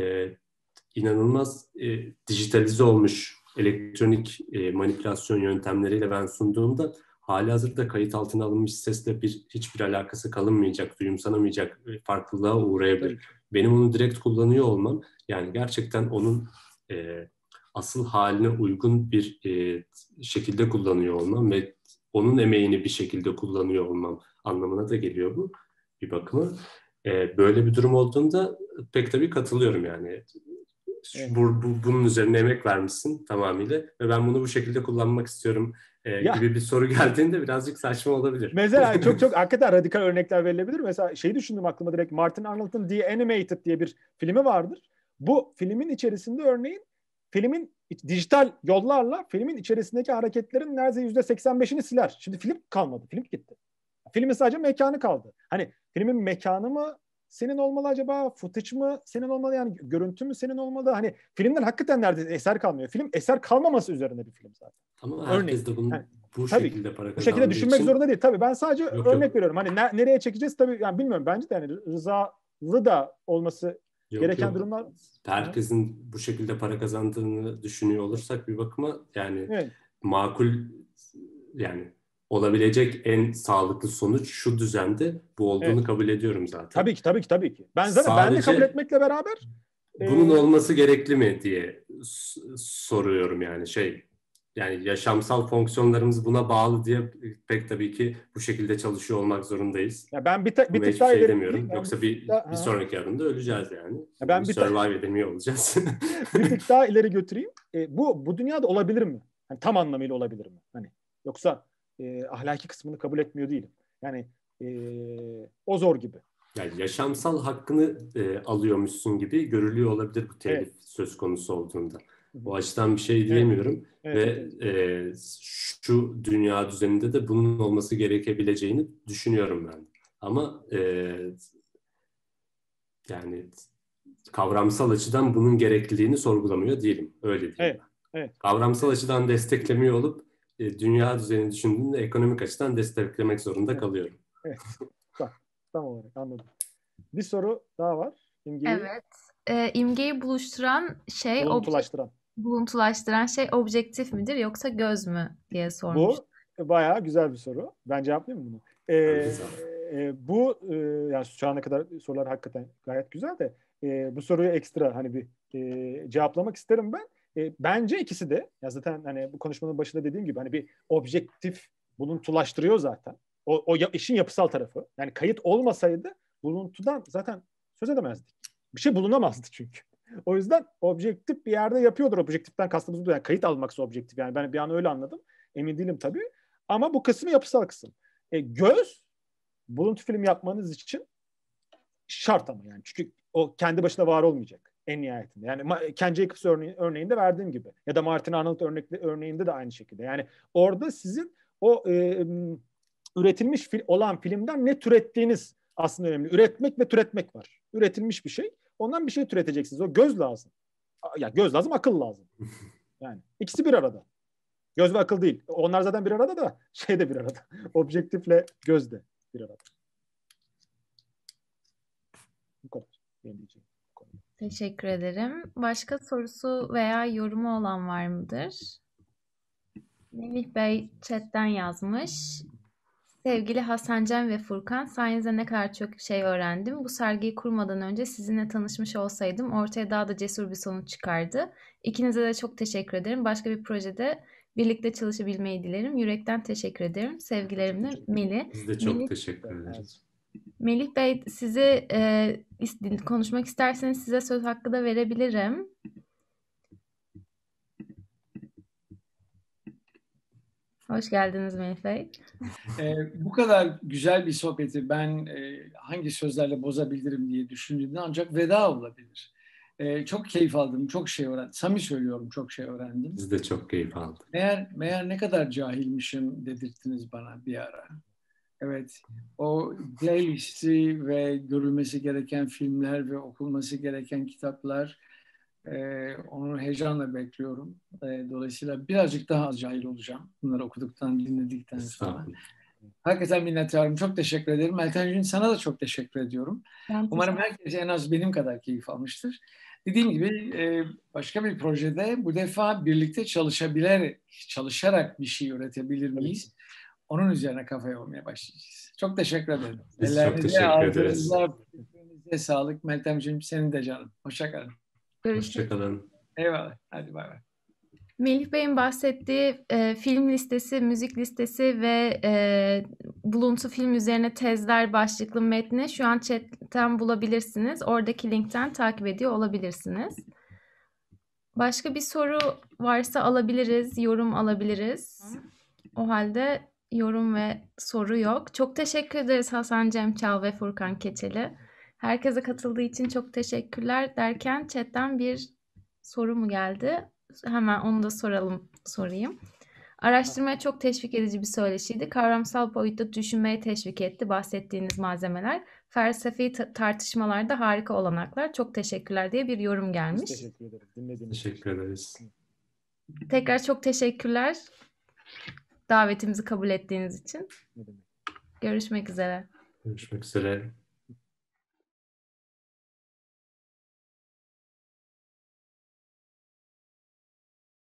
inanılmaz e, dijitalize olmuş elektronik e, manipülasyon yöntemleriyle ben sunduğumda hali hazırda kayıt altına alınmış sesle bir hiçbir alakası kalınmayacak, duyumsanamayacak, farklılığa uğrayabilir. Benim onu direkt kullanıyor olmam yani gerçekten onun e, asıl haline uygun bir e, şekilde kullanıyor olmam ve onun emeğini bir şekilde kullanıyor olmam anlamına da geliyor bu bir bakıma. E, böyle bir durum olduğunda pek tabii katılıyorum yani evet. bu, bu, bunun üzerine emek vermişsin tamamıyla ve ben bunu bu şekilde kullanmak istiyorum e, ya. gibi bir soru geldiğinde birazcık saçma olabilir. Mesela çok çok hakikaten radikal örnekler verilebilir. Mesela şeyi düşündüm aklıma direkt Martin Arnold'un The Animated diye bir filmi vardır. Bu filmin içerisinde örneğin filmin dijital yollarla filmin içerisindeki hareketlerin neredeyse yüzde 85'ini siler. Şimdi film kalmadı. Film gitti. Filmin sadece mekanı kaldı. Hani filmin mekanı mı senin olmalı acaba? Footage mı senin olmalı? Yani görüntü mü senin olmalı? Hani filmden hakikaten nerede eser kalmıyor. Film eser kalmaması üzerine bir film zaten. Ama herkes de bunu yani, bu tabii, şekilde para Bu şekilde düşünmek için... zorunda değil. Tabii ben sadece yok, örnek yok. veriyorum. Hani ne, nereye çekeceğiz tabii yani bilmiyorum. Bence de yani rızalı da olması Yok, gereken yok. durumlar. Herkesin bu şekilde para kazandığını düşünüyor olursak bir bakıma yani evet. makul yani olabilecek en sağlıklı sonuç şu düzende bu olduğunu evet. kabul ediyorum zaten. Tabii ki tabii ki tabii ki. Ben zaten Sadece, ben de kabul etmekle beraber bunun e... olması gerekli mi diye soruyorum yani şey yani yaşamsal fonksiyonlarımız buna bağlı diye pek tabii ki bu şekilde çalışıyor olmak zorundayız. Ya ben bir, ta, bir tık daha şey demiyorum. Yani Yoksa bir, daha, bir sonraki adımda öleceğiz yani. Ya ben bir survive edemiyor olacağız. bir tık daha ileri götüreyim. E, bu bu dünyada olabilir mi? Yani tam anlamıyla olabilir mi? Hani yoksa e, ahlaki kısmını kabul etmiyor değilim. Yani e, o zor gibi. Yani yaşamsal hakkını e, alıyormuşsun gibi görülüyor olabilir bu telif evet. söz konusu olduğunda. Bu açıdan bir şey diyemiyorum evet. evet. ve e, şu dünya düzeninde de bunun olması gerekebileceğini düşünüyorum ben. Ama e, yani kavramsal açıdan bunun gerekliliğini sorgulamıyor değilim. Öyle değil Evet. Evet. Kavramsal açıdan desteklemiyor olup e, dünya düzenini düşündüğümde ekonomik açıdan desteklemek zorunda evet. kalıyorum. Evet. Bak, tam olarak anladım. Bir soru daha var. İmgeyi... Evet. E, imgeyi buluşturan şey... Buluntulaştıran. Obje... Buluntulaştıran şey objektif midir yoksa göz mü diye sormuş. Bu bayağı güzel bir soru. Ben cevaplayayım mı bunu? Ee, e, bu e, yani şu ana kadar sorular hakikaten gayet güzel de e, bu soruyu ekstra hani bir e, cevaplamak isterim ben. E, bence ikisi de ya zaten hani bu konuşmanın başında dediğim gibi hani bir objektif bunun tulaştırıyor zaten. O, o işin yapısal tarafı. Yani kayıt olmasaydı buluntudan zaten söz edemezdik. Bir şey bulunamazdı çünkü. O yüzden objektif bir yerde yapıyordur. Objektiften kastımız bu. Yani kayıt almaksa objektif. Yani ben bir an öyle anladım. Emin değilim tabii. Ama bu kısmı yapısal kısım. E, göz buluntu film yapmanız için şart ama yani. Çünkü o kendi başına var olmayacak en nihayetinde. Yani Ken Jacobs örne- örneğinde verdiğim gibi ya da Martin Arnold örnekli örneğinde de aynı şekilde. Yani orada sizin o e, üretilmiş fil- olan filmden ne türettiğiniz aslında önemli. Üretmek ve türetmek var. Üretilmiş bir şey. Ondan bir şey türeteceksiniz. O göz lazım. Ya göz lazım, akıl lazım. Yani ikisi bir arada. Göz ve akıl değil. Onlar zaten bir arada da şey de bir arada. Objektifle göz de bir arada. Bu kadar. Benim diyeceğim. Teşekkür ederim. Başka sorusu veya yorumu olan var mıdır? Melih Bey chatten yazmış. Sevgili Hasancan ve Furkan, sayenizde ne kadar çok şey öğrendim. Bu sergiyi kurmadan önce sizinle tanışmış olsaydım ortaya daha da cesur bir sonuç çıkardı. İkinize de çok teşekkür ederim. Başka bir projede birlikte çalışabilmeyi dilerim. Yürekten teşekkür ederim. Sevgilerimle Meli. Biz de çok Meli... teşekkür ederiz. Melih Bey size e, konuşmak isterseniz size söz hakkı da verebilirim. Hoş geldiniz Melih Bey. E, bu kadar güzel bir sohbeti ben e, hangi sözlerle bozabilirim diye düşündüğümde ancak veda olabilir. E, çok keyif aldım, çok şey öğrendim. Sami söylüyorum, çok şey öğrendim. Biz de çok keyif aldık. Meğer, meğer ne kadar cahilmişim dedirttiniz bana bir ara. Evet, o playlist'i ve görülmesi gereken filmler ve okulması gereken kitaplar e, onu heyecanla bekliyorum. E, dolayısıyla birazcık daha acayip olacağım bunları okuduktan, dinledikten sonra. Hakikaten minnettarım. Çok teşekkür ederim. Meltem Gün sana da çok teşekkür ediyorum. Ben Umarım herkes en az benim kadar keyif almıştır. Dediğim gibi e, başka bir projede bu defa birlikte çalışabilir, çalışarak bir şey üretebilir miyiz? Evet onun üzerine kafa yormaya başlayacağız. Çok teşekkür ederim. Biz Ellerinize, çok teşekkür ederiz. Fikrinize sağlık. Meltemciğim senin de canım. Hoşçakalın. Hoşçakalın. Eyvallah. Hadi bay bay. Melih Bey'in bahsettiği e, film listesi, müzik listesi ve e, buluntu film üzerine tezler başlıklı metni şu an chatten bulabilirsiniz. Oradaki linkten takip ediyor olabilirsiniz. Başka bir soru varsa alabiliriz, yorum alabiliriz. O halde yorum ve soru yok. Çok teşekkür ederiz Hasan Cemçal ve Furkan Keçeli. Herkese katıldığı için çok teşekkürler derken chatten bir soru mu geldi? Hemen onu da soralım, sorayım. Araştırmaya çok teşvik edici bir söyleşiydi. Kavramsal boyutta düşünmeye teşvik etti bahsettiğiniz malzemeler. Felsefi tartışmalarda harika olanaklar. Çok teşekkürler diye bir yorum gelmiş. Biz teşekkür ederiz. Dinlediğiniz Teşekkür ederiz. Tekrar çok teşekkürler davetimizi kabul ettiğiniz için. Görüşmek üzere. Görüşmek üzere.